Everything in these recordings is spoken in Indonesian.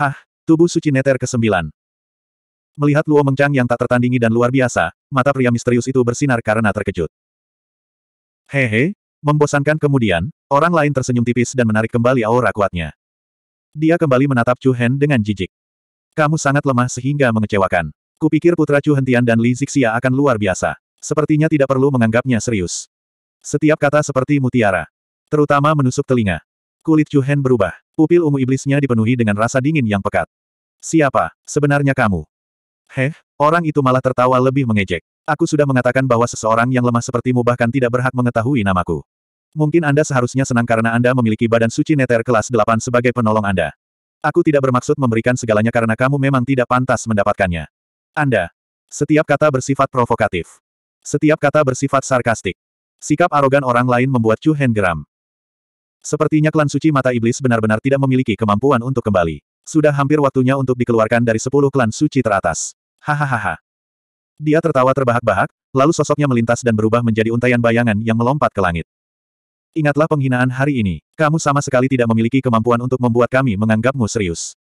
Hah, tubuh suci neter ke-9. Melihat Luo Mengchang yang tak tertandingi dan luar biasa, mata pria misterius itu bersinar karena terkejut. Hehe, membosankan kemudian, orang lain tersenyum tipis dan menarik kembali aura kuatnya. Dia kembali menatap Chu Hen dengan jijik. Kamu sangat lemah sehingga mengecewakan. Kupikir putra Chu Hentian dan Li Zixia akan luar biasa. Sepertinya tidak perlu menganggapnya serius. Setiap kata seperti mutiara. Terutama menusuk telinga. Kulit Chu Hen berubah. Pupil ungu iblisnya dipenuhi dengan rasa dingin yang pekat. Siapa? Sebenarnya kamu? Heh, orang itu malah tertawa lebih mengejek. Aku sudah mengatakan bahwa seseorang yang lemah sepertimu bahkan tidak berhak mengetahui namaku. Mungkin Anda seharusnya senang karena Anda memiliki badan suci neter kelas 8 sebagai penolong Anda. Aku tidak bermaksud memberikan segalanya karena kamu memang tidak pantas mendapatkannya. Anda. Setiap kata bersifat provokatif. Setiap kata bersifat sarkastik. Sikap arogan orang lain membuat Chu Hen geram. Sepertinya klan suci mata iblis benar-benar tidak memiliki kemampuan untuk kembali. Sudah hampir waktunya untuk dikeluarkan dari sepuluh klan suci teratas. Hahaha. Dia tertawa terbahak-bahak, lalu sosoknya melintas dan berubah menjadi untaian bayangan yang melompat ke langit. Ingatlah penghinaan hari ini, kamu sama sekali tidak memiliki kemampuan untuk membuat kami menganggapmu serius.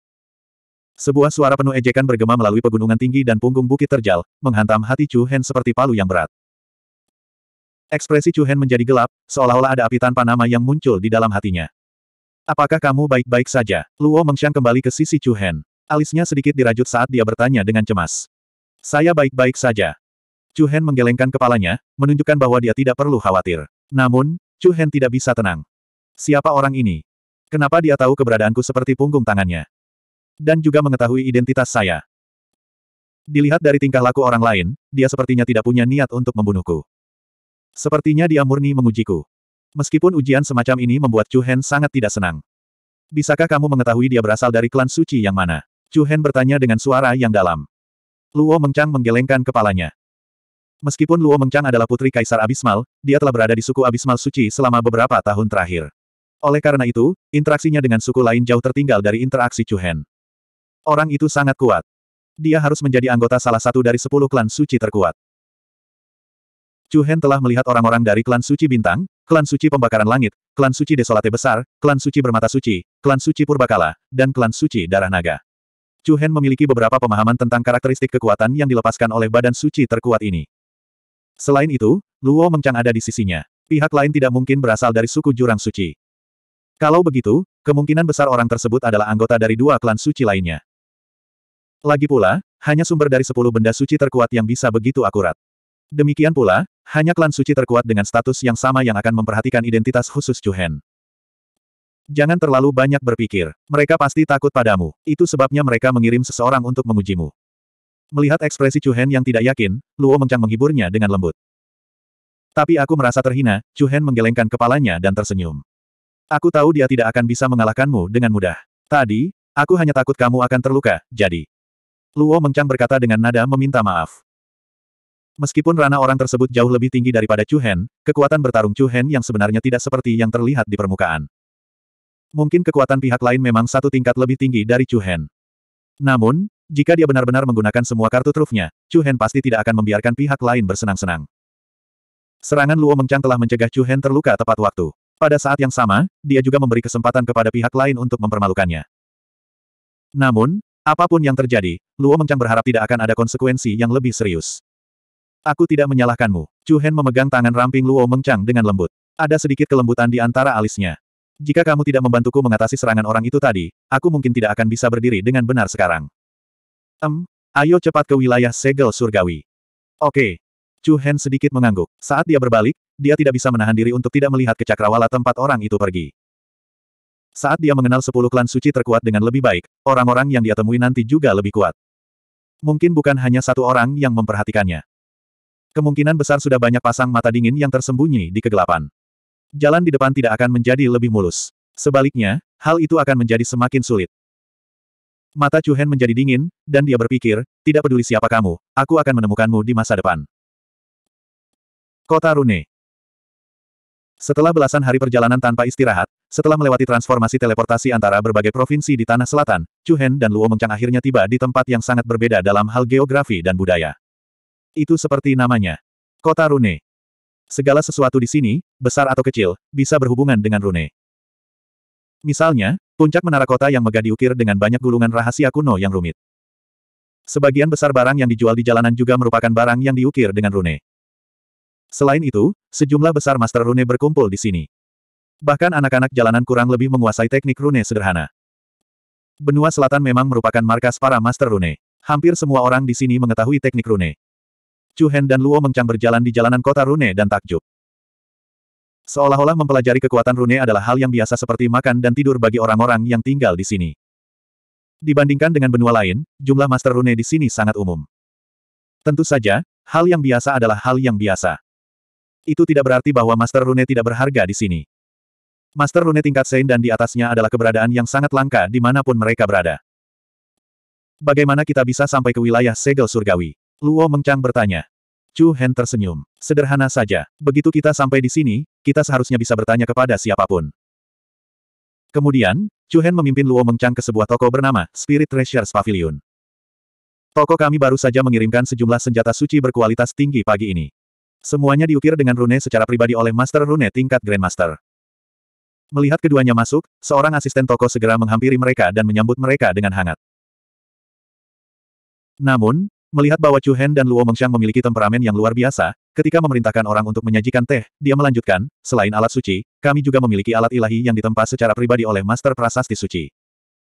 Sebuah suara penuh ejekan bergema melalui pegunungan tinggi dan punggung bukit terjal, menghantam hati Chu Hen seperti palu yang berat. Ekspresi Chu Hen menjadi gelap, seolah-olah ada api tanpa nama yang muncul di dalam hatinya. Apakah kamu baik-baik saja? Luo Mengxiang kembali ke sisi Chu Hen. Alisnya sedikit dirajut saat dia bertanya dengan cemas. Saya baik-baik saja. Chu Hen menggelengkan kepalanya, menunjukkan bahwa dia tidak perlu khawatir. Namun, Chu Hen tidak bisa tenang. Siapa orang ini? Kenapa dia tahu keberadaanku seperti punggung tangannya? Dan juga mengetahui identitas saya. Dilihat dari tingkah laku orang lain, dia sepertinya tidak punya niat untuk membunuhku. Sepertinya dia murni mengujiku. Meskipun ujian semacam ini membuat Chu Hen sangat tidak senang. Bisakah kamu mengetahui dia berasal dari klan suci yang mana? Chu Hen bertanya dengan suara yang dalam. Luo Mengchang menggelengkan kepalanya. Meskipun Luo Mengchang adalah putri Kaisar Abismal, dia telah berada di suku Abismal suci selama beberapa tahun terakhir. Oleh karena itu, interaksinya dengan suku lain jauh tertinggal dari interaksi Chu Hen. Orang itu sangat kuat. Dia harus menjadi anggota salah satu dari sepuluh klan suci terkuat. Chu Hen telah melihat orang-orang dari klan suci bintang, klan suci pembakaran langit, klan suci desolate besar, klan suci bermata suci, klan suci purbakala, dan klan suci darah naga. Chu Hen memiliki beberapa pemahaman tentang karakteristik kekuatan yang dilepaskan oleh badan suci terkuat ini. Selain itu, Luo Mengchang ada di sisinya. Pihak lain tidak mungkin berasal dari suku jurang suci. Kalau begitu, kemungkinan besar orang tersebut adalah anggota dari dua klan suci lainnya. Lagi pula, hanya sumber dari sepuluh benda suci terkuat yang bisa begitu akurat. Demikian pula, hanya klan suci terkuat dengan status yang sama yang akan memperhatikan identitas khusus Chuhen. Jangan terlalu banyak berpikir. Mereka pasti takut padamu. Itu sebabnya mereka mengirim seseorang untuk mengujimu. Melihat ekspresi Chuhen yang tidak yakin, Luo Mengchang menghiburnya dengan lembut. Tapi aku merasa terhina, Chuhen menggelengkan kepalanya dan tersenyum. Aku tahu dia tidak akan bisa mengalahkanmu dengan mudah. Tadi, aku hanya takut kamu akan terluka, jadi. Luo Mengchang berkata dengan nada meminta maaf. Meskipun rana orang tersebut jauh lebih tinggi daripada Chu Hen, kekuatan bertarung Chu Hen yang sebenarnya tidak seperti yang terlihat di permukaan. Mungkin kekuatan pihak lain memang satu tingkat lebih tinggi dari Chu Hen. Namun, jika dia benar-benar menggunakan semua kartu trufnya, Chu Hen pasti tidak akan membiarkan pihak lain bersenang-senang. Serangan Luo Mengchang telah mencegah Chu Hen terluka tepat waktu. Pada saat yang sama, dia juga memberi kesempatan kepada pihak lain untuk mempermalukannya. Namun, apapun yang terjadi, Luo Mengchang berharap tidak akan ada konsekuensi yang lebih serius. Aku tidak menyalahkanmu. Chu Hen memegang tangan ramping Luo Mengchang dengan lembut. Ada sedikit kelembutan di antara alisnya. Jika kamu tidak membantuku mengatasi serangan orang itu tadi, aku mungkin tidak akan bisa berdiri dengan benar sekarang. Em, ayo cepat ke wilayah segel surgawi. Oke. Okay. Chu Hen sedikit mengangguk. Saat dia berbalik, dia tidak bisa menahan diri untuk tidak melihat ke cakrawala tempat orang itu pergi. Saat dia mengenal sepuluh klan suci terkuat dengan lebih baik, orang-orang yang dia temui nanti juga lebih kuat. Mungkin bukan hanya satu orang yang memperhatikannya. Kemungkinan besar sudah banyak pasang mata dingin yang tersembunyi di kegelapan. Jalan di depan tidak akan menjadi lebih mulus. Sebaliknya, hal itu akan menjadi semakin sulit. Mata Hen menjadi dingin, dan dia berpikir, tidak peduli siapa kamu, aku akan menemukanmu di masa depan. Kota Rune setelah belasan hari perjalanan tanpa istirahat, setelah melewati transformasi teleportasi antara berbagai provinsi di tanah selatan, Chu Hen dan Luo Mengchang akhirnya tiba di tempat yang sangat berbeda dalam hal geografi dan budaya. Itu seperti namanya. Kota Rune. Segala sesuatu di sini, besar atau kecil, bisa berhubungan dengan Rune. Misalnya, puncak menara kota yang megah diukir dengan banyak gulungan rahasia kuno yang rumit. Sebagian besar barang yang dijual di jalanan juga merupakan barang yang diukir dengan Rune. Selain itu, sejumlah besar master Rune berkumpul di sini. Bahkan anak-anak jalanan kurang lebih menguasai teknik rune sederhana. Benua Selatan memang merupakan markas para master rune. Hampir semua orang di sini mengetahui teknik rune. Chu Hen dan Luo Mengcang berjalan di jalanan kota Rune dan takjub. Seolah-olah mempelajari kekuatan Rune adalah hal yang biasa seperti makan dan tidur bagi orang-orang yang tinggal di sini. Dibandingkan dengan benua lain, jumlah master Rune di sini sangat umum. Tentu saja, hal yang biasa adalah hal yang biasa. Itu tidak berarti bahwa master Rune tidak berharga di sini. Master Rune tingkat Sein dan di atasnya adalah keberadaan yang sangat langka dimanapun mereka berada. Bagaimana kita bisa sampai ke wilayah segel surgawi? Luo Mengchang bertanya. Chu Hen tersenyum. Sederhana saja. Begitu kita sampai di sini, kita seharusnya bisa bertanya kepada siapapun. Kemudian, Chu Hen memimpin Luo Mengchang ke sebuah toko bernama Spirit Treasures Pavilion. Toko kami baru saja mengirimkan sejumlah senjata suci berkualitas tinggi pagi ini. Semuanya diukir dengan rune secara pribadi oleh Master Rune tingkat Grandmaster. Melihat keduanya masuk, seorang asisten toko segera menghampiri mereka dan menyambut mereka dengan hangat. Namun, Melihat bahwa Chu Hen dan Luo Mengxiang memiliki temperamen yang luar biasa, ketika memerintahkan orang untuk menyajikan teh, dia melanjutkan, selain alat suci, kami juga memiliki alat ilahi yang ditempa secara pribadi oleh Master Prasasti Suci.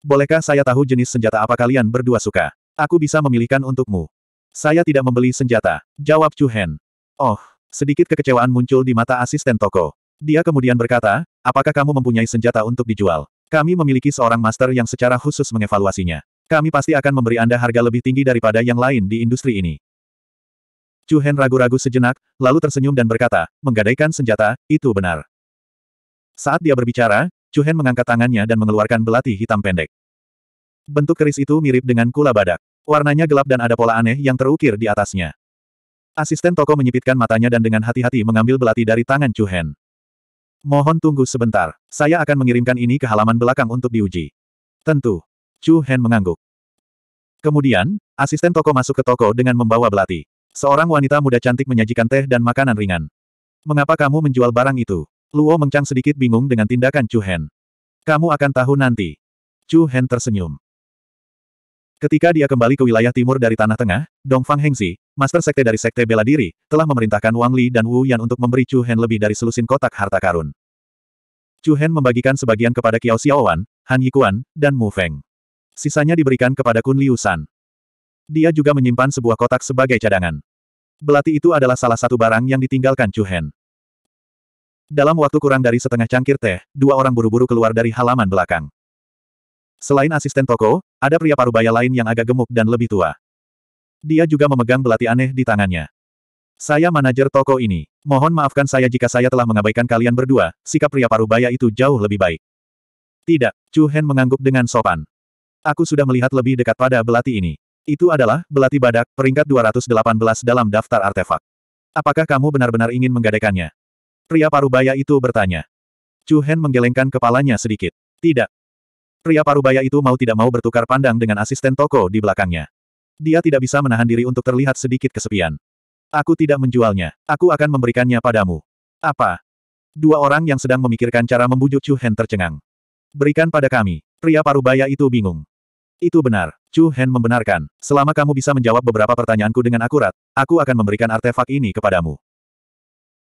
Bolehkah saya tahu jenis senjata apa kalian berdua suka? Aku bisa memilihkan untukmu. Saya tidak membeli senjata, jawab Chu Hen. Oh, sedikit kekecewaan muncul di mata asisten toko. Dia kemudian berkata, apakah kamu mempunyai senjata untuk dijual? Kami memiliki seorang master yang secara khusus mengevaluasinya. Kami pasti akan memberi Anda harga lebih tinggi daripada yang lain di industri ini. Chu Hen ragu-ragu sejenak, lalu tersenyum dan berkata, menggadaikan senjata, itu benar. Saat dia berbicara, Chu Hen mengangkat tangannya dan mengeluarkan belati hitam pendek. Bentuk keris itu mirip dengan kula badak. Warnanya gelap dan ada pola aneh yang terukir di atasnya. Asisten toko menyipitkan matanya dan dengan hati-hati mengambil belati dari tangan Chu Hen. Mohon tunggu sebentar, saya akan mengirimkan ini ke halaman belakang untuk diuji. Tentu, Chu Hen mengangguk. Kemudian, asisten toko masuk ke toko dengan membawa belati. Seorang wanita muda cantik menyajikan teh dan makanan ringan. Mengapa kamu menjual barang itu? Luo mencang sedikit bingung dengan tindakan Chu Hen. Kamu akan tahu nanti. Chu Hen tersenyum. Ketika dia kembali ke wilayah timur dari Tanah Tengah, Dongfang Hengzi, master sekte dari sekte bela diri, telah memerintahkan Wang Li dan Wu Yan untuk memberi Chu Hen lebih dari selusin kotak harta karun. Chu Hen membagikan sebagian kepada Qiao Xiaowan, Han Yikuan, dan Mu Feng. Sisanya diberikan kepada Kun Liu Dia juga menyimpan sebuah kotak sebagai cadangan. Belati itu adalah salah satu barang yang ditinggalkan Chu Hen. Dalam waktu kurang dari setengah cangkir teh, dua orang buru-buru keluar dari halaman belakang. Selain asisten toko, ada pria parubaya lain yang agak gemuk dan lebih tua. Dia juga memegang belati aneh di tangannya. Saya manajer toko ini. Mohon maafkan saya jika saya telah mengabaikan kalian berdua, sikap pria parubaya itu jauh lebih baik. Tidak, Chu Hen mengangguk dengan sopan. Aku sudah melihat lebih dekat pada belati ini. Itu adalah, belati badak, peringkat 218 dalam daftar artefak. Apakah kamu benar-benar ingin menggadaikannya? Pria parubaya itu bertanya. Chu Hen menggelengkan kepalanya sedikit. Tidak. Pria parubaya itu mau tidak mau bertukar pandang dengan asisten toko di belakangnya. Dia tidak bisa menahan diri untuk terlihat sedikit kesepian. Aku tidak menjualnya. Aku akan memberikannya padamu. Apa? Dua orang yang sedang memikirkan cara membujuk Chu Hen tercengang. Berikan pada kami. Pria parubaya itu bingung. Itu benar. Chu Hen membenarkan. Selama kamu bisa menjawab beberapa pertanyaanku dengan akurat, aku akan memberikan artefak ini kepadamu.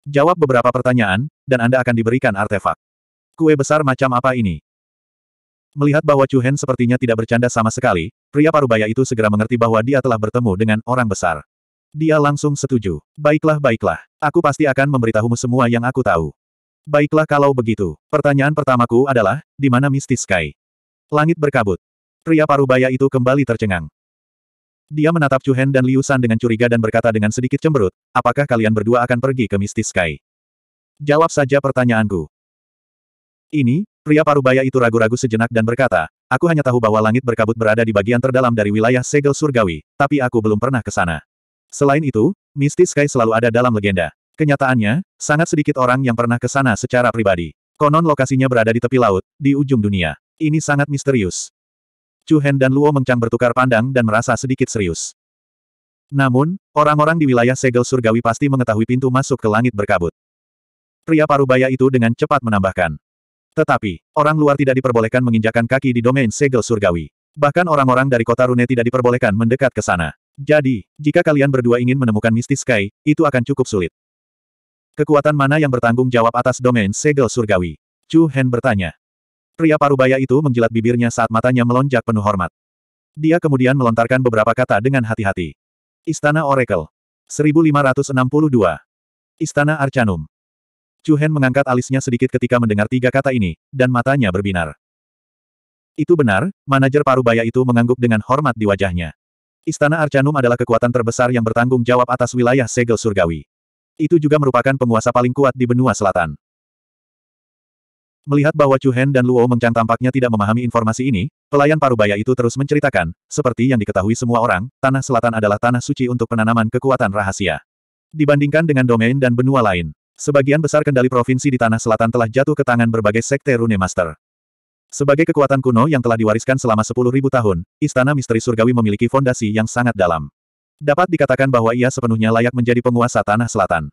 Jawab beberapa pertanyaan, dan Anda akan diberikan artefak. Kue besar macam apa ini? Melihat bahwa Chu Hen sepertinya tidak bercanda sama sekali, pria parubaya itu segera mengerti bahwa dia telah bertemu dengan orang besar. Dia langsung setuju. Baiklah baiklah, aku pasti akan memberitahumu semua yang aku tahu. Baiklah kalau begitu, pertanyaan pertamaku adalah, di mana Misty Sky? Langit berkabut. Pria parubaya itu kembali tercengang. Dia menatap Chu Hen dan Liu San dengan curiga dan berkata dengan sedikit cemberut, apakah kalian berdua akan pergi ke Mistis Sky? Jawab saja pertanyaanku. Ini, pria parubaya itu ragu-ragu sejenak dan berkata, aku hanya tahu bahwa langit berkabut berada di bagian terdalam dari wilayah segel surgawi, tapi aku belum pernah ke sana. Selain itu, Mistis Sky selalu ada dalam legenda. Kenyataannya, sangat sedikit orang yang pernah ke sana secara pribadi. Konon lokasinya berada di tepi laut, di ujung dunia. Ini sangat misterius. Chu Hen dan Luo Mengchang bertukar pandang dan merasa sedikit serius. Namun, orang-orang di wilayah segel surgawi pasti mengetahui pintu masuk ke langit berkabut. Pria parubaya itu dengan cepat menambahkan. Tetapi, orang luar tidak diperbolehkan menginjakan kaki di domain segel surgawi. Bahkan orang-orang dari kota Rune tidak diperbolehkan mendekat ke sana. Jadi, jika kalian berdua ingin menemukan Mistis Sky, itu akan cukup sulit. Kekuatan mana yang bertanggung jawab atas domain segel surgawi? Chu Hen bertanya. Pria parubaya itu menjilat bibirnya saat matanya melonjak penuh hormat. Dia kemudian melontarkan beberapa kata dengan hati-hati. Istana Oracle. 1562. Istana Arcanum. Chu mengangkat alisnya sedikit ketika mendengar tiga kata ini, dan matanya berbinar. Itu benar, manajer parubaya itu mengangguk dengan hormat di wajahnya. Istana Arcanum adalah kekuatan terbesar yang bertanggung jawab atas wilayah segel surgawi. Itu juga merupakan penguasa paling kuat di benua selatan. Melihat bahwa Chu Hen dan Luo Mengchang tampaknya tidak memahami informasi ini, pelayan parubaya itu terus menceritakan, seperti yang diketahui semua orang, tanah selatan adalah tanah suci untuk penanaman kekuatan rahasia. Dibandingkan dengan domain dan benua lain, sebagian besar kendali provinsi di tanah selatan telah jatuh ke tangan berbagai sekte Rune Master. Sebagai kekuatan kuno yang telah diwariskan selama 10.000 tahun, Istana Misteri Surgawi memiliki fondasi yang sangat dalam. Dapat dikatakan bahwa ia sepenuhnya layak menjadi penguasa tanah selatan.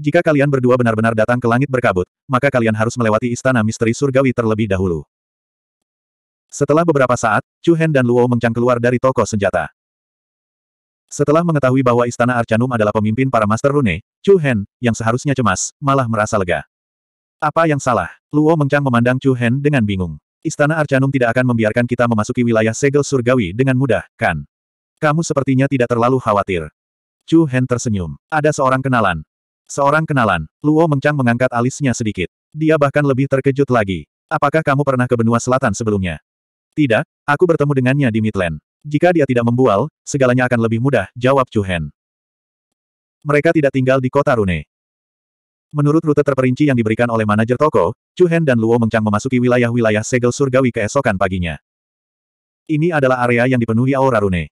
Jika kalian berdua benar-benar datang ke langit berkabut, maka kalian harus melewati istana misteri surgawi terlebih dahulu. Setelah beberapa saat, Chu Hen dan Luo Mengcang keluar dari toko senjata. Setelah mengetahui bahwa istana Arcanum adalah pemimpin para Master Rune, Chu Hen, yang seharusnya cemas, malah merasa lega. Apa yang salah? Luo Mengcang memandang Chu Hen dengan bingung. Istana Arcanum tidak akan membiarkan kita memasuki wilayah segel surgawi dengan mudah, kan? Kamu sepertinya tidak terlalu khawatir. Chu Hen tersenyum. Ada seorang kenalan, Seorang kenalan, Luo Mengchang mengangkat alisnya sedikit. Dia bahkan lebih terkejut lagi. Apakah kamu pernah ke benua selatan sebelumnya? Tidak, aku bertemu dengannya di Midland. Jika dia tidak membual, segalanya akan lebih mudah, jawab Chu Hen. Mereka tidak tinggal di kota Rune. Menurut rute terperinci yang diberikan oleh manajer toko, Chu Hen dan Luo Mengchang memasuki wilayah-wilayah segel surgawi keesokan paginya. Ini adalah area yang dipenuhi aura Rune.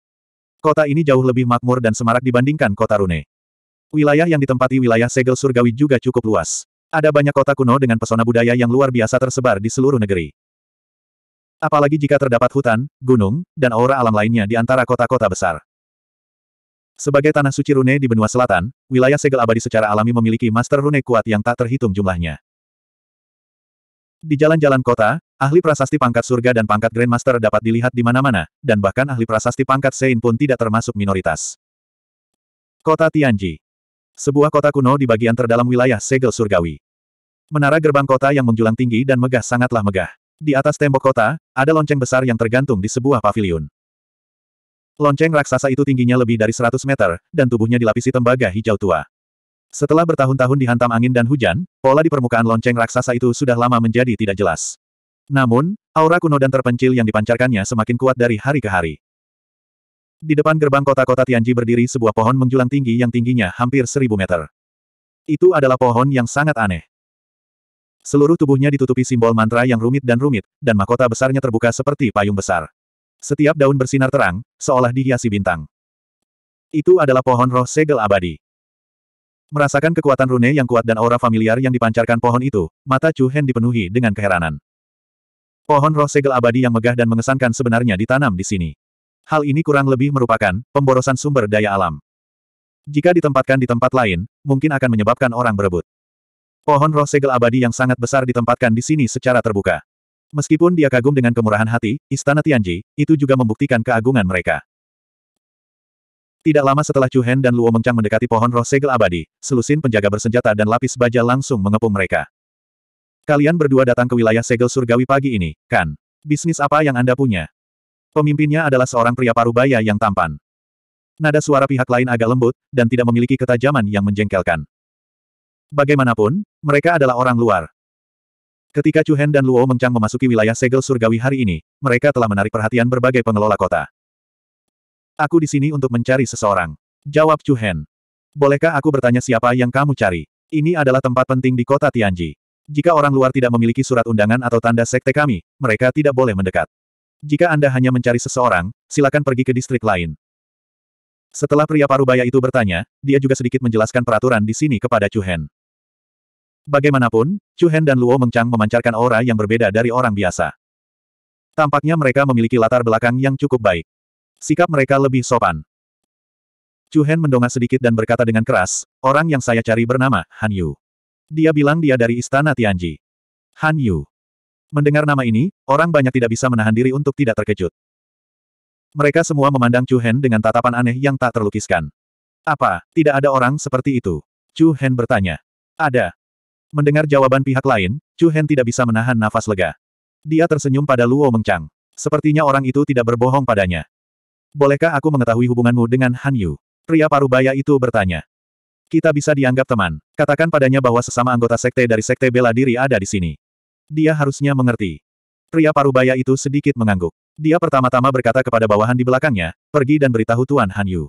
Kota ini jauh lebih makmur dan semarak dibandingkan kota Rune. Wilayah yang ditempati wilayah segel surgawi juga cukup luas. Ada banyak kota kuno dengan pesona budaya yang luar biasa tersebar di seluruh negeri. Apalagi jika terdapat hutan, gunung, dan aura alam lainnya di antara kota-kota besar. Sebagai tanah suci rune di benua selatan, wilayah segel abadi secara alami memiliki master rune kuat yang tak terhitung jumlahnya. Di jalan-jalan kota, ahli prasasti pangkat surga dan pangkat grandmaster dapat dilihat di mana-mana, dan bahkan ahli prasasti pangkat sein pun tidak termasuk minoritas. Kota Tianji sebuah kota kuno di bagian terdalam wilayah segel surgawi. Menara gerbang kota yang menjulang tinggi dan megah sangatlah megah. Di atas tembok kota, ada lonceng besar yang tergantung di sebuah paviliun. Lonceng raksasa itu tingginya lebih dari 100 meter, dan tubuhnya dilapisi tembaga hijau tua. Setelah bertahun-tahun dihantam angin dan hujan, pola di permukaan lonceng raksasa itu sudah lama menjadi tidak jelas. Namun, aura kuno dan terpencil yang dipancarkannya semakin kuat dari hari ke hari. Di depan gerbang kota-kota Tianji berdiri sebuah pohon menjulang tinggi yang tingginya hampir seribu meter. Itu adalah pohon yang sangat aneh. Seluruh tubuhnya ditutupi simbol mantra yang rumit dan rumit, dan mahkota besarnya terbuka seperti payung besar. Setiap daun bersinar terang, seolah dihiasi bintang. Itu adalah pohon roh segel abadi. Merasakan kekuatan rune yang kuat dan aura familiar yang dipancarkan pohon itu, mata Chu Hen dipenuhi dengan keheranan. Pohon roh segel abadi yang megah dan mengesankan sebenarnya ditanam di sini. Hal ini kurang lebih merupakan pemborosan sumber daya alam. Jika ditempatkan di tempat lain, mungkin akan menyebabkan orang berebut. Pohon roh segel abadi yang sangat besar ditempatkan di sini secara terbuka. Meskipun dia kagum dengan kemurahan hati, Istana Tianji, itu juga membuktikan keagungan mereka. Tidak lama setelah Chu Hen dan Luo Mengchang mendekati pohon roh segel abadi, selusin penjaga bersenjata dan lapis baja langsung mengepung mereka. Kalian berdua datang ke wilayah segel surgawi pagi ini, kan? Bisnis apa yang Anda punya? Pemimpinnya adalah seorang pria parubaya yang tampan. Nada suara pihak lain agak lembut, dan tidak memiliki ketajaman yang menjengkelkan. Bagaimanapun, mereka adalah orang luar. Ketika Chuhen dan Luo Mengcang memasuki wilayah segel surgawi hari ini, mereka telah menarik perhatian berbagai pengelola kota. Aku di sini untuk mencari seseorang. Jawab Chuhen. Bolehkah aku bertanya siapa yang kamu cari? Ini adalah tempat penting di kota Tianji. Jika orang luar tidak memiliki surat undangan atau tanda sekte kami, mereka tidak boleh mendekat. Jika Anda hanya mencari seseorang, silakan pergi ke distrik lain. Setelah pria parubaya itu bertanya, dia juga sedikit menjelaskan peraturan di sini kepada Chu Hen. Bagaimanapun, Chu Hen dan Luo Mengchang memancarkan aura yang berbeda dari orang biasa. Tampaknya mereka memiliki latar belakang yang cukup baik. Sikap mereka lebih sopan. Chu Hen mendongak sedikit dan berkata dengan keras, orang yang saya cari bernama Han Yu. Dia bilang dia dari Istana Tianji. Han Yu. Mendengar nama ini, orang banyak tidak bisa menahan diri untuk tidak terkejut. Mereka semua memandang Chu Hen dengan tatapan aneh yang tak terlukiskan. Apa, tidak ada orang seperti itu? Chu Hen bertanya. Ada. Mendengar jawaban pihak lain, Chu Hen tidak bisa menahan nafas lega. Dia tersenyum pada Luo Mengchang. Sepertinya orang itu tidak berbohong padanya. Bolehkah aku mengetahui hubunganmu dengan Han Yu? Pria parubaya itu bertanya. Kita bisa dianggap teman. Katakan padanya bahwa sesama anggota sekte dari sekte bela diri ada di sini. Dia harusnya mengerti. Pria parubaya itu sedikit mengangguk. Dia pertama-tama berkata kepada bawahan di belakangnya, pergi dan beritahu Tuan Han Yu.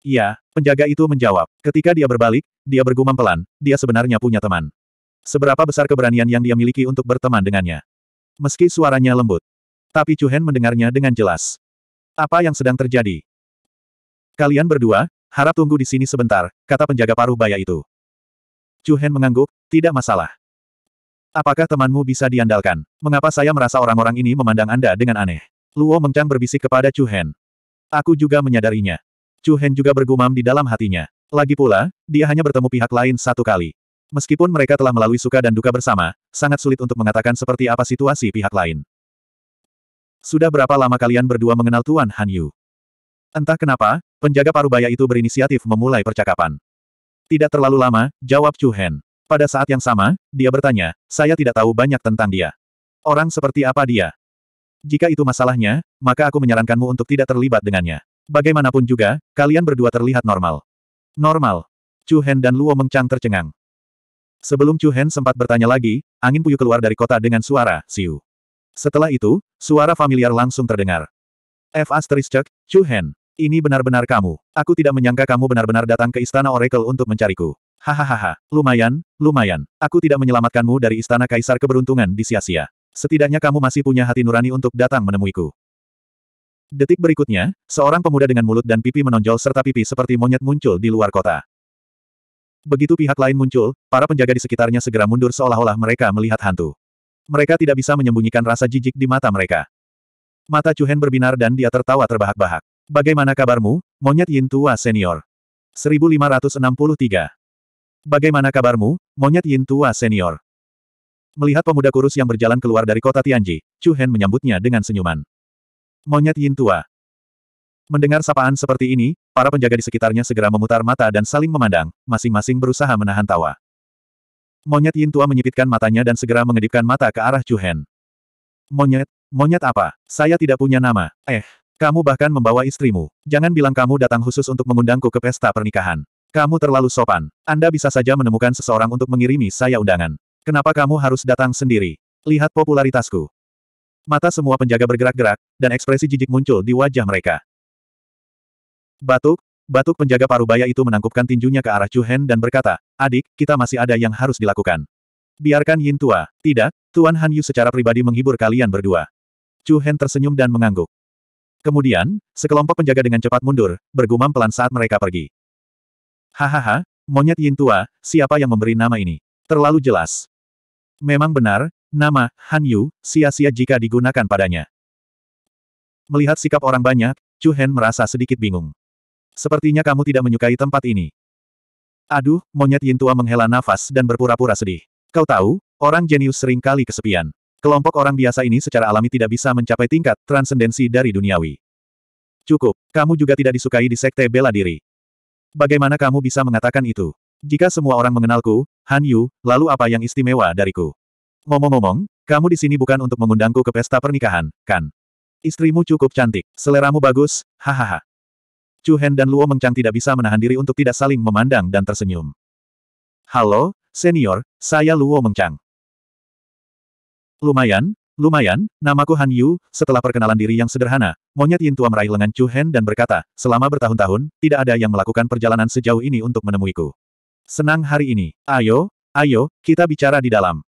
Iya, penjaga itu menjawab. Ketika dia berbalik, dia bergumam pelan, dia sebenarnya punya teman. Seberapa besar keberanian yang dia miliki untuk berteman dengannya. Meski suaranya lembut. Tapi Chu Hen mendengarnya dengan jelas. Apa yang sedang terjadi? Kalian berdua, harap tunggu di sini sebentar, kata penjaga paruh baya itu. Chu Hen mengangguk, tidak masalah. Apakah temanmu bisa diandalkan? Mengapa saya merasa orang-orang ini memandang Anda dengan aneh? Luo Mengchang berbisik kepada Chu Hen. Aku juga menyadarinya. Chu Hen juga bergumam di dalam hatinya. Lagi pula, dia hanya bertemu pihak lain satu kali. Meskipun mereka telah melalui suka dan duka bersama, sangat sulit untuk mengatakan seperti apa situasi pihak lain. Sudah berapa lama kalian berdua mengenal Tuan Han Yu? Entah kenapa, penjaga parubaya itu berinisiatif memulai percakapan. Tidak terlalu lama, jawab Chu Hen. Pada saat yang sama, dia bertanya, saya tidak tahu banyak tentang dia. Orang seperti apa dia? Jika itu masalahnya, maka aku menyarankanmu untuk tidak terlibat dengannya. Bagaimanapun juga, kalian berdua terlihat normal. Normal. Chu Hen dan Luo Mengcang tercengang. Sebelum Chu Hen sempat bertanya lagi, angin puyuh keluar dari kota dengan suara, siu. Setelah itu, suara familiar langsung terdengar. F. Asterisk, Chu Hen. Ini benar-benar kamu. Aku tidak menyangka kamu benar-benar datang ke Istana Oracle untuk mencariku. Hahaha, lumayan, lumayan. Aku tidak menyelamatkanmu dari istana kaisar keberuntungan di sia-sia. Setidaknya kamu masih punya hati nurani untuk datang menemuiku. Detik berikutnya, seorang pemuda dengan mulut dan pipi menonjol serta pipi seperti monyet muncul di luar kota. Begitu pihak lain muncul, para penjaga di sekitarnya segera mundur seolah-olah mereka melihat hantu. Mereka tidak bisa menyembunyikan rasa jijik di mata mereka. Mata Chuhen berbinar dan dia tertawa terbahak-bahak. Bagaimana kabarmu, monyet Yin tua senior? 1563 Bagaimana kabarmu, monyet Yin tua senior? Melihat pemuda kurus yang berjalan keluar dari kota Tianji, Chu Hen menyambutnya dengan senyuman. Monyet Yin tua. Mendengar sapaan seperti ini, para penjaga di sekitarnya segera memutar mata dan saling memandang, masing-masing berusaha menahan tawa. Monyet Yin tua menyipitkan matanya dan segera mengedipkan mata ke arah Chu Hen. Monyet, monyet apa? Saya tidak punya nama. Eh, kamu bahkan membawa istrimu. Jangan bilang kamu datang khusus untuk mengundangku ke pesta pernikahan. Kamu terlalu sopan. Anda bisa saja menemukan seseorang untuk mengirimi saya undangan. Kenapa kamu harus datang sendiri? Lihat popularitasku. Mata semua penjaga bergerak-gerak, dan ekspresi jijik muncul di wajah mereka. Batuk, batuk penjaga parubaya itu menangkupkan tinjunya ke arah Chu Hen dan berkata, adik, kita masih ada yang harus dilakukan. Biarkan Yin tua. Tidak, Tuan Han Yu secara pribadi menghibur kalian berdua. Chu Hen tersenyum dan mengangguk. Kemudian, sekelompok penjaga dengan cepat mundur, bergumam pelan saat mereka pergi. Hahaha, monyet Yin tua, siapa yang memberi nama ini? Terlalu jelas. Memang benar, nama, Han Yu, sia-sia jika digunakan padanya. Melihat sikap orang banyak, Chu Hen merasa sedikit bingung. Sepertinya kamu tidak menyukai tempat ini. Aduh, monyet Yin tua menghela nafas dan berpura-pura sedih. Kau tahu, orang jenius sering kali kesepian. Kelompok orang biasa ini secara alami tidak bisa mencapai tingkat transendensi dari duniawi. Cukup, kamu juga tidak disukai di sekte bela diri. Bagaimana kamu bisa mengatakan itu? Jika semua orang mengenalku, Han Yu, lalu apa yang istimewa dariku? Ngomong-ngomong, kamu di sini bukan untuk mengundangku ke pesta pernikahan, kan? Istrimu cukup cantik, seleramu bagus, hahaha. Chu Hen dan Luo Mengchang tidak bisa menahan diri untuk tidak saling memandang dan tersenyum. Halo, senior, saya Luo Mengchang. Lumayan, Lumayan, namaku Han Yu, setelah perkenalan diri yang sederhana, monyet Yin Tua meraih lengan Chu Hen dan berkata, selama bertahun-tahun, tidak ada yang melakukan perjalanan sejauh ini untuk menemuiku. Senang hari ini, ayo, ayo, kita bicara di dalam.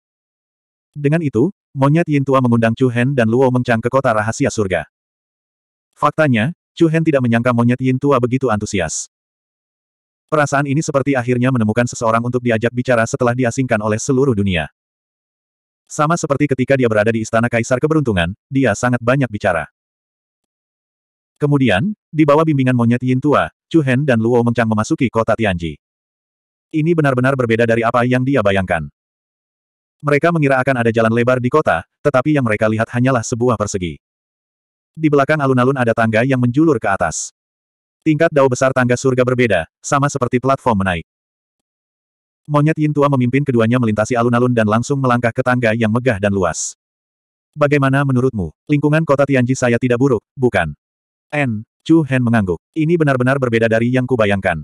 Dengan itu, monyet Yin Tua mengundang Chu Hen dan Luo Mengcang ke kota rahasia surga. Faktanya, Chu Hen tidak menyangka monyet Yin Tua begitu antusias. Perasaan ini seperti akhirnya menemukan seseorang untuk diajak bicara setelah diasingkan oleh seluruh dunia. Sama seperti ketika dia berada di Istana Kaisar Keberuntungan, dia sangat banyak bicara. Kemudian, di bawah bimbingan monyet Yin Tua, Chu Hen dan Luo Mengchang memasuki kota Tianji. Ini benar-benar berbeda dari apa yang dia bayangkan. Mereka mengira akan ada jalan lebar di kota, tetapi yang mereka lihat hanyalah sebuah persegi. Di belakang alun-alun ada tangga yang menjulur ke atas. Tingkat dao besar tangga surga berbeda, sama seperti platform menaik. Monyet Yin Tua memimpin keduanya melintasi alun-alun dan langsung melangkah ke tangga yang megah dan luas. Bagaimana menurutmu, lingkungan kota Tianji saya tidak buruk, bukan? N. Chu Hen mengangguk. Ini benar-benar berbeda dari yang kubayangkan.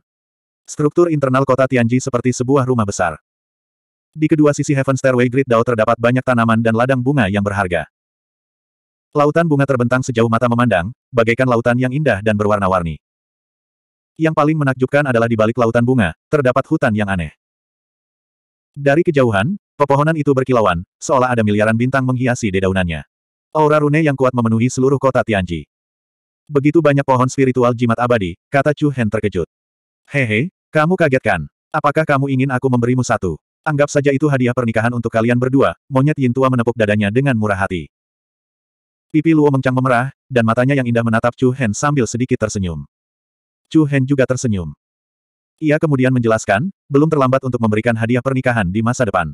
Struktur internal kota Tianji seperti sebuah rumah besar. Di kedua sisi Heaven Stairway Great Dao terdapat banyak tanaman dan ladang bunga yang berharga. Lautan bunga terbentang sejauh mata memandang, bagaikan lautan yang indah dan berwarna-warni. Yang paling menakjubkan adalah di balik lautan bunga, terdapat hutan yang aneh. Dari kejauhan, pepohonan itu berkilauan, seolah ada miliaran bintang menghiasi dedaunannya. Aura rune yang kuat memenuhi seluruh kota Tianji. Begitu banyak pohon spiritual jimat abadi, kata Chu Hen terkejut. Hehe, kamu kaget kan? Apakah kamu ingin aku memberimu satu? Anggap saja itu hadiah pernikahan untuk kalian berdua, monyet Yin tua menepuk dadanya dengan murah hati. Pipi Luo mengcang memerah, dan matanya yang indah menatap Chu Hen sambil sedikit tersenyum. Chu Hen juga tersenyum. Ia kemudian menjelaskan, belum terlambat untuk memberikan hadiah pernikahan di masa depan.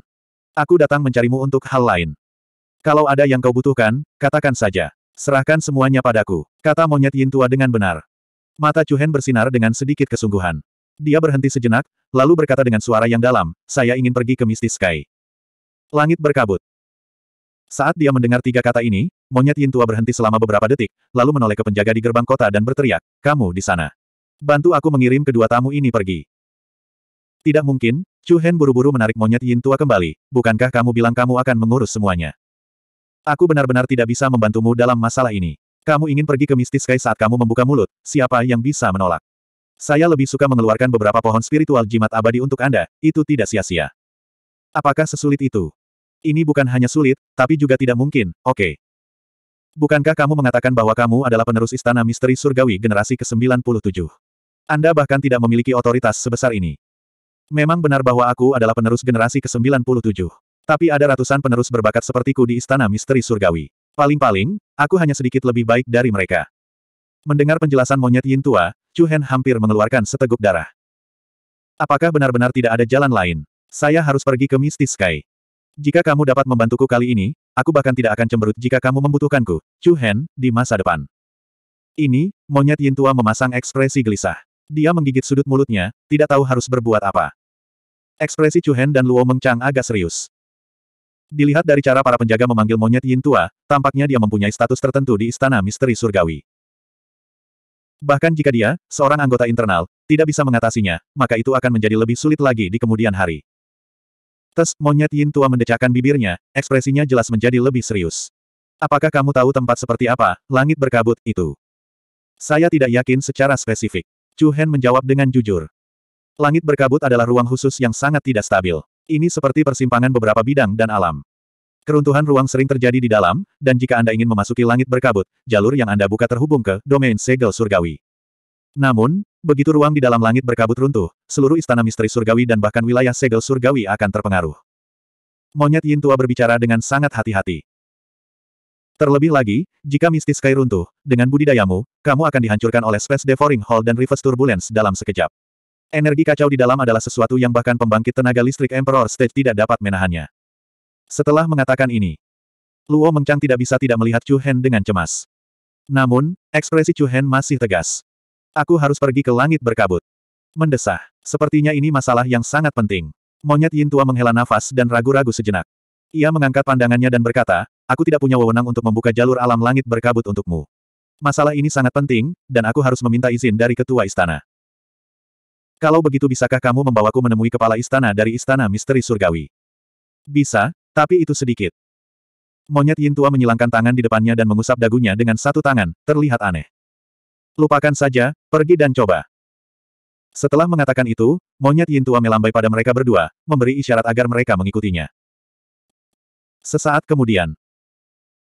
Aku datang mencarimu untuk hal lain. Kalau ada yang kau butuhkan, katakan saja. Serahkan semuanya padaku, kata monyet Yin tua dengan benar. Mata Cuhen bersinar dengan sedikit kesungguhan. Dia berhenti sejenak, lalu berkata dengan suara yang dalam, saya ingin pergi ke Misty Sky. Langit berkabut. Saat dia mendengar tiga kata ini, monyet Yin tua berhenti selama beberapa detik, lalu menoleh ke penjaga di gerbang kota dan berteriak, kamu di sana. Bantu aku mengirim kedua tamu ini pergi. Tidak mungkin, Chu Hen buru-buru menarik monyet Yin Tua kembali. Bukankah kamu bilang kamu akan mengurus semuanya? Aku benar-benar tidak bisa membantumu dalam masalah ini. Kamu ingin pergi ke Mistis Sky saat kamu membuka mulut, siapa yang bisa menolak? Saya lebih suka mengeluarkan beberapa pohon spiritual jimat abadi untuk Anda, itu tidak sia-sia. Apakah sesulit itu? Ini bukan hanya sulit, tapi juga tidak mungkin, oke. Okay. Bukankah kamu mengatakan bahwa kamu adalah penerus Istana Misteri Surgawi generasi ke-97? Anda bahkan tidak memiliki otoritas sebesar ini. Memang benar bahwa aku adalah penerus generasi ke-97. Tapi ada ratusan penerus berbakat sepertiku di Istana Misteri Surgawi. Paling-paling, aku hanya sedikit lebih baik dari mereka. Mendengar penjelasan monyet Yin Tua, Chu Hen hampir mengeluarkan seteguk darah. Apakah benar-benar tidak ada jalan lain? Saya harus pergi ke Mystic Sky. Jika kamu dapat membantuku kali ini, aku bahkan tidak akan cemberut jika kamu membutuhkanku, Chu Hen, di masa depan. Ini, monyet Yin Tua memasang ekspresi gelisah. Dia menggigit sudut mulutnya, tidak tahu harus berbuat apa. Ekspresi Chuhen dan Luo Mengchang agak serius. Dilihat dari cara para penjaga memanggil monyet Yin Tua, tampaknya dia mempunyai status tertentu di Istana Misteri Surgawi. Bahkan jika dia, seorang anggota internal, tidak bisa mengatasinya, maka itu akan menjadi lebih sulit lagi di kemudian hari. Tes, monyet Yin Tua mendecakkan bibirnya, ekspresinya jelas menjadi lebih serius. Apakah kamu tahu tempat seperti apa, langit berkabut, itu? Saya tidak yakin secara spesifik. Chu Hen menjawab dengan jujur. Langit berkabut adalah ruang khusus yang sangat tidak stabil. Ini seperti persimpangan beberapa bidang dan alam. Keruntuhan ruang sering terjadi di dalam, dan jika Anda ingin memasuki langit berkabut, jalur yang Anda buka terhubung ke domain segel surgawi. Namun, begitu ruang di dalam langit berkabut runtuh, seluruh istana misteri surgawi dan bahkan wilayah segel surgawi akan terpengaruh. Monyet Yin Tua berbicara dengan sangat hati-hati. Terlebih lagi, jika mistis sky runtuh, dengan budidayamu, kamu akan dihancurkan oleh Space Devouring Hall dan Reverse Turbulence dalam sekejap. Energi kacau di dalam adalah sesuatu yang bahkan pembangkit tenaga listrik Emperor Stage tidak dapat menahannya. Setelah mengatakan ini, Luo Mengchang tidak bisa tidak melihat Chu Hen dengan cemas. Namun, ekspresi Chu Hen masih tegas. Aku harus pergi ke langit berkabut. Mendesah. Sepertinya ini masalah yang sangat penting. Monyet Yin Tua menghela nafas dan ragu-ragu sejenak. Ia mengangkat pandangannya dan berkata, Aku tidak punya wewenang untuk membuka jalur alam langit berkabut untukmu. Masalah ini sangat penting, dan aku harus meminta izin dari ketua istana. Kalau begitu bisakah kamu membawaku menemui kepala istana dari istana misteri surgawi? Bisa, tapi itu sedikit. Monyet Yin Tua menyilangkan tangan di depannya dan mengusap dagunya dengan satu tangan, terlihat aneh. Lupakan saja, pergi dan coba. Setelah mengatakan itu, monyet Yin Tua melambai pada mereka berdua, memberi isyarat agar mereka mengikutinya. Sesaat kemudian,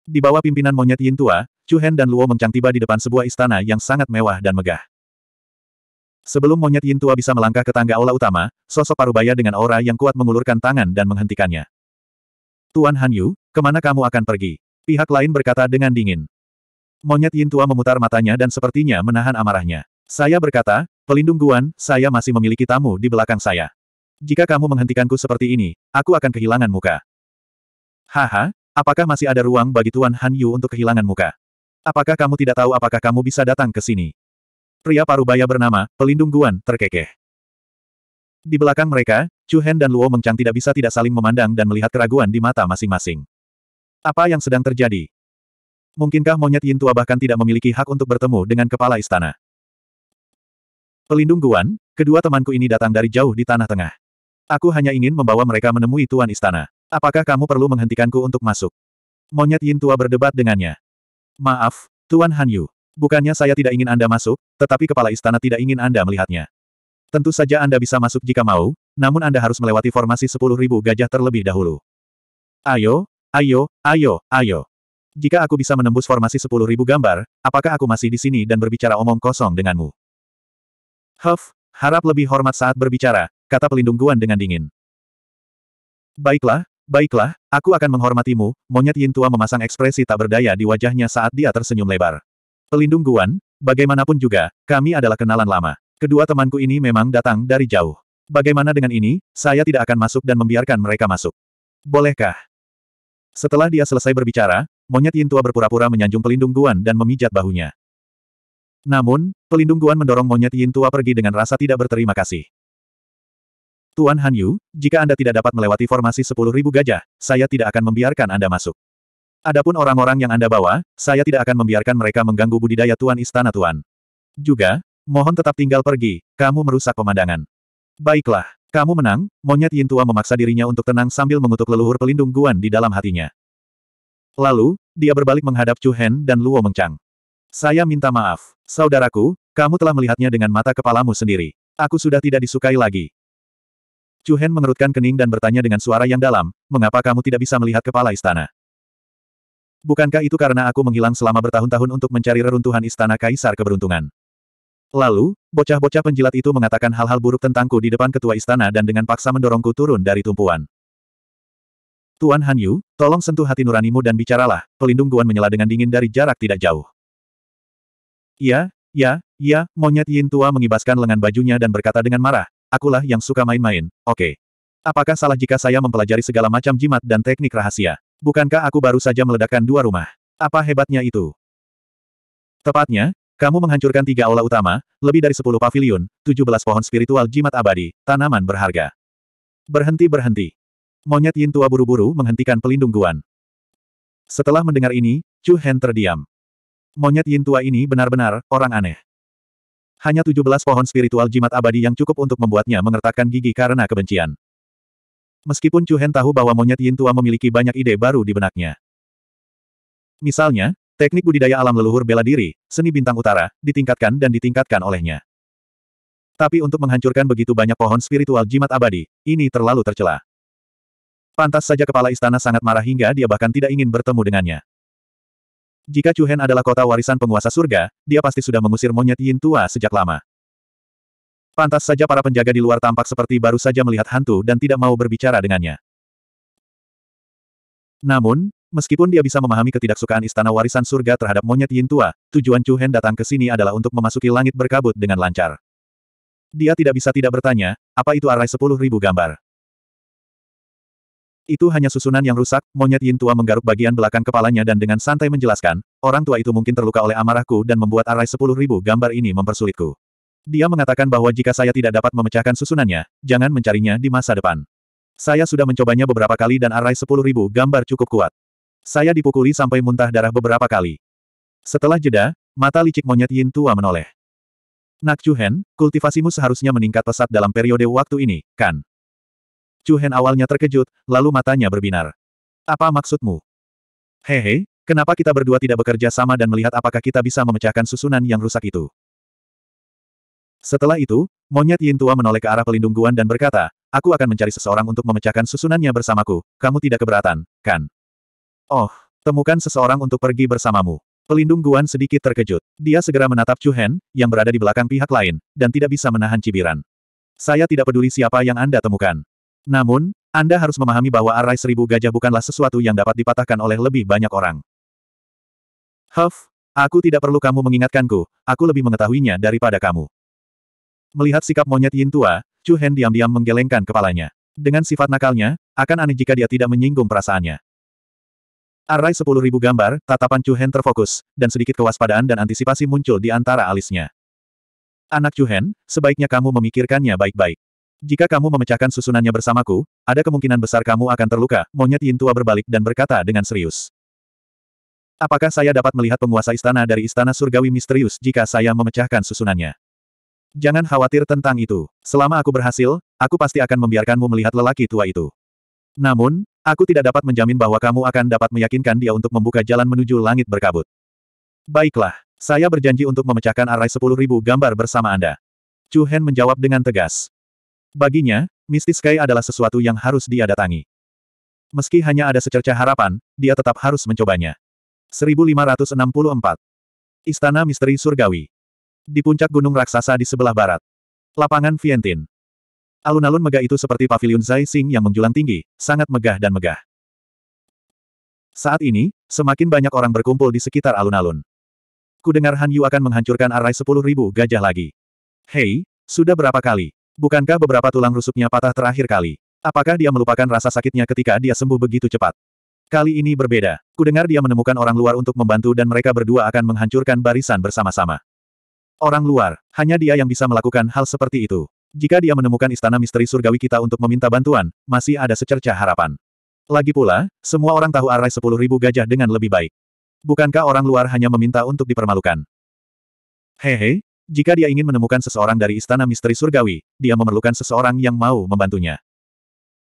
di bawah pimpinan monyet Yin tua, Chu Hen dan Luo Mengcang tiba di depan sebuah istana yang sangat mewah dan megah. Sebelum monyet Yin tua bisa melangkah ke tangga aula utama, sosok parubaya dengan aura yang kuat mengulurkan tangan dan menghentikannya. Tuan Han Yu, kemana kamu akan pergi? Pihak lain berkata dengan dingin. Monyet Yin tua memutar matanya dan sepertinya menahan amarahnya. Saya berkata, pelindung Guan, saya masih memiliki tamu di belakang saya. Jika kamu menghentikanku seperti ini, aku akan kehilangan muka. Haha, Apakah masih ada ruang bagi Tuan Han Yu untuk kehilangan muka? Apakah kamu tidak tahu apakah kamu bisa datang ke sini? Pria parubaya bernama, pelindung Guan, terkekeh. Di belakang mereka, Chu Hen dan Luo Mengchang tidak bisa tidak saling memandang dan melihat keraguan di mata masing-masing. Apa yang sedang terjadi? Mungkinkah monyet Yin Tua bahkan tidak memiliki hak untuk bertemu dengan kepala istana? Pelindung Guan, kedua temanku ini datang dari jauh di Tanah Tengah. Aku hanya ingin membawa mereka menemui Tuan Istana. Apakah kamu perlu menghentikanku untuk masuk? Monyet Yin tua berdebat dengannya. Maaf, Tuan Han Yu. Bukannya saya tidak ingin Anda masuk, tetapi kepala istana tidak ingin Anda melihatnya. Tentu saja Anda bisa masuk jika mau, namun Anda harus melewati formasi 10.000 gajah terlebih dahulu. Ayo, ayo, ayo, ayo. Jika aku bisa menembus formasi 10.000 gambar, apakah aku masih di sini dan berbicara omong kosong denganmu? Huff, harap lebih hormat saat berbicara, kata pelindung Guan dengan dingin. Baiklah, Baiklah, aku akan menghormatimu, monyet Yin Tua memasang ekspresi tak berdaya di wajahnya saat dia tersenyum lebar. Pelindung Guan, bagaimanapun juga, kami adalah kenalan lama. Kedua temanku ini memang datang dari jauh. Bagaimana dengan ini, saya tidak akan masuk dan membiarkan mereka masuk. Bolehkah? Setelah dia selesai berbicara, monyet Yin Tua berpura-pura menyanjung pelindung Guan dan memijat bahunya. Namun, pelindung Guan mendorong monyet Yin Tua pergi dengan rasa tidak berterima kasih. Tuan Han Yu, jika Anda tidak dapat melewati formasi 10.000 gajah, saya tidak akan membiarkan Anda masuk. Adapun orang-orang yang Anda bawa, saya tidak akan membiarkan mereka mengganggu budidaya Tuan Istana Tuan. Juga, mohon tetap tinggal pergi, kamu merusak pemandangan. Baiklah, kamu menang, monyet Yin Tua memaksa dirinya untuk tenang sambil mengutuk leluhur pelindung Guan di dalam hatinya. Lalu, dia berbalik menghadap Chu Hen dan Luo Mengchang. Saya minta maaf, saudaraku, kamu telah melihatnya dengan mata kepalamu sendiri. Aku sudah tidak disukai lagi. Chu Hen mengerutkan kening dan bertanya dengan suara yang dalam, mengapa kamu tidak bisa melihat kepala istana? Bukankah itu karena aku menghilang selama bertahun-tahun untuk mencari reruntuhan istana kaisar keberuntungan? Lalu, bocah-bocah penjilat itu mengatakan hal-hal buruk tentangku di depan ketua istana dan dengan paksa mendorongku turun dari tumpuan. Tuan Han Yu, tolong sentuh hati nuranimu dan bicaralah, pelindung Guan menyela dengan dingin dari jarak tidak jauh. Ya, ya, ya, monyet Yin Tua mengibaskan lengan bajunya dan berkata dengan marah, Akulah yang suka main-main, oke. Okay. Apakah salah jika saya mempelajari segala macam jimat dan teknik rahasia? Bukankah aku baru saja meledakkan dua rumah? Apa hebatnya itu? Tepatnya, kamu menghancurkan tiga aula utama, lebih dari sepuluh pavilion, tujuh belas pohon spiritual jimat abadi, tanaman berharga. Berhenti-berhenti. Monyet Yin tua buru-buru menghentikan pelindung Guan. Setelah mendengar ini, Chu Hen terdiam. Monyet Yin tua ini benar-benar orang aneh. Hanya 17 pohon spiritual jimat abadi yang cukup untuk membuatnya mengertakkan gigi karena kebencian. Meskipun Chu Hen tahu bahwa monyet Yin Tua memiliki banyak ide baru di benaknya. Misalnya, teknik budidaya alam leluhur bela diri, seni bintang utara, ditingkatkan dan ditingkatkan olehnya. Tapi untuk menghancurkan begitu banyak pohon spiritual jimat abadi, ini terlalu tercela. Pantas saja kepala istana sangat marah hingga dia bahkan tidak ingin bertemu dengannya. Jika Chuhen adalah kota warisan penguasa surga, dia pasti sudah mengusir monyet Yin tua sejak lama. Pantas saja para penjaga di luar tampak seperti baru saja melihat hantu dan tidak mau berbicara dengannya. Namun, meskipun dia bisa memahami ketidaksukaan istana warisan surga terhadap monyet Yin tua, tujuan Chuhen datang ke sini adalah untuk memasuki langit berkabut dengan lancar. Dia tidak bisa tidak bertanya, apa itu arai sepuluh ribu gambar. Itu hanya susunan yang rusak, monyet Yin tua menggaruk bagian belakang kepalanya dan dengan santai menjelaskan, orang tua itu mungkin terluka oleh amarahku dan membuat arai sepuluh ribu gambar ini mempersulitku. Dia mengatakan bahwa jika saya tidak dapat memecahkan susunannya, jangan mencarinya di masa depan. Saya sudah mencobanya beberapa kali dan arai sepuluh ribu gambar cukup kuat. Saya dipukuli sampai muntah darah beberapa kali. Setelah jeda, mata licik monyet Yin tua menoleh. Nak Chuhen, kultivasimu seharusnya meningkat pesat dalam periode waktu ini, kan? Chu Hen awalnya terkejut, lalu matanya berbinar. Apa maksudmu? Hehe, kenapa kita berdua tidak bekerja sama dan melihat apakah kita bisa memecahkan susunan yang rusak itu? Setelah itu, monyet Yin Tua menoleh ke arah pelindung Guan dan berkata, Aku akan mencari seseorang untuk memecahkan susunannya bersamaku, kamu tidak keberatan, kan? Oh, temukan seseorang untuk pergi bersamamu. Pelindung Guan sedikit terkejut. Dia segera menatap Chu Hen, yang berada di belakang pihak lain, dan tidak bisa menahan cibiran. Saya tidak peduli siapa yang Anda temukan. Namun, Anda harus memahami bahwa arai seribu gajah bukanlah sesuatu yang dapat dipatahkan oleh lebih banyak orang. Huff, aku tidak perlu kamu mengingatkanku, aku lebih mengetahuinya daripada kamu. Melihat sikap monyet Yin tua, Chu Hen diam-diam menggelengkan kepalanya. Dengan sifat nakalnya, akan aneh jika dia tidak menyinggung perasaannya. Arai sepuluh ribu gambar, tatapan Chu Hen terfokus, dan sedikit kewaspadaan dan antisipasi muncul di antara alisnya. Anak Chu Hen, sebaiknya kamu memikirkannya baik-baik. Jika kamu memecahkan susunannya bersamaku, ada kemungkinan besar kamu akan terluka, monyet Yin Tua berbalik dan berkata dengan serius. Apakah saya dapat melihat penguasa istana dari istana surgawi misterius jika saya memecahkan susunannya? Jangan khawatir tentang itu. Selama aku berhasil, aku pasti akan membiarkanmu melihat lelaki tua itu. Namun, aku tidak dapat menjamin bahwa kamu akan dapat meyakinkan dia untuk membuka jalan menuju langit berkabut. Baiklah, saya berjanji untuk memecahkan arai sepuluh ribu gambar bersama Anda. Chu Hen menjawab dengan tegas. Baginya, mistis Sky adalah sesuatu yang harus dia datangi. Meski hanya ada secerca harapan, dia tetap harus mencobanya. 1564. Istana Misteri Surgawi. Di puncak gunung raksasa di sebelah barat. Lapangan Vientin. Alun-alun megah itu seperti pavilion Zai Sing yang menjulang tinggi, sangat megah dan megah. Saat ini, semakin banyak orang berkumpul di sekitar alun-alun. Kudengar Han Yu akan menghancurkan arai ribu gajah lagi. Hei, sudah berapa kali? Bukankah beberapa tulang rusuknya patah terakhir kali? Apakah dia melupakan rasa sakitnya ketika dia sembuh begitu cepat? Kali ini berbeda. Kudengar dia menemukan orang luar untuk membantu dan mereka berdua akan menghancurkan barisan bersama-sama. Orang luar, hanya dia yang bisa melakukan hal seperti itu. Jika dia menemukan istana misteri surgawi kita untuk meminta bantuan, masih ada secerca harapan. Lagi pula, semua orang tahu arai sepuluh ribu gajah dengan lebih baik. Bukankah orang luar hanya meminta untuk dipermalukan? Hehe, jika dia ingin menemukan seseorang dari Istana Misteri Surgawi, dia memerlukan seseorang yang mau membantunya.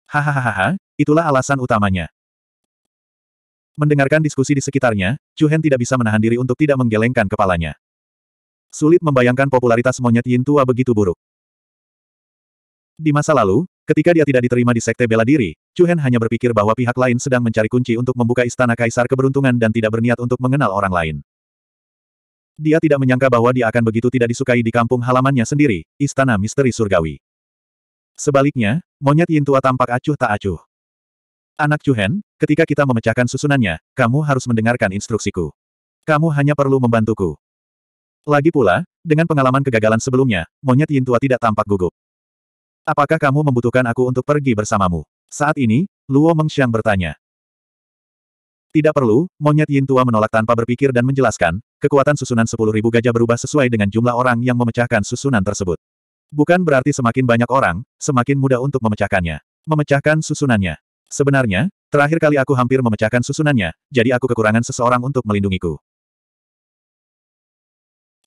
Hahaha, itulah alasan utamanya. Mendengarkan diskusi di sekitarnya, Chu Hen tidak bisa menahan diri untuk tidak menggelengkan kepalanya. Sulit membayangkan popularitas monyet Yin tua begitu buruk. Di masa lalu, ketika dia tidak diterima di sekte bela diri, Chu Hen hanya berpikir bahwa pihak lain sedang mencari kunci untuk membuka istana kaisar keberuntungan dan tidak berniat untuk mengenal orang lain. Dia tidak menyangka bahwa dia akan begitu tidak disukai di kampung halamannya sendiri, Istana Misteri Surgawi. Sebaliknya, monyet Yin Tua tampak acuh tak acuh. Anak Chuhen, ketika kita memecahkan susunannya, kamu harus mendengarkan instruksiku. Kamu hanya perlu membantuku. Lagi pula, dengan pengalaman kegagalan sebelumnya, monyet Yin Tua tidak tampak gugup. Apakah kamu membutuhkan aku untuk pergi bersamamu? Saat ini, Luo Mengxiang bertanya. Tidak perlu, monyet Yin Tua menolak tanpa berpikir dan menjelaskan, kekuatan susunan sepuluh ribu gajah berubah sesuai dengan jumlah orang yang memecahkan susunan tersebut. Bukan berarti semakin banyak orang, semakin mudah untuk memecahkannya. Memecahkan susunannya. Sebenarnya, terakhir kali aku hampir memecahkan susunannya, jadi aku kekurangan seseorang untuk melindungiku.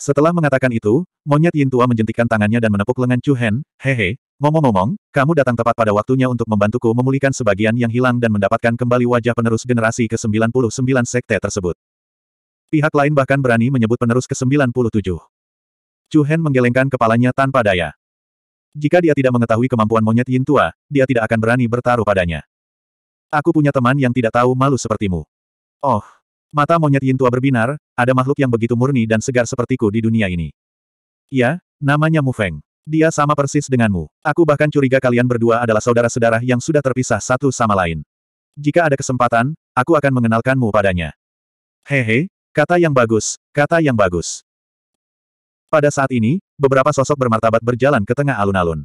Setelah mengatakan itu, monyet Yin Tua menjentikkan tangannya dan menepuk lengan Chu Hen, hehe, ngomong-ngomong, kamu datang tepat pada waktunya untuk membantuku memulihkan sebagian yang hilang dan mendapatkan kembali wajah penerus generasi ke-99 sekte tersebut. Pihak lain bahkan berani menyebut penerus ke-97. Chu Hen menggelengkan kepalanya tanpa daya. Jika dia tidak mengetahui kemampuan monyet Yin Tua, dia tidak akan berani bertaruh padanya. Aku punya teman yang tidak tahu malu sepertimu. Oh, Mata monyet Yin tua berbinar, ada makhluk yang begitu murni dan segar sepertiku di dunia ini. Ya, namanya Mu Feng. Dia sama persis denganmu. Aku bahkan curiga kalian berdua adalah saudara-saudara yang sudah terpisah satu sama lain. Jika ada kesempatan, aku akan mengenalkanmu padanya. Hehe, kata yang bagus, kata yang bagus. Pada saat ini, beberapa sosok bermartabat berjalan ke tengah alun-alun.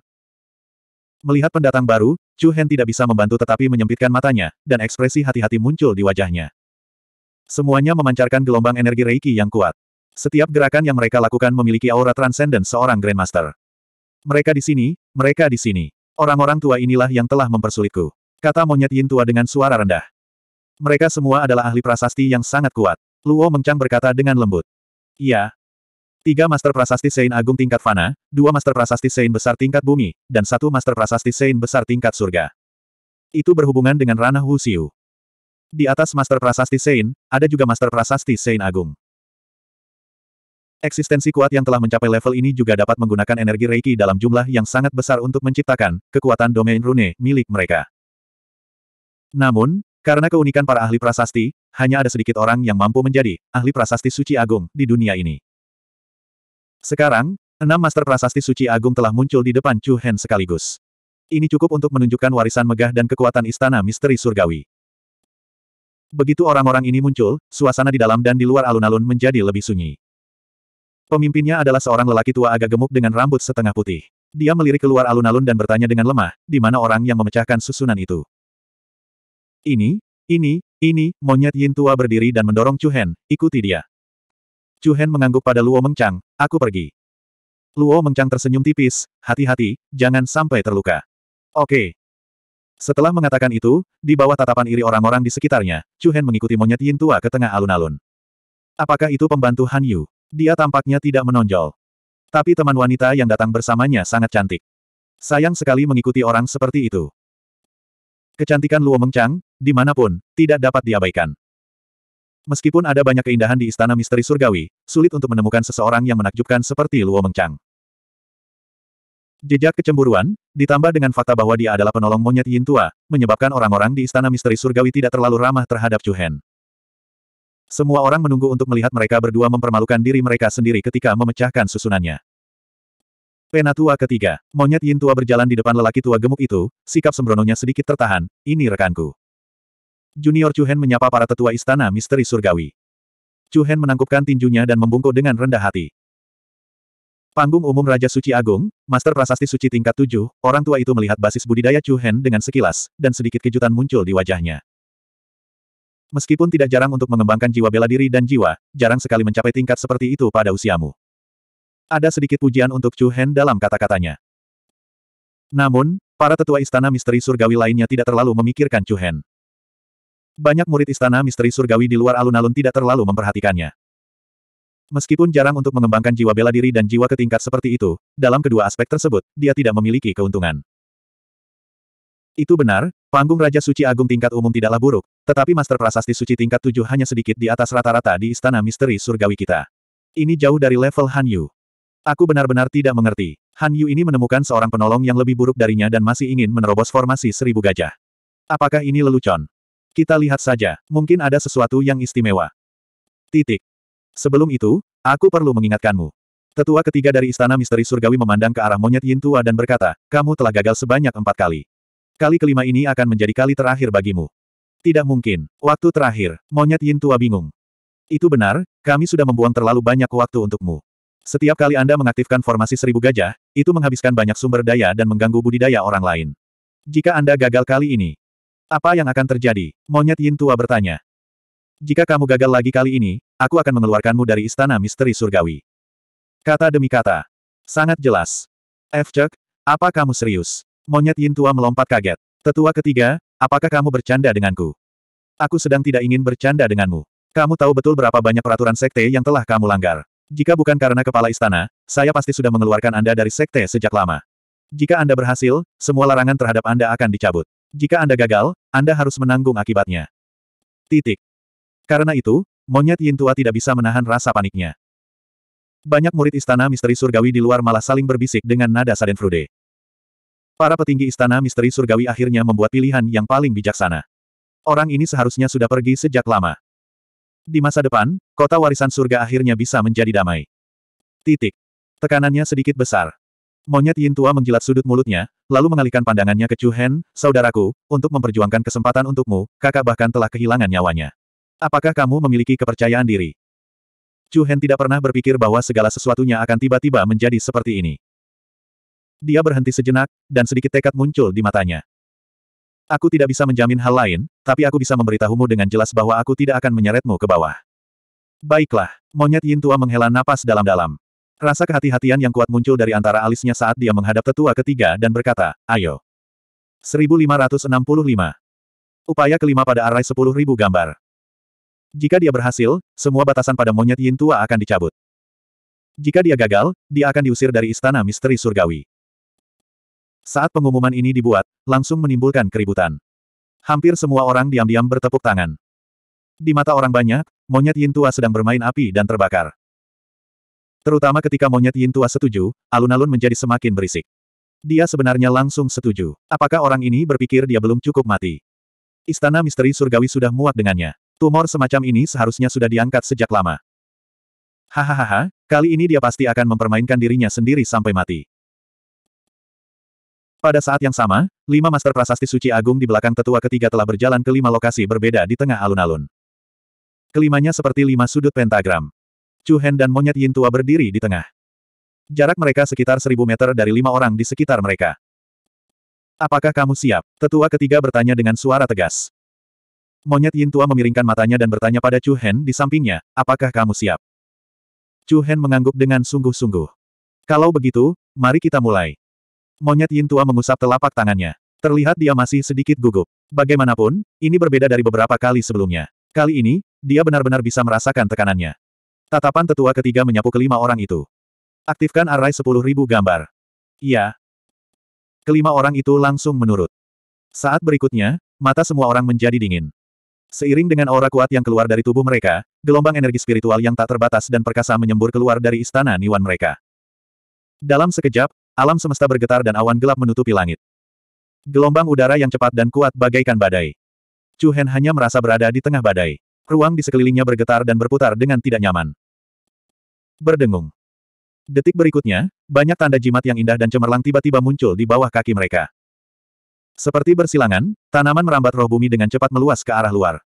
Melihat pendatang baru, Chu Hen tidak bisa membantu tetapi menyempitkan matanya, dan ekspresi hati-hati muncul di wajahnya. Semuanya memancarkan gelombang energi Reiki yang kuat. Setiap gerakan yang mereka lakukan memiliki aura transenden seorang Grandmaster. Mereka di sini, mereka di sini. Orang-orang tua inilah yang telah mempersulitku. Kata monyet Yin tua dengan suara rendah. Mereka semua adalah ahli prasasti yang sangat kuat. Luo Mengcang berkata dengan lembut. Iya. Tiga Master Prasasti Sein Agung tingkat Fana, dua Master Prasasti Sein Besar tingkat Bumi, dan satu Master Prasasti Sein Besar tingkat Surga. Itu berhubungan dengan ranah Wu di atas Master Prasasti Sein, ada juga Master Prasasti Sein Agung. Eksistensi kuat yang telah mencapai level ini juga dapat menggunakan energi Reiki dalam jumlah yang sangat besar untuk menciptakan kekuatan domain rune milik mereka. Namun, karena keunikan para ahli prasasti, hanya ada sedikit orang yang mampu menjadi ahli prasasti suci agung di dunia ini. Sekarang, enam master prasasti suci agung telah muncul di depan Chu Hen sekaligus. Ini cukup untuk menunjukkan warisan megah dan kekuatan istana misteri surgawi. Begitu orang-orang ini muncul, suasana di dalam dan di luar alun-alun menjadi lebih sunyi. Pemimpinnya adalah seorang lelaki tua agak gemuk dengan rambut setengah putih. Dia melirik keluar alun-alun dan bertanya dengan lemah, di mana orang yang memecahkan susunan itu. Ini, ini, ini, monyet Yin tua berdiri dan mendorong Chu Hen, ikuti dia. Chu Hen mengangguk pada Luo Mengchang, aku pergi. Luo Mengchang tersenyum tipis, hati-hati, jangan sampai terluka. Oke, setelah mengatakan itu, di bawah tatapan iri orang-orang di sekitarnya, Chu Hen mengikuti monyet Yin tua ke tengah alun-alun. Apakah itu pembantu Han Yu? Dia tampaknya tidak menonjol. Tapi teman wanita yang datang bersamanya sangat cantik. Sayang sekali mengikuti orang seperti itu. Kecantikan Luo Mengchang, dimanapun, tidak dapat diabaikan. Meskipun ada banyak keindahan di Istana Misteri Surgawi, sulit untuk menemukan seseorang yang menakjubkan seperti Luo Mengchang. Jejak kecemburuan, ditambah dengan fakta bahwa dia adalah penolong monyet Yin Tua, menyebabkan orang-orang di Istana Misteri Surgawi tidak terlalu ramah terhadap Chu Hen. Semua orang menunggu untuk melihat mereka berdua mempermalukan diri mereka sendiri ketika memecahkan susunannya. Penatua ketiga, monyet Yin Tua berjalan di depan lelaki tua gemuk itu, sikap sembrononya sedikit tertahan, ini rekanku. Junior Chu Hen menyapa para tetua Istana Misteri Surgawi. Chu Hen menangkupkan tinjunya dan membungkuk dengan rendah hati. Panggung umum Raja Suci Agung, Master Prasasti Suci tingkat 7, orang tua itu melihat basis budidaya Chu Hen dengan sekilas, dan sedikit kejutan muncul di wajahnya. Meskipun tidak jarang untuk mengembangkan jiwa bela diri dan jiwa, jarang sekali mencapai tingkat seperti itu pada usiamu. Ada sedikit pujian untuk Chu Hen dalam kata-katanya. Namun, para tetua istana misteri surgawi lainnya tidak terlalu memikirkan Chu Hen. Banyak murid istana misteri surgawi di luar alun-alun tidak terlalu memperhatikannya. Meskipun jarang untuk mengembangkan jiwa bela diri dan jiwa ketingkat seperti itu, dalam kedua aspek tersebut, dia tidak memiliki keuntungan. Itu benar, panggung Raja Suci Agung tingkat umum tidaklah buruk, tetapi Master Prasasti Suci tingkat tujuh hanya sedikit di atas rata-rata di Istana Misteri Surgawi kita. Ini jauh dari level Han Yu. Aku benar-benar tidak mengerti. Han Yu ini menemukan seorang penolong yang lebih buruk darinya dan masih ingin menerobos formasi seribu gajah. Apakah ini lelucon? Kita lihat saja, mungkin ada sesuatu yang istimewa. Titik. Sebelum itu, aku perlu mengingatkanmu. Tetua ketiga dari Istana Misteri Surgawi memandang ke arah monyet Yin Tua dan berkata, kamu telah gagal sebanyak empat kali. Kali kelima ini akan menjadi kali terakhir bagimu. Tidak mungkin. Waktu terakhir, monyet Yin Tua bingung. Itu benar, kami sudah membuang terlalu banyak waktu untukmu. Setiap kali Anda mengaktifkan formasi seribu gajah, itu menghabiskan banyak sumber daya dan mengganggu budidaya orang lain. Jika Anda gagal kali ini, apa yang akan terjadi? Monyet Yin Tua bertanya. Jika kamu gagal lagi kali ini, Aku akan mengeluarkanmu dari istana misteri surgawi. Kata demi kata. Sangat jelas. Efcek, apa kamu serius? Monyet Yin Tua melompat kaget. Tetua ketiga, apakah kamu bercanda denganku? Aku sedang tidak ingin bercanda denganmu. Kamu tahu betul berapa banyak peraturan sekte yang telah kamu langgar. Jika bukan karena kepala istana, saya pasti sudah mengeluarkan Anda dari sekte sejak lama. Jika Anda berhasil, semua larangan terhadap Anda akan dicabut. Jika Anda gagal, Anda harus menanggung akibatnya. Titik. Karena itu, Monyet Yin Tua tidak bisa menahan rasa paniknya. Banyak murid istana misteri surgawi di luar malah saling berbisik dengan nada Sadenfrude. Para petinggi istana misteri surgawi akhirnya membuat pilihan yang paling bijaksana. Orang ini seharusnya sudah pergi sejak lama. Di masa depan, kota warisan surga akhirnya bisa menjadi damai. Titik. Tekanannya sedikit besar. Monyet Yin Tua menjilat sudut mulutnya, lalu mengalihkan pandangannya ke Chu Hen, saudaraku, untuk memperjuangkan kesempatan untukmu, kakak bahkan telah kehilangan nyawanya. Apakah kamu memiliki kepercayaan diri? Chu Hen tidak pernah berpikir bahwa segala sesuatunya akan tiba-tiba menjadi seperti ini. Dia berhenti sejenak, dan sedikit tekad muncul di matanya. Aku tidak bisa menjamin hal lain, tapi aku bisa memberitahumu dengan jelas bahwa aku tidak akan menyeretmu ke bawah. Baiklah, monyet Yin Tua menghela napas dalam-dalam. Rasa kehati-hatian yang kuat muncul dari antara alisnya saat dia menghadap tetua ketiga dan berkata, ayo. 1565. Upaya kelima pada arai 10.000 gambar. Jika dia berhasil, semua batasan pada monyet Yin tua akan dicabut. Jika dia gagal, dia akan diusir dari istana misteri surgawi. Saat pengumuman ini dibuat, langsung menimbulkan keributan. Hampir semua orang diam-diam bertepuk tangan. Di mata orang banyak, monyet Yin tua sedang bermain api dan terbakar. Terutama ketika monyet Yin tua setuju, alun-alun menjadi semakin berisik. Dia sebenarnya langsung setuju. Apakah orang ini berpikir dia belum cukup mati? Istana misteri surgawi sudah muak dengannya. Tumor semacam ini seharusnya sudah diangkat sejak lama. Hahaha, kali ini dia pasti akan mempermainkan dirinya sendiri sampai mati. Pada saat yang sama, lima master prasasti suci agung di belakang tetua ketiga telah berjalan ke lima lokasi berbeda di tengah alun-alun. Kelimanya seperti lima sudut pentagram. Chu dan monyet Yin tua berdiri di tengah. Jarak mereka sekitar seribu meter dari lima orang di sekitar mereka. Apakah kamu siap? Tetua ketiga bertanya dengan suara tegas. Monyet Yin Tua memiringkan matanya dan bertanya pada Chu Hen di sampingnya, apakah kamu siap? Chu Hen mengangguk dengan sungguh-sungguh. Kalau begitu, mari kita mulai. Monyet Yin Tua mengusap telapak tangannya. Terlihat dia masih sedikit gugup. Bagaimanapun, ini berbeda dari beberapa kali sebelumnya. Kali ini, dia benar-benar bisa merasakan tekanannya. Tatapan tetua ketiga menyapu kelima orang itu. Aktifkan array sepuluh ribu gambar. Iya. Kelima orang itu langsung menurut. Saat berikutnya, mata semua orang menjadi dingin. Seiring dengan aura kuat yang keluar dari tubuh mereka, gelombang energi spiritual yang tak terbatas dan perkasa menyembur keluar dari istana Niwan mereka. Dalam sekejap, alam semesta bergetar dan awan gelap menutupi langit. Gelombang udara yang cepat dan kuat bagaikan badai. Chu Hen hanya merasa berada di tengah badai. Ruang di sekelilingnya bergetar dan berputar dengan tidak nyaman. Berdengung. Detik berikutnya, banyak tanda jimat yang indah dan cemerlang tiba-tiba muncul di bawah kaki mereka. Seperti bersilangan, tanaman merambat roh bumi dengan cepat meluas ke arah luar.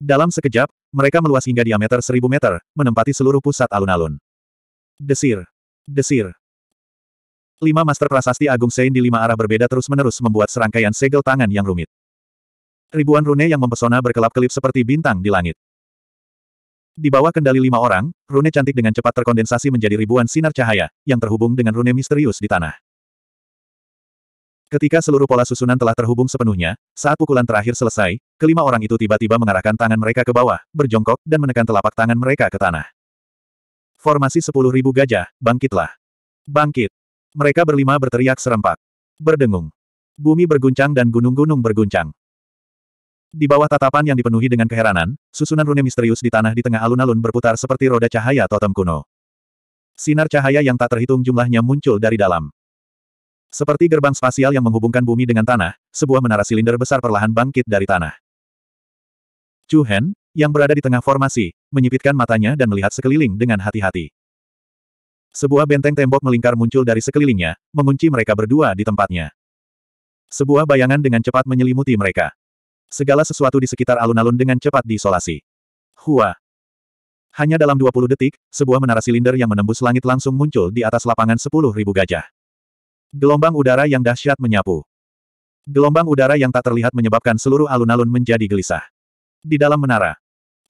Dalam sekejap, mereka meluas hingga diameter seribu meter, menempati seluruh pusat alun-alun. Desir. Desir. Lima master prasasti Agung Sein di lima arah berbeda terus-menerus membuat serangkaian segel tangan yang rumit. Ribuan rune yang mempesona berkelap-kelip seperti bintang di langit. Di bawah kendali lima orang, rune cantik dengan cepat terkondensasi menjadi ribuan sinar cahaya, yang terhubung dengan rune misterius di tanah. Ketika seluruh pola susunan telah terhubung sepenuhnya, saat pukulan terakhir selesai, kelima orang itu tiba-tiba mengarahkan tangan mereka ke bawah, berjongkok, dan menekan telapak tangan mereka ke tanah. Formasi 10.000 gajah, bangkitlah. Bangkit. Mereka berlima berteriak serempak. Berdengung. Bumi berguncang dan gunung-gunung berguncang. Di bawah tatapan yang dipenuhi dengan keheranan, susunan rune misterius di tanah di tengah alun-alun berputar seperti roda cahaya totem kuno. Sinar cahaya yang tak terhitung jumlahnya muncul dari dalam. Seperti gerbang spasial yang menghubungkan bumi dengan tanah, sebuah menara silinder besar perlahan bangkit dari tanah. Chu Hen, yang berada di tengah formasi, menyipitkan matanya dan melihat sekeliling dengan hati-hati. Sebuah benteng tembok melingkar muncul dari sekelilingnya, mengunci mereka berdua di tempatnya. Sebuah bayangan dengan cepat menyelimuti mereka. Segala sesuatu di sekitar alun-alun dengan cepat diisolasi. Hua. Hanya dalam 20 detik, sebuah menara silinder yang menembus langit langsung muncul di atas lapangan 10.000 gajah. Gelombang udara yang dahsyat menyapu. Gelombang udara yang tak terlihat menyebabkan seluruh alun-alun menjadi gelisah. Di dalam menara,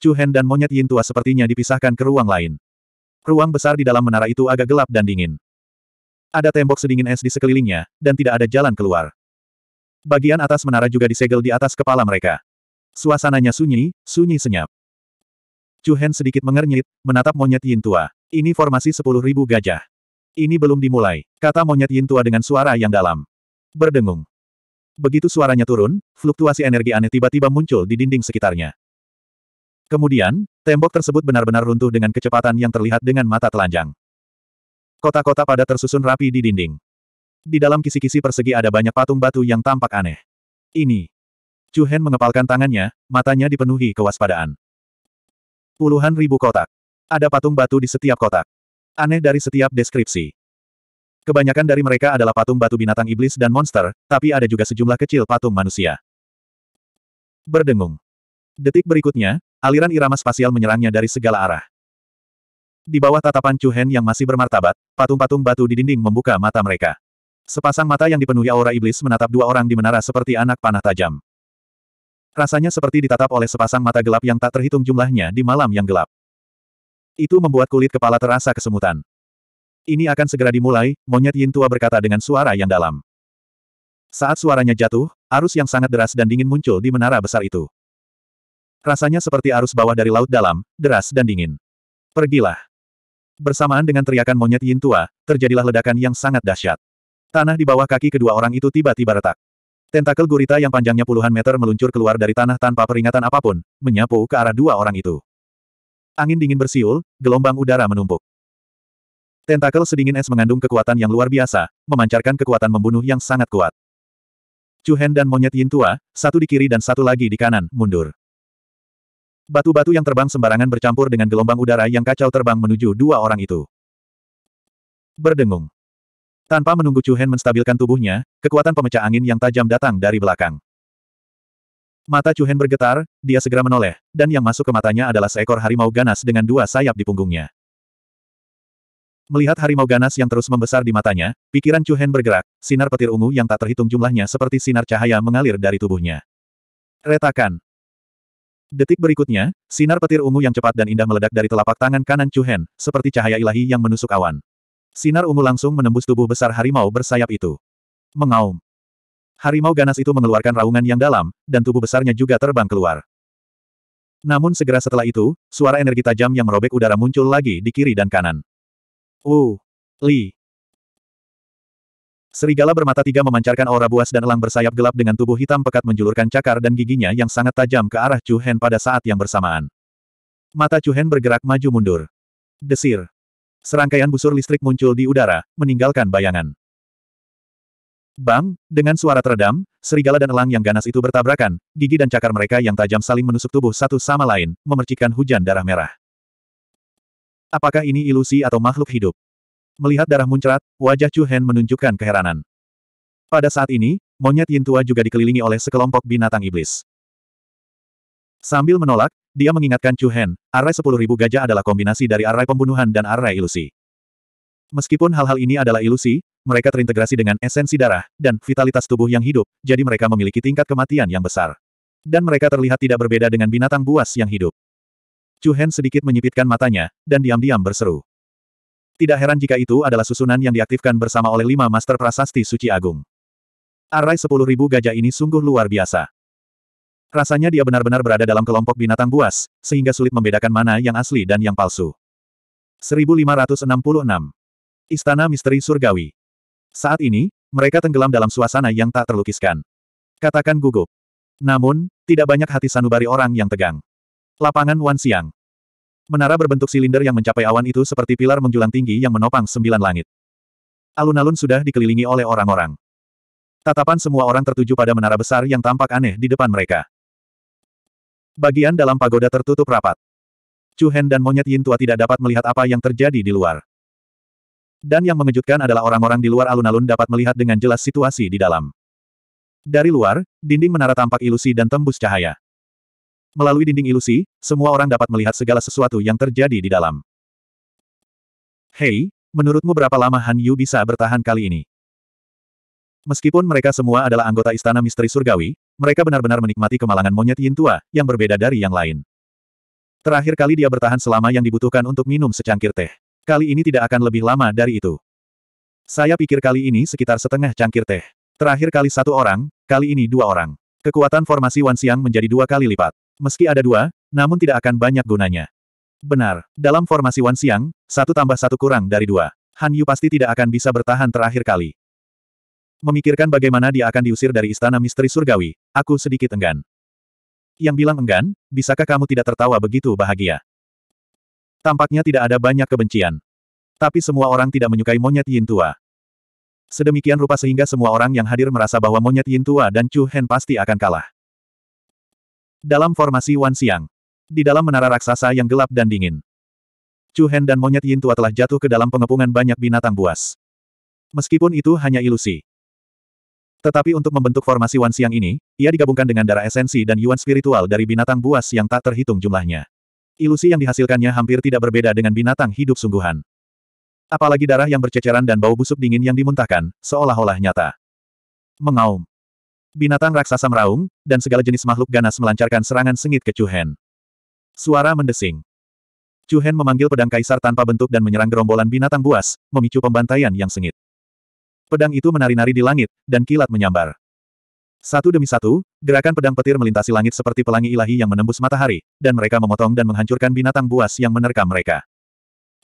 Chu Hen dan monyet Yin Tua sepertinya dipisahkan ke ruang lain. Ruang besar di dalam menara itu agak gelap dan dingin. Ada tembok sedingin es di sekelilingnya, dan tidak ada jalan keluar. Bagian atas menara juga disegel di atas kepala mereka. Suasananya sunyi, sunyi senyap. Chu Hen sedikit mengernyit, menatap monyet Yin Tua. Ini formasi sepuluh ribu gajah. Ini belum dimulai, kata monyet Yin tua dengan suara yang dalam. Berdengung. Begitu suaranya turun, fluktuasi energi aneh tiba-tiba muncul di dinding sekitarnya. Kemudian, tembok tersebut benar-benar runtuh dengan kecepatan yang terlihat dengan mata telanjang. Kota-kota pada tersusun rapi di dinding. Di dalam kisi-kisi persegi ada banyak patung batu yang tampak aneh. Ini. Chu Hen mengepalkan tangannya, matanya dipenuhi kewaspadaan. Puluhan ribu kotak. Ada patung batu di setiap kotak. Aneh dari setiap deskripsi. Kebanyakan dari mereka adalah patung batu binatang iblis dan monster, tapi ada juga sejumlah kecil patung manusia. Berdengung. Detik berikutnya, aliran irama spasial menyerangnya dari segala arah. Di bawah tatapan Chu Hen yang masih bermartabat, patung-patung batu di dinding membuka mata mereka. Sepasang mata yang dipenuhi aura iblis menatap dua orang di menara seperti anak panah tajam. Rasanya seperti ditatap oleh sepasang mata gelap yang tak terhitung jumlahnya di malam yang gelap. Itu membuat kulit kepala terasa kesemutan. Ini akan segera dimulai, monyet Yin tua berkata dengan suara yang dalam. Saat suaranya jatuh, arus yang sangat deras dan dingin muncul di menara besar itu. Rasanya seperti arus bawah dari laut dalam, deras dan dingin. Pergilah. Bersamaan dengan teriakan monyet Yin tua, terjadilah ledakan yang sangat dahsyat. Tanah di bawah kaki kedua orang itu tiba-tiba retak. Tentakel gurita yang panjangnya puluhan meter meluncur keluar dari tanah tanpa peringatan apapun, menyapu ke arah dua orang itu. Angin dingin bersiul, gelombang udara menumpuk. Tentakel sedingin es mengandung kekuatan yang luar biasa, memancarkan kekuatan membunuh yang sangat kuat. Cuhen dan monyet Yin tua, satu di kiri dan satu lagi di kanan, mundur. Batu-batu yang terbang sembarangan bercampur dengan gelombang udara yang kacau terbang menuju dua orang itu. Berdengung. Tanpa menunggu Cuhen menstabilkan tubuhnya, kekuatan pemecah angin yang tajam datang dari belakang. Mata Hen bergetar, dia segera menoleh, dan yang masuk ke matanya adalah seekor harimau ganas dengan dua sayap di punggungnya. Melihat harimau ganas yang terus membesar di matanya, pikiran Hen bergerak, sinar petir ungu yang tak terhitung jumlahnya seperti sinar cahaya mengalir dari tubuhnya. Retakan. Detik berikutnya, sinar petir ungu yang cepat dan indah meledak dari telapak tangan kanan Hen, seperti cahaya ilahi yang menusuk awan. Sinar ungu langsung menembus tubuh besar harimau bersayap itu. Mengaum. Harimau ganas itu mengeluarkan raungan yang dalam, dan tubuh besarnya juga terbang keluar. Namun segera setelah itu, suara energi tajam yang merobek udara muncul lagi di kiri dan kanan. Wu! Li! Serigala bermata tiga memancarkan aura buas dan elang bersayap gelap dengan tubuh hitam pekat menjulurkan cakar dan giginya yang sangat tajam ke arah Chu Hen pada saat yang bersamaan. Mata Chu Hen bergerak maju mundur. Desir. Serangkaian busur listrik muncul di udara, meninggalkan bayangan. Bang, dengan suara teredam, serigala dan elang yang ganas itu bertabrakan, gigi dan cakar mereka yang tajam saling menusuk tubuh satu sama lain, memercikan hujan darah merah. Apakah ini ilusi atau makhluk hidup? Melihat darah muncrat, wajah Chu Hen menunjukkan keheranan. Pada saat ini, monyet Yin Tua juga dikelilingi oleh sekelompok binatang iblis. Sambil menolak, dia mengingatkan Chu Hen, arai ribu gajah adalah kombinasi dari arai pembunuhan dan arai ilusi. Meskipun hal-hal ini adalah ilusi, mereka terintegrasi dengan esensi darah dan vitalitas tubuh yang hidup, jadi mereka memiliki tingkat kematian yang besar. Dan mereka terlihat tidak berbeda dengan binatang buas yang hidup. Chu Hen sedikit menyipitkan matanya, dan diam-diam berseru. Tidak heran jika itu adalah susunan yang diaktifkan bersama oleh lima master prasasti suci agung. Arai sepuluh ribu gajah ini sungguh luar biasa. Rasanya dia benar-benar berada dalam kelompok binatang buas, sehingga sulit membedakan mana yang asli dan yang palsu. 1566 Istana Misteri Surgawi saat ini, mereka tenggelam dalam suasana yang tak terlukiskan. Katakan gugup. Namun, tidak banyak hati sanubari orang yang tegang. Lapangan Wan Siang. Menara berbentuk silinder yang mencapai awan itu seperti pilar menjulang tinggi yang menopang sembilan langit. Alun-alun sudah dikelilingi oleh orang-orang. Tatapan semua orang tertuju pada menara besar yang tampak aneh di depan mereka. Bagian dalam pagoda tertutup rapat. Chu Hen dan monyet Yin Tua tidak dapat melihat apa yang terjadi di luar. Dan yang mengejutkan adalah orang-orang di luar alun-alun dapat melihat dengan jelas situasi di dalam. Dari luar, dinding menara tampak ilusi dan tembus cahaya. Melalui dinding ilusi, semua orang dapat melihat segala sesuatu yang terjadi di dalam. Hei, menurutmu berapa lama Han Yu bisa bertahan kali ini? Meskipun mereka semua adalah anggota Istana Misteri Surgawi, mereka benar-benar menikmati kemalangan monyet Yin Tua, yang berbeda dari yang lain. Terakhir kali dia bertahan selama yang dibutuhkan untuk minum secangkir teh. Kali ini tidak akan lebih lama dari itu. Saya pikir kali ini sekitar setengah cangkir teh. Terakhir kali satu orang, kali ini dua orang. Kekuatan formasi Wan Siang menjadi dua kali lipat. Meski ada dua, namun tidak akan banyak gunanya. Benar, dalam formasi Wan Siang, satu tambah satu kurang dari dua. Han Yu pasti tidak akan bisa bertahan terakhir kali. Memikirkan bagaimana dia akan diusir dari istana misteri surgawi, aku sedikit enggan. Yang bilang enggan, bisakah kamu tidak tertawa begitu bahagia? Tampaknya tidak ada banyak kebencian. Tapi semua orang tidak menyukai monyet Yin Tua. Sedemikian rupa sehingga semua orang yang hadir merasa bahwa monyet Yin Tua dan Chu Hen pasti akan kalah. Dalam formasi Wan Siang. Di dalam menara raksasa yang gelap dan dingin. Chu Hen dan monyet Yin Tua telah jatuh ke dalam pengepungan banyak binatang buas. Meskipun itu hanya ilusi. Tetapi untuk membentuk formasi Wan Siang ini, ia digabungkan dengan darah esensi dan yuan spiritual dari binatang buas yang tak terhitung jumlahnya ilusi yang dihasilkannya hampir tidak berbeda dengan binatang hidup sungguhan. Apalagi darah yang berceceran dan bau busuk dingin yang dimuntahkan, seolah-olah nyata. Mengaum. Binatang raksasa meraung, dan segala jenis makhluk ganas melancarkan serangan sengit ke Chuhen. Suara mendesing. Chuhen memanggil pedang kaisar tanpa bentuk dan menyerang gerombolan binatang buas, memicu pembantaian yang sengit. Pedang itu menari-nari di langit, dan kilat menyambar. Satu demi satu, gerakan pedang petir melintasi langit seperti pelangi ilahi yang menembus matahari, dan mereka memotong dan menghancurkan binatang buas yang menerkam mereka.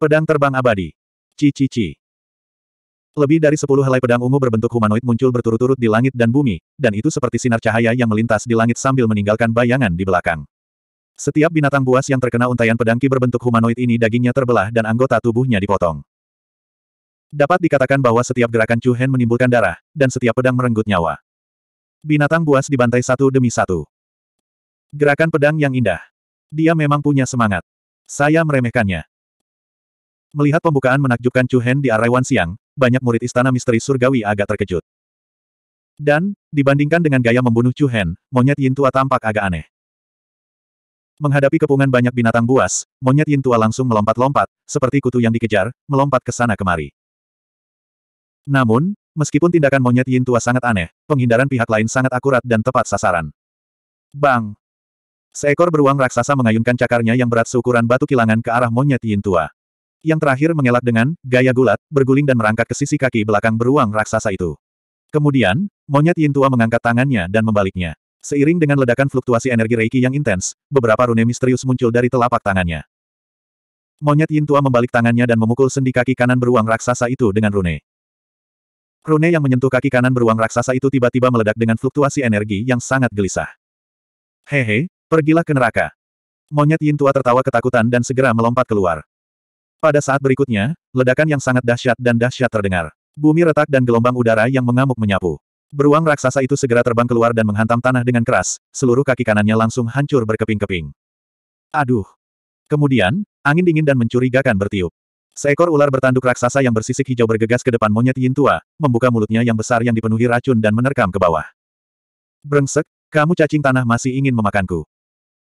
Pedang terbang abadi. Cici-ci. Lebih dari sepuluh helai pedang ungu berbentuk humanoid muncul berturut-turut di langit dan bumi, dan itu seperti sinar cahaya yang melintas di langit sambil meninggalkan bayangan di belakang. Setiap binatang buas yang terkena untayan pedang ki berbentuk humanoid ini dagingnya terbelah dan anggota tubuhnya dipotong. Dapat dikatakan bahwa setiap gerakan Chu Hen menimbulkan darah, dan setiap pedang merenggut nyawa binatang buas di dibantai satu demi satu. Gerakan pedang yang indah. Dia memang punya semangat. Saya meremehkannya. Melihat pembukaan menakjubkan Chu Hen di Araiwan Siang, banyak murid istana misteri surgawi agak terkejut. Dan, dibandingkan dengan gaya membunuh Chu Hen, monyet Yin Tua tampak agak aneh. Menghadapi kepungan banyak binatang buas, monyet Yin Tua langsung melompat-lompat, seperti kutu yang dikejar, melompat ke sana kemari. Namun, Meskipun tindakan monyet Yin tua sangat aneh, penghindaran pihak lain sangat akurat dan tepat sasaran. Bang! Seekor beruang raksasa mengayunkan cakarnya yang berat seukuran batu kilangan ke arah monyet Yin tua. Yang terakhir mengelak dengan, gaya gulat, berguling dan merangkak ke sisi kaki belakang beruang raksasa itu. Kemudian, monyet Yin tua mengangkat tangannya dan membaliknya. Seiring dengan ledakan fluktuasi energi reiki yang intens, beberapa rune misterius muncul dari telapak tangannya. Monyet Yin tua membalik tangannya dan memukul sendi kaki kanan beruang raksasa itu dengan rune. Krone yang menyentuh kaki kanan beruang raksasa itu tiba-tiba meledak dengan fluktuasi energi yang sangat gelisah. Hehe, pergilah ke neraka. Monyet Yin Tua tertawa ketakutan dan segera melompat keluar. Pada saat berikutnya, ledakan yang sangat dahsyat dan dahsyat terdengar. Bumi retak dan gelombang udara yang mengamuk menyapu. Beruang raksasa itu segera terbang keluar dan menghantam tanah dengan keras, seluruh kaki kanannya langsung hancur berkeping-keping. Aduh! Kemudian, angin dingin dan mencurigakan bertiup. Seekor ular bertanduk raksasa yang bersisik hijau bergegas ke depan monyet Yin tua, membuka mulutnya yang besar yang dipenuhi racun dan menerkam ke bawah. Brengsek, kamu cacing tanah masih ingin memakanku.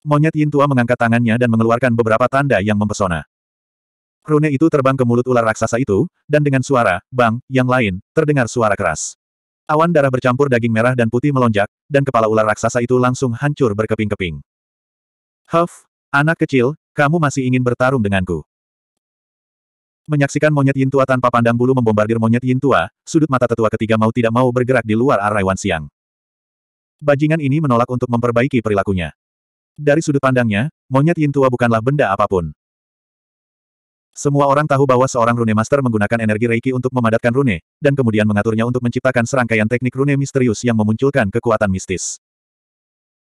Monyet Yin tua mengangkat tangannya dan mengeluarkan beberapa tanda yang mempesona. Rune itu terbang ke mulut ular raksasa itu, dan dengan suara, bang, yang lain, terdengar suara keras. Awan darah bercampur daging merah dan putih melonjak, dan kepala ular raksasa itu langsung hancur berkeping-keping. Huff, anak kecil, kamu masih ingin bertarung denganku. Menyaksikan monyet Yintua tanpa pandang bulu membombardir monyet Yintua, sudut mata tetua ketiga mau tidak mau bergerak di luar arah Wan Siang. Bajingan ini menolak untuk memperbaiki perilakunya. Dari sudut pandangnya, monyet Yintua bukanlah benda apapun. Semua orang tahu bahwa seorang rune master menggunakan energi reiki untuk memadatkan rune, dan kemudian mengaturnya untuk menciptakan serangkaian teknik rune misterius yang memunculkan kekuatan mistis.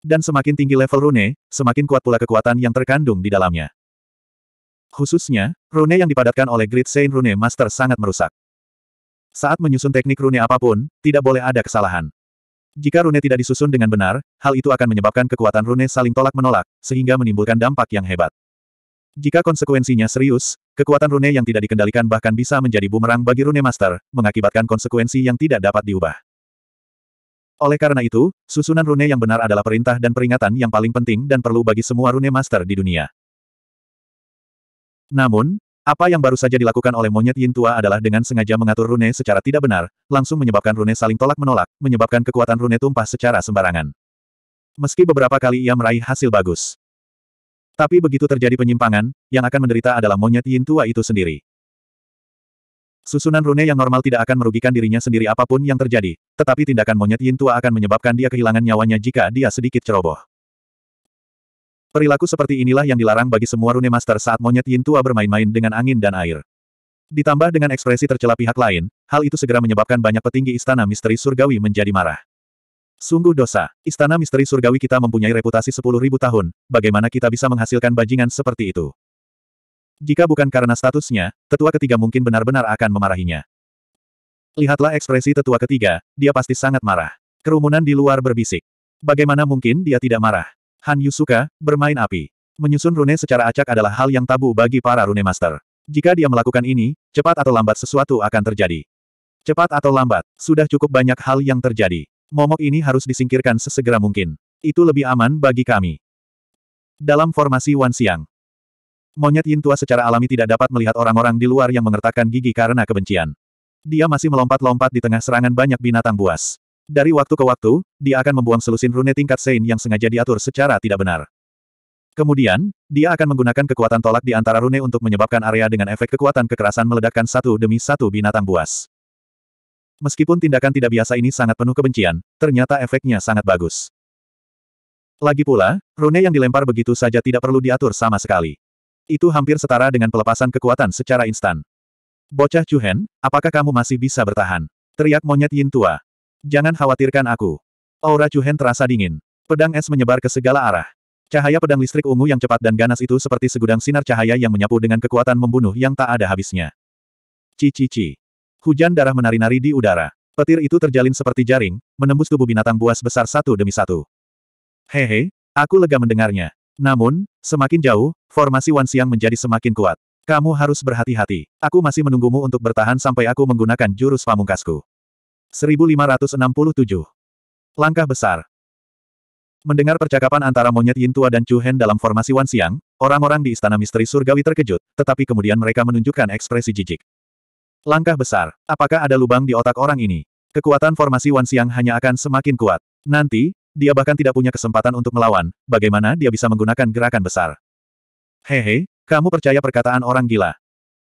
Dan semakin tinggi level rune, semakin kuat pula kekuatan yang terkandung di dalamnya. Khususnya, rune yang dipadatkan oleh Great Saint Rune Master sangat merusak. Saat menyusun teknik rune apapun, tidak boleh ada kesalahan. Jika rune tidak disusun dengan benar, hal itu akan menyebabkan kekuatan rune saling tolak-menolak, sehingga menimbulkan dampak yang hebat. Jika konsekuensinya serius, kekuatan rune yang tidak dikendalikan bahkan bisa menjadi bumerang bagi rune master, mengakibatkan konsekuensi yang tidak dapat diubah. Oleh karena itu, susunan rune yang benar adalah perintah dan peringatan yang paling penting dan perlu bagi semua rune master di dunia. Namun, apa yang baru saja dilakukan oleh monyet Yin Tua adalah dengan sengaja mengatur rune secara tidak benar, langsung menyebabkan rune saling tolak-menolak, menyebabkan kekuatan rune tumpah secara sembarangan. Meski beberapa kali ia meraih hasil bagus. Tapi begitu terjadi penyimpangan, yang akan menderita adalah monyet Yin Tua itu sendiri. Susunan rune yang normal tidak akan merugikan dirinya sendiri apapun yang terjadi, tetapi tindakan monyet Yin Tua akan menyebabkan dia kehilangan nyawanya jika dia sedikit ceroboh. Perilaku seperti inilah yang dilarang bagi semua rune master saat monyet Yin tua bermain-main dengan angin dan air. Ditambah dengan ekspresi tercela pihak lain, hal itu segera menyebabkan banyak petinggi istana misteri surgawi menjadi marah. Sungguh dosa, istana misteri surgawi kita mempunyai reputasi 10.000 tahun, bagaimana kita bisa menghasilkan bajingan seperti itu? Jika bukan karena statusnya, tetua ketiga mungkin benar-benar akan memarahinya. Lihatlah ekspresi tetua ketiga, dia pasti sangat marah. Kerumunan di luar berbisik. Bagaimana mungkin dia tidak marah? Han Yusuka, bermain api. Menyusun rune secara acak adalah hal yang tabu bagi para rune master. Jika dia melakukan ini, cepat atau lambat sesuatu akan terjadi. Cepat atau lambat, sudah cukup banyak hal yang terjadi. Momok ini harus disingkirkan sesegera mungkin. Itu lebih aman bagi kami. Dalam formasi Wan Siang, monyet Yin tua secara alami tidak dapat melihat orang-orang di luar yang mengertakkan gigi karena kebencian. Dia masih melompat-lompat di tengah serangan banyak binatang buas. Dari waktu ke waktu, dia akan membuang selusin rune tingkat Sein yang sengaja diatur secara tidak benar. Kemudian, dia akan menggunakan kekuatan tolak di antara rune untuk menyebabkan area dengan efek kekuatan kekerasan meledakkan satu demi satu binatang buas. Meskipun tindakan tidak biasa ini sangat penuh kebencian, ternyata efeknya sangat bagus. Lagi pula, rune yang dilempar begitu saja tidak perlu diatur sama sekali. Itu hampir setara dengan pelepasan kekuatan secara instan. Bocah Chuhen, apakah kamu masih bisa bertahan? Teriak monyet Yin tua. Jangan khawatirkan aku. Aura Chuhen terasa dingin. Pedang es menyebar ke segala arah. Cahaya pedang listrik ungu yang cepat dan ganas itu seperti segudang sinar cahaya yang menyapu dengan kekuatan membunuh yang tak ada habisnya. Cici-ci. Hujan darah menari-nari di udara. Petir itu terjalin seperti jaring, menembus tubuh binatang buas besar satu demi satu. Hehe, aku lega mendengarnya. Namun, semakin jauh, formasi Wan Siang menjadi semakin kuat. Kamu harus berhati-hati. Aku masih menunggumu untuk bertahan sampai aku menggunakan jurus pamungkasku. 1567. Langkah besar. Mendengar percakapan antara monyet Yin Tua dan Chu Hen dalam formasi Wan Siang, orang-orang di Istana Misteri Surgawi terkejut, tetapi kemudian mereka menunjukkan ekspresi jijik. Langkah besar. Apakah ada lubang di otak orang ini? Kekuatan formasi Wan Siang hanya akan semakin kuat. Nanti, dia bahkan tidak punya kesempatan untuk melawan, bagaimana dia bisa menggunakan gerakan besar. Hehe, kamu percaya perkataan orang gila.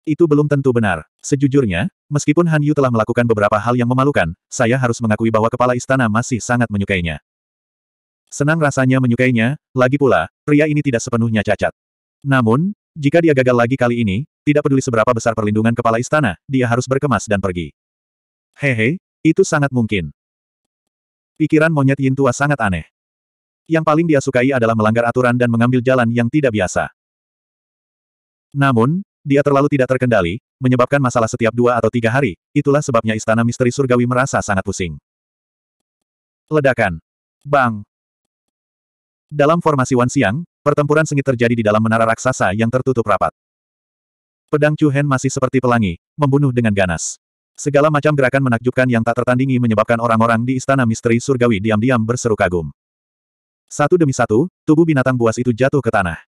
Itu belum tentu benar. Sejujurnya, meskipun Han Yu telah melakukan beberapa hal yang memalukan, saya harus mengakui bahwa kepala istana masih sangat menyukainya. Senang rasanya menyukainya, lagi pula, pria ini tidak sepenuhnya cacat. Namun, jika dia gagal lagi kali ini, tidak peduli seberapa besar perlindungan kepala istana, dia harus berkemas dan pergi. Hehe, itu sangat mungkin. Pikiran monyet Yin Tua sangat aneh. Yang paling dia sukai adalah melanggar aturan dan mengambil jalan yang tidak biasa. Namun, dia terlalu tidak terkendali, menyebabkan masalah setiap dua atau tiga hari, itulah sebabnya istana misteri surgawi merasa sangat pusing. Ledakan. Bang. Dalam formasi Wan Siang, pertempuran sengit terjadi di dalam menara raksasa yang tertutup rapat. Pedang Chu Hen masih seperti pelangi, membunuh dengan ganas. Segala macam gerakan menakjubkan yang tak tertandingi menyebabkan orang-orang di istana misteri surgawi diam-diam berseru kagum. Satu demi satu, tubuh binatang buas itu jatuh ke tanah.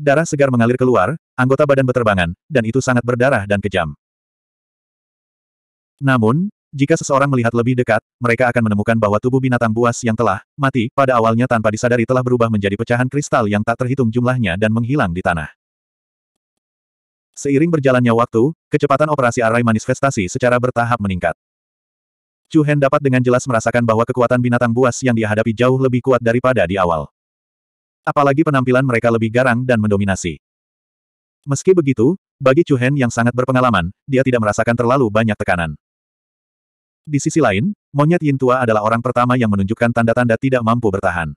Darah segar mengalir keluar, anggota badan berterbangan, dan itu sangat berdarah dan kejam. Namun, jika seseorang melihat lebih dekat, mereka akan menemukan bahwa tubuh binatang buas yang telah mati pada awalnya tanpa disadari telah berubah menjadi pecahan kristal yang tak terhitung jumlahnya dan menghilang di tanah. Seiring berjalannya waktu, kecepatan operasi arai manifestasi secara bertahap meningkat. Chu Hen dapat dengan jelas merasakan bahwa kekuatan binatang buas yang dihadapi jauh lebih kuat daripada di awal. Apalagi penampilan mereka lebih garang dan mendominasi. Meski begitu, bagi Chu Hen yang sangat berpengalaman, dia tidak merasakan terlalu banyak tekanan. Di sisi lain, monyet Yin Tua adalah orang pertama yang menunjukkan tanda-tanda tidak mampu bertahan.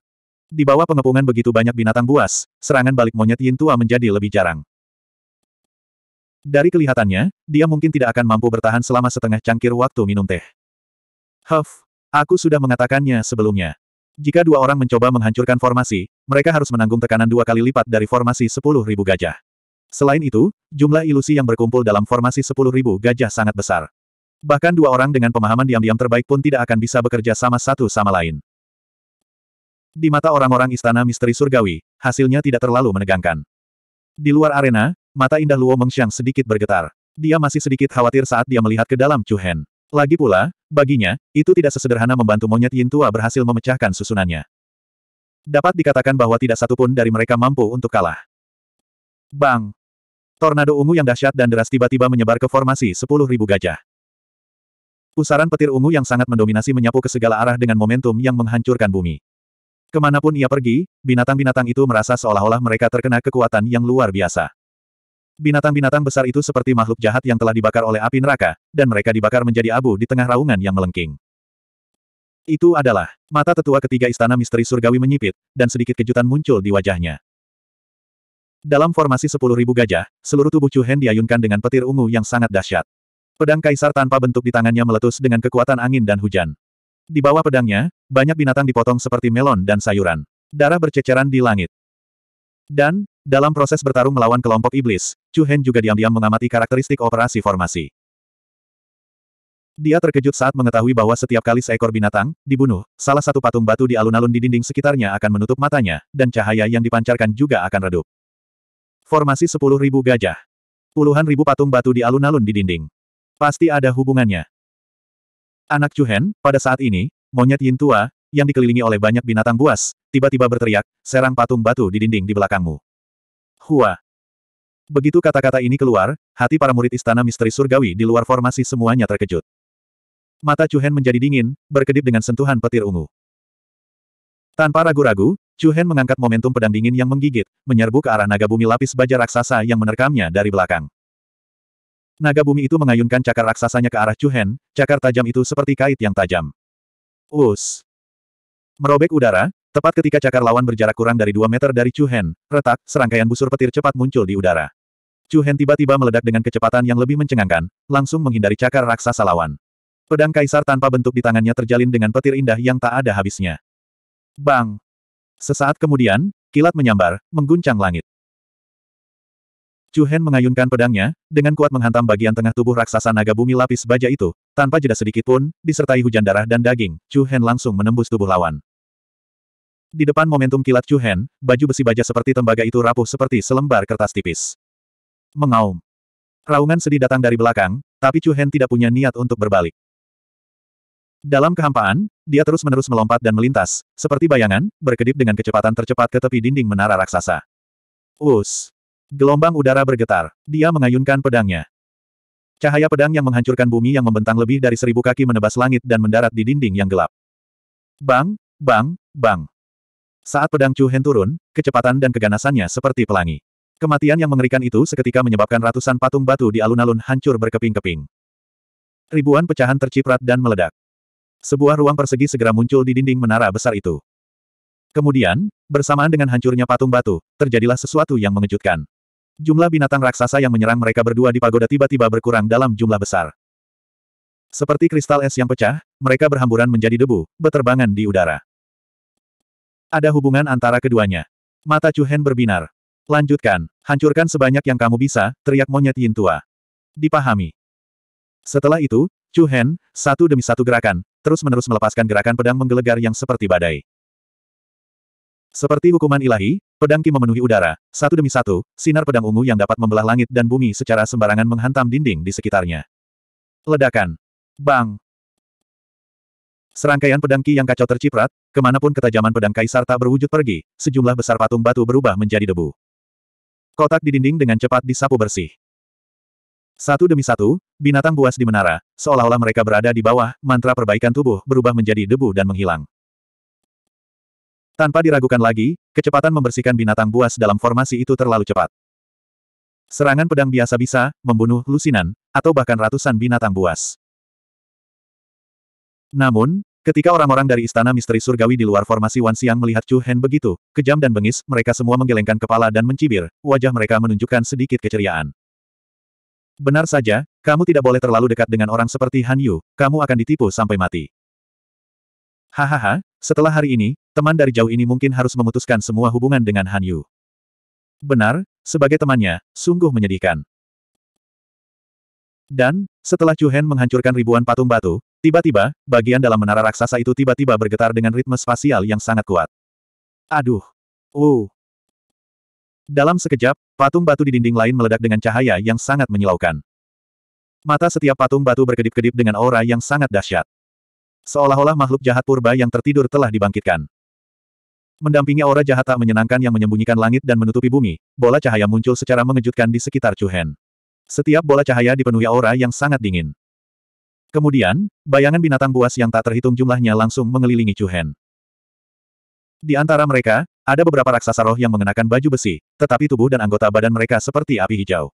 Di bawah pengepungan begitu banyak binatang buas, serangan balik monyet Yin Tua menjadi lebih jarang. Dari kelihatannya, dia mungkin tidak akan mampu bertahan selama setengah cangkir waktu minum teh. Huff, aku sudah mengatakannya sebelumnya. Jika dua orang mencoba menghancurkan formasi, mereka harus menanggung tekanan dua kali lipat dari formasi 10.000 gajah. Selain itu, jumlah ilusi yang berkumpul dalam formasi 10.000 gajah sangat besar. Bahkan dua orang dengan pemahaman diam-diam terbaik pun tidak akan bisa bekerja sama satu sama lain. Di mata orang-orang istana misteri surgawi, hasilnya tidak terlalu menegangkan. Di luar arena, mata indah Luo Mengxiang sedikit bergetar. Dia masih sedikit khawatir saat dia melihat ke dalam Chu Hen. Lagi pula, Baginya, itu tidak sesederhana membantu monyet Yin tua berhasil memecahkan susunannya. Dapat dikatakan bahwa tidak satupun dari mereka mampu untuk kalah. Bang! Tornado ungu yang dahsyat dan deras tiba-tiba menyebar ke formasi 10.000 gajah. Pusaran petir ungu yang sangat mendominasi menyapu ke segala arah dengan momentum yang menghancurkan bumi. Kemanapun ia pergi, binatang-binatang itu merasa seolah-olah mereka terkena kekuatan yang luar biasa. Binatang-binatang besar itu seperti makhluk jahat yang telah dibakar oleh api neraka, dan mereka dibakar menjadi abu di tengah raungan yang melengking. Itu adalah, mata tetua ketiga istana misteri surgawi menyipit, dan sedikit kejutan muncul di wajahnya. Dalam formasi sepuluh ribu gajah, seluruh tubuh Chu Hen diayunkan dengan petir ungu yang sangat dahsyat. Pedang kaisar tanpa bentuk di tangannya meletus dengan kekuatan angin dan hujan. Di bawah pedangnya, banyak binatang dipotong seperti melon dan sayuran. Darah berceceran di langit. Dan, dalam proses bertarung melawan kelompok iblis, Chu Hen juga diam-diam mengamati karakteristik operasi formasi. Dia terkejut saat mengetahui bahwa setiap kali seekor binatang dibunuh, salah satu patung batu di alun-alun di dinding sekitarnya akan menutup matanya, dan cahaya yang dipancarkan juga akan redup. Formasi 10.000 gajah. Puluhan ribu patung batu di alun-alun di dinding. Pasti ada hubungannya. Anak Chu Hen, pada saat ini, monyet Yin tua, yang dikelilingi oleh banyak binatang buas, tiba-tiba berteriak, serang patung batu di dinding di belakangmu. Hua. Begitu kata-kata ini keluar, hati para murid istana misteri surgawi di luar formasi semuanya terkejut. Mata Hen menjadi dingin, berkedip dengan sentuhan petir ungu. Tanpa ragu-ragu, Hen mengangkat momentum pedang dingin yang menggigit, menyerbu ke arah naga bumi lapis baja raksasa yang menerkamnya dari belakang. Naga bumi itu mengayunkan cakar raksasanya ke arah Hen, cakar tajam itu seperti kait yang tajam. Us! Merobek udara, Tepat ketika cakar lawan berjarak kurang dari 2 meter dari Chu Hen, retak, serangkaian busur petir cepat muncul di udara. Chu Hen tiba-tiba meledak dengan kecepatan yang lebih mencengangkan, langsung menghindari cakar raksasa lawan. Pedang kaisar tanpa bentuk di tangannya terjalin dengan petir indah yang tak ada habisnya. Bang! Sesaat kemudian, kilat menyambar, mengguncang langit. Chu Hen mengayunkan pedangnya, dengan kuat menghantam bagian tengah tubuh raksasa naga bumi lapis baja itu, tanpa jeda sedikit pun, disertai hujan darah dan daging, Chu Hen langsung menembus tubuh lawan. Di depan momentum kilat Chu Hen, baju besi baja seperti tembaga itu rapuh seperti selembar kertas tipis. Mengaum. Raungan sedih datang dari belakang, tapi Chu Hen tidak punya niat untuk berbalik. Dalam kehampaan, dia terus-menerus melompat dan melintas, seperti bayangan, berkedip dengan kecepatan tercepat ke tepi dinding menara raksasa. Us! Gelombang udara bergetar. Dia mengayunkan pedangnya. Cahaya pedang yang menghancurkan bumi yang membentang lebih dari seribu kaki menebas langit dan mendarat di dinding yang gelap. Bang, bang, bang. Saat pedang Chu Hen turun, kecepatan dan keganasannya seperti pelangi. Kematian yang mengerikan itu seketika menyebabkan ratusan patung batu di alun-alun hancur berkeping-keping. Ribuan pecahan terciprat dan meledak. Sebuah ruang persegi segera muncul di dinding menara besar itu. Kemudian, bersamaan dengan hancurnya patung batu, terjadilah sesuatu yang mengejutkan. Jumlah binatang raksasa yang menyerang mereka berdua di pagoda tiba-tiba berkurang dalam jumlah besar. Seperti kristal es yang pecah, mereka berhamburan menjadi debu, beterbangan di udara. Ada hubungan antara keduanya. Mata Chu Hen berbinar. Lanjutkan, hancurkan sebanyak yang kamu bisa, teriak monyet Yin tua. Dipahami. Setelah itu, Chu Hen satu demi satu gerakan, terus-menerus melepaskan gerakan pedang menggelegar yang seperti badai. Seperti hukuman ilahi, pedang Ki memenuhi udara, satu demi satu, sinar pedang ungu yang dapat membelah langit dan bumi secara sembarangan menghantam dinding di sekitarnya. Ledakan. Bang! Serangkaian pedang Ki yang kacau terciprat, kemanapun ketajaman pedang Kaisar tak berwujud pergi, sejumlah besar patung batu berubah menjadi debu. Kotak di dinding dengan cepat disapu bersih. Satu demi satu, binatang buas di menara, seolah-olah mereka berada di bawah, mantra perbaikan tubuh berubah menjadi debu dan menghilang. Tanpa diragukan lagi, kecepatan membersihkan binatang buas dalam formasi itu terlalu cepat. Serangan pedang biasa bisa membunuh lusinan, atau bahkan ratusan binatang buas. Namun, ketika orang-orang dari istana misteri surgawi di luar formasi Wan Siang melihat Chu Hen begitu, kejam dan bengis, mereka semua menggelengkan kepala dan mencibir, wajah mereka menunjukkan sedikit keceriaan. Benar saja, kamu tidak boleh terlalu dekat dengan orang seperti Han Yu, kamu akan ditipu sampai mati. Hahaha, setelah hari ini, teman dari jauh ini mungkin harus memutuskan semua hubungan dengan Han Yu. Benar, sebagai temannya, sungguh menyedihkan. Dan, setelah Chu Hen menghancurkan ribuan patung batu, Tiba-tiba, bagian dalam menara raksasa itu tiba-tiba bergetar dengan ritme spasial yang sangat kuat. Aduh! Uh! Dalam sekejap, patung batu di dinding lain meledak dengan cahaya yang sangat menyilaukan. Mata setiap patung batu berkedip-kedip dengan aura yang sangat dahsyat. Seolah-olah makhluk jahat purba yang tertidur telah dibangkitkan. Mendampingi aura jahat tak menyenangkan yang menyembunyikan langit dan menutupi bumi, bola cahaya muncul secara mengejutkan di sekitar Chuhen. Setiap bola cahaya dipenuhi aura yang sangat dingin. Kemudian, bayangan binatang buas yang tak terhitung jumlahnya langsung mengelilingi Chu Hen. Di antara mereka, ada beberapa raksasa roh yang mengenakan baju besi, tetapi tubuh dan anggota badan mereka seperti api hijau.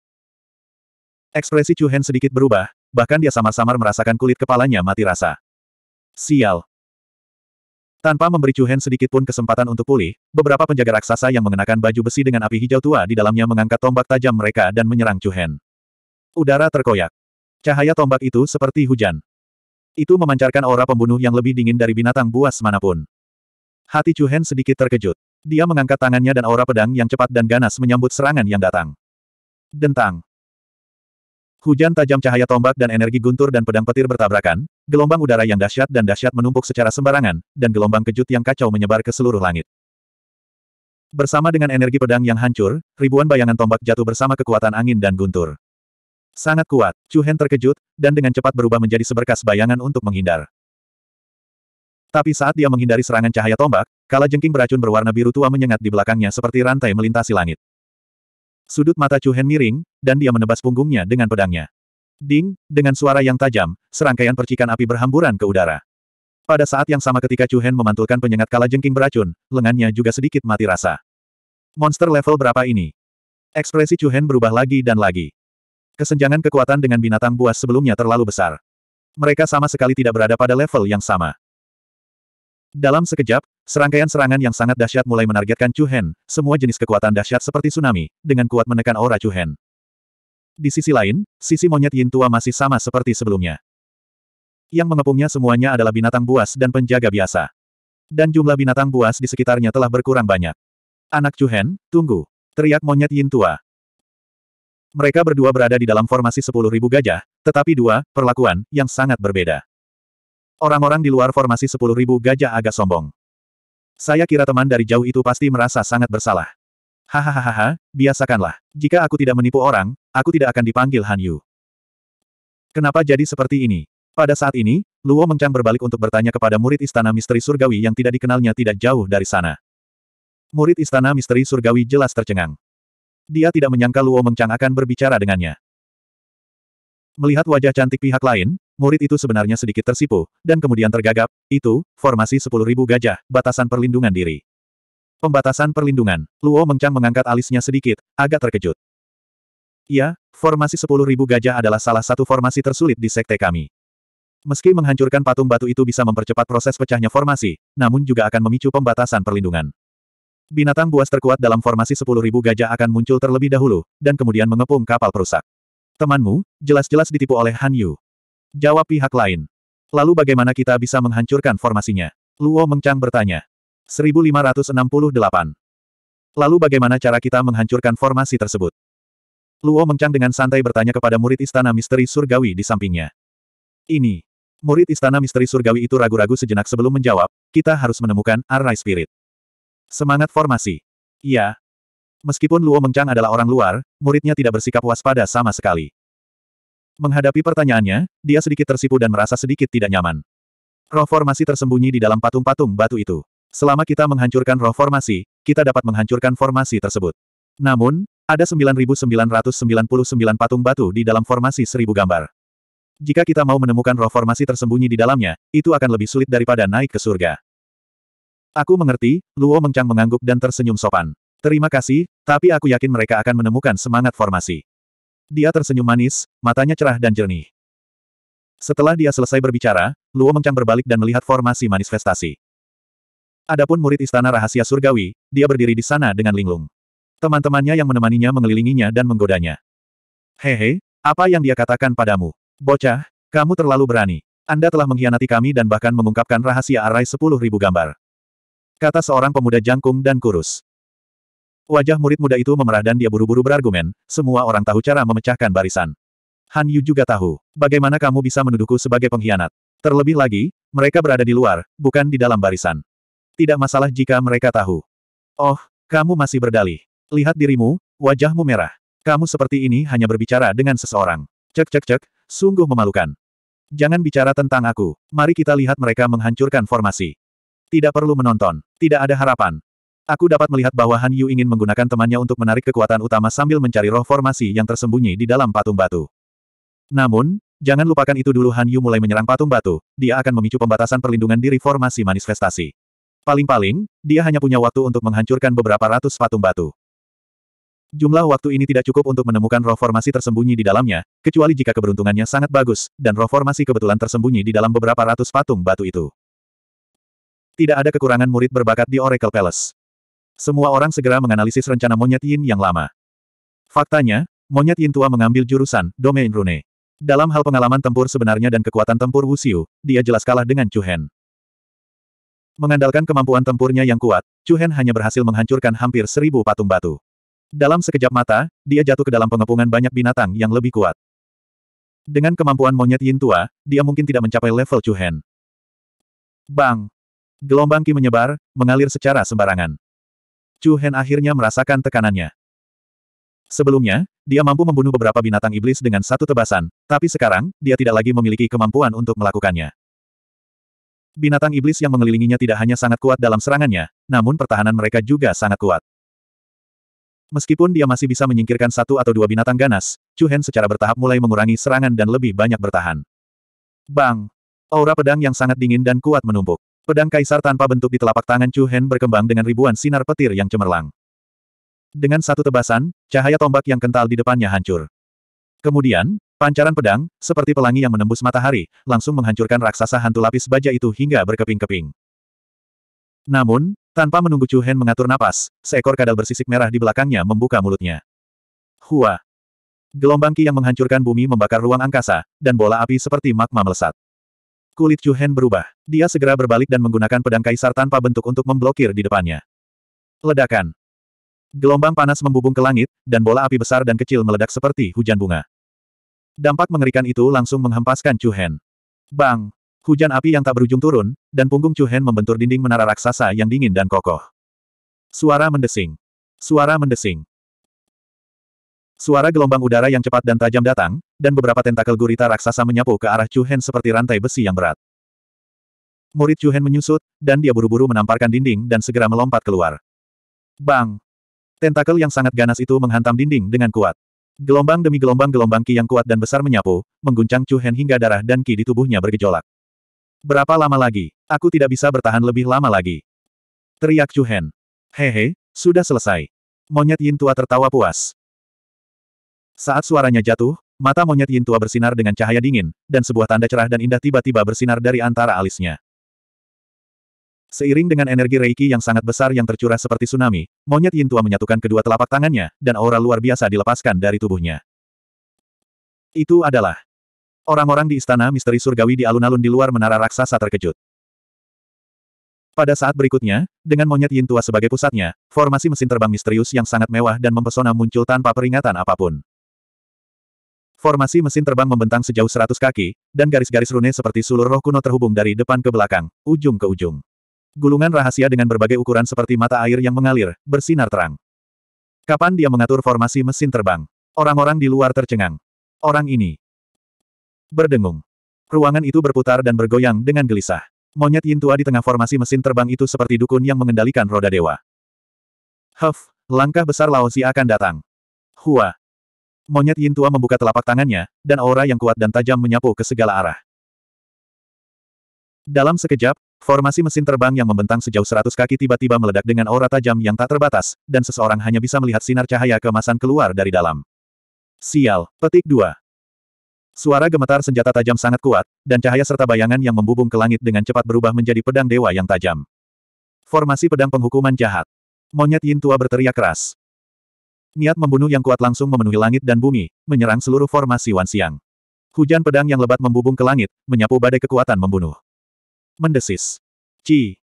Ekspresi Chu Hen sedikit berubah, bahkan dia samar-samar merasakan kulit kepalanya mati rasa. Sial. Tanpa memberi Chu Hen sedikit pun kesempatan untuk pulih, beberapa penjaga raksasa yang mengenakan baju besi dengan api hijau tua di dalamnya mengangkat tombak tajam mereka dan menyerang Chu Hen. Udara terkoyak. Cahaya tombak itu seperti hujan. Itu memancarkan aura pembunuh yang lebih dingin dari binatang buas manapun. Hati Hen sedikit terkejut. Dia mengangkat tangannya dan aura pedang yang cepat dan ganas menyambut serangan yang datang. Dentang. Hujan tajam cahaya tombak dan energi guntur dan pedang petir bertabrakan, gelombang udara yang dahsyat dan dahsyat menumpuk secara sembarangan, dan gelombang kejut yang kacau menyebar ke seluruh langit. Bersama dengan energi pedang yang hancur, ribuan bayangan tombak jatuh bersama kekuatan angin dan guntur. Sangat kuat, Chu Hen terkejut, dan dengan cepat berubah menjadi seberkas bayangan untuk menghindar. Tapi saat dia menghindari serangan cahaya tombak, kala jengking beracun berwarna biru tua menyengat di belakangnya seperti rantai melintasi langit. Sudut mata Chu Hen miring, dan dia menebas punggungnya dengan pedangnya. Ding, dengan suara yang tajam, serangkaian percikan api berhamburan ke udara. Pada saat yang sama ketika Chu Hen memantulkan penyengat kala jengking beracun, lengannya juga sedikit mati rasa. Monster level berapa ini? Ekspresi Chu Hen berubah lagi dan lagi. Kesenjangan kekuatan dengan binatang buas sebelumnya terlalu besar. Mereka sama sekali tidak berada pada level yang sama. Dalam sekejap, serangkaian serangan yang sangat dahsyat mulai menargetkan Chu Hen, semua jenis kekuatan dahsyat seperti tsunami, dengan kuat menekan aura Chu Hen. Di sisi lain, sisi monyet Yin Tua masih sama seperti sebelumnya. Yang mengepungnya semuanya adalah binatang buas dan penjaga biasa. Dan jumlah binatang buas di sekitarnya telah berkurang banyak. Anak Chu Hen, tunggu. Teriak monyet Yin Tua. Mereka berdua berada di dalam formasi sepuluh ribu gajah, tetapi dua, perlakuan, yang sangat berbeda. Orang-orang di luar formasi sepuluh ribu gajah agak sombong. Saya kira teman dari jauh itu pasti merasa sangat bersalah. Hahaha, biasakanlah. Jika aku tidak menipu orang, aku tidak akan dipanggil Han Yu. Kenapa jadi seperti ini? Pada saat ini, Luo Mengcang berbalik untuk bertanya kepada murid istana misteri surgawi yang tidak dikenalnya tidak jauh dari sana. Murid istana misteri surgawi jelas tercengang. Dia tidak menyangka Luo Mengchang akan berbicara dengannya. Melihat wajah cantik pihak lain, murid itu sebenarnya sedikit tersipu, dan kemudian tergagap, itu, formasi 10.000 gajah, batasan perlindungan diri. Pembatasan perlindungan, Luo Mengchang mengangkat alisnya sedikit, agak terkejut. Ya, formasi 10.000 gajah adalah salah satu formasi tersulit di sekte kami. Meski menghancurkan patung batu itu bisa mempercepat proses pecahnya formasi, namun juga akan memicu pembatasan perlindungan. Binatang buas terkuat dalam formasi 10.000 gajah akan muncul terlebih dahulu, dan kemudian mengepung kapal perusak. Temanmu, jelas-jelas ditipu oleh Han Yu. Jawab pihak lain. Lalu bagaimana kita bisa menghancurkan formasinya? Luo oh Mengchang bertanya. 1568. Lalu bagaimana cara kita menghancurkan formasi tersebut? Luo oh Mengchang dengan santai bertanya kepada murid istana misteri surgawi di sampingnya. Ini. Murid istana misteri surgawi itu ragu-ragu sejenak sebelum menjawab, kita harus menemukan Arai Spirit. Semangat formasi. Iya. Meskipun Luo Mengchang adalah orang luar, muridnya tidak bersikap waspada sama sekali. Menghadapi pertanyaannya, dia sedikit tersipu dan merasa sedikit tidak nyaman. Roh formasi tersembunyi di dalam patung-patung batu itu. Selama kita menghancurkan roh formasi, kita dapat menghancurkan formasi tersebut. Namun, ada 9.999 patung batu di dalam formasi seribu gambar. Jika kita mau menemukan roh formasi tersembunyi di dalamnya, itu akan lebih sulit daripada naik ke surga. Aku mengerti, Luo Mengchang mengangguk dan tersenyum sopan. Terima kasih, tapi aku yakin mereka akan menemukan semangat formasi. Dia tersenyum manis, matanya cerah dan jernih. Setelah dia selesai berbicara, Luo Mengchang berbalik dan melihat formasi manifestasi. Adapun murid istana rahasia surgawi, dia berdiri di sana dengan linglung. Teman-temannya yang menemaninya mengelilinginya dan menggodanya. Hehe, apa yang dia katakan padamu? Bocah, kamu terlalu berani. Anda telah mengkhianati kami dan bahkan mengungkapkan rahasia arai sepuluh ribu gambar. Kata seorang pemuda jangkung dan kurus. Wajah murid muda itu memerah dan dia buru-buru berargumen, semua orang tahu cara memecahkan barisan. Han Yu juga tahu, bagaimana kamu bisa menuduhku sebagai pengkhianat. Terlebih lagi, mereka berada di luar, bukan di dalam barisan. Tidak masalah jika mereka tahu. Oh, kamu masih berdalih. Lihat dirimu, wajahmu merah. Kamu seperti ini hanya berbicara dengan seseorang. Cek cek cek, sungguh memalukan. Jangan bicara tentang aku, mari kita lihat mereka menghancurkan formasi. Tidak perlu menonton. Tidak ada harapan. Aku dapat melihat bahwa Han Yu ingin menggunakan temannya untuk menarik kekuatan utama sambil mencari roh formasi yang tersembunyi di dalam patung batu. Namun, jangan lupakan itu dulu Han Yu mulai menyerang patung batu, dia akan memicu pembatasan perlindungan diri formasi manifestasi. Paling-paling, dia hanya punya waktu untuk menghancurkan beberapa ratus patung batu. Jumlah waktu ini tidak cukup untuk menemukan roh formasi tersembunyi di dalamnya, kecuali jika keberuntungannya sangat bagus, dan roh formasi kebetulan tersembunyi di dalam beberapa ratus patung batu itu. Tidak ada kekurangan murid berbakat di Oracle Palace. Semua orang segera menganalisis rencana monyet Yin yang lama. Faktanya, monyet Yin tua mengambil jurusan Domain Rune. Dalam hal pengalaman tempur sebenarnya dan kekuatan tempur Wuxiu, dia jelas kalah dengan Chu Hen. Mengandalkan kemampuan tempurnya yang kuat, Chu Hen hanya berhasil menghancurkan hampir seribu patung batu. Dalam sekejap mata, dia jatuh ke dalam pengepungan banyak binatang yang lebih kuat. Dengan kemampuan monyet Yin tua, dia mungkin tidak mencapai level Chu Hen. Bang! Gelombang ki menyebar, mengalir secara sembarangan. Chu Hen akhirnya merasakan tekanannya. Sebelumnya, dia mampu membunuh beberapa binatang iblis dengan satu tebasan, tapi sekarang, dia tidak lagi memiliki kemampuan untuk melakukannya. Binatang iblis yang mengelilinginya tidak hanya sangat kuat dalam serangannya, namun pertahanan mereka juga sangat kuat. Meskipun dia masih bisa menyingkirkan satu atau dua binatang ganas, Chu Hen secara bertahap mulai mengurangi serangan dan lebih banyak bertahan. Bang! Aura pedang yang sangat dingin dan kuat menumpuk. Pedang kaisar tanpa bentuk di telapak tangan Chu Hen berkembang dengan ribuan sinar petir yang cemerlang. Dengan satu tebasan, cahaya tombak yang kental di depannya hancur. Kemudian, pancaran pedang, seperti pelangi yang menembus matahari, langsung menghancurkan raksasa hantu lapis baja itu hingga berkeping-keping. Namun, tanpa menunggu Chu Hen mengatur napas, seekor kadal bersisik merah di belakangnya membuka mulutnya. Hua! Gelombang ki yang menghancurkan bumi membakar ruang angkasa, dan bola api seperti magma melesat. Kulit Chu Hen berubah. Dia segera berbalik dan menggunakan pedang kaisar tanpa bentuk untuk memblokir di depannya. Ledakan. Gelombang panas membubung ke langit, dan bola api besar dan kecil meledak seperti hujan bunga. Dampak mengerikan itu langsung menghempaskan Chu Hen. Bang! Hujan api yang tak berujung turun, dan punggung Chu Hen membentur dinding menara raksasa yang dingin dan kokoh. Suara mendesing. Suara mendesing. Suara gelombang udara yang cepat dan tajam datang, dan beberapa tentakel gurita raksasa menyapu ke arah Chu Hen seperti rantai besi yang berat. Murid Chu Hen menyusut, dan dia buru-buru menamparkan dinding dan segera melompat keluar. Bang! Tentakel yang sangat ganas itu menghantam dinding dengan kuat. Gelombang demi gelombang gelombang ki yang kuat dan besar menyapu, mengguncang Chu Hen hingga darah dan ki di tubuhnya bergejolak. Berapa lama lagi? Aku tidak bisa bertahan lebih lama lagi. Teriak Chu Hen. Hehe, sudah selesai. Monyet Yin tua tertawa puas. Saat suaranya jatuh, mata monyet Yin tua bersinar dengan cahaya dingin, dan sebuah tanda cerah dan indah tiba-tiba bersinar dari antara alisnya. Seiring dengan energi Reiki yang sangat besar yang tercurah seperti tsunami, monyet Yin tua menyatukan kedua telapak tangannya, dan aura luar biasa dilepaskan dari tubuhnya. Itu adalah orang-orang di istana misteri surgawi di alun-alun di luar menara raksasa terkejut. Pada saat berikutnya, dengan monyet Yin Tua sebagai pusatnya, formasi mesin terbang misterius yang sangat mewah dan mempesona muncul tanpa peringatan apapun. Formasi mesin terbang membentang sejauh 100 kaki, dan garis-garis rune seperti sulur roh kuno terhubung dari depan ke belakang, ujung ke ujung. Gulungan rahasia dengan berbagai ukuran seperti mata air yang mengalir, bersinar terang. Kapan dia mengatur formasi mesin terbang? Orang-orang di luar tercengang. Orang ini berdengung. Ruangan itu berputar dan bergoyang dengan gelisah. Monyet Yintua di tengah formasi mesin terbang itu seperti dukun yang mengendalikan roda dewa. Huff, langkah besar Laozi akan datang. Hua, Monyet Yin Tua membuka telapak tangannya, dan aura yang kuat dan tajam menyapu ke segala arah. Dalam sekejap, formasi mesin terbang yang membentang sejauh seratus kaki tiba-tiba meledak dengan aura tajam yang tak terbatas, dan seseorang hanya bisa melihat sinar cahaya kemasan keluar dari dalam. Sial, petik dua. Suara gemetar senjata tajam sangat kuat, dan cahaya serta bayangan yang membubung ke langit dengan cepat berubah menjadi pedang dewa yang tajam. Formasi pedang penghukuman jahat. Monyet Yin Tua berteriak keras. Niat membunuh yang kuat langsung memenuhi langit dan bumi, menyerang seluruh formasi Wan Siang. Hujan pedang yang lebat membubung ke langit, menyapu badai kekuatan membunuh. Mendesis. Ci.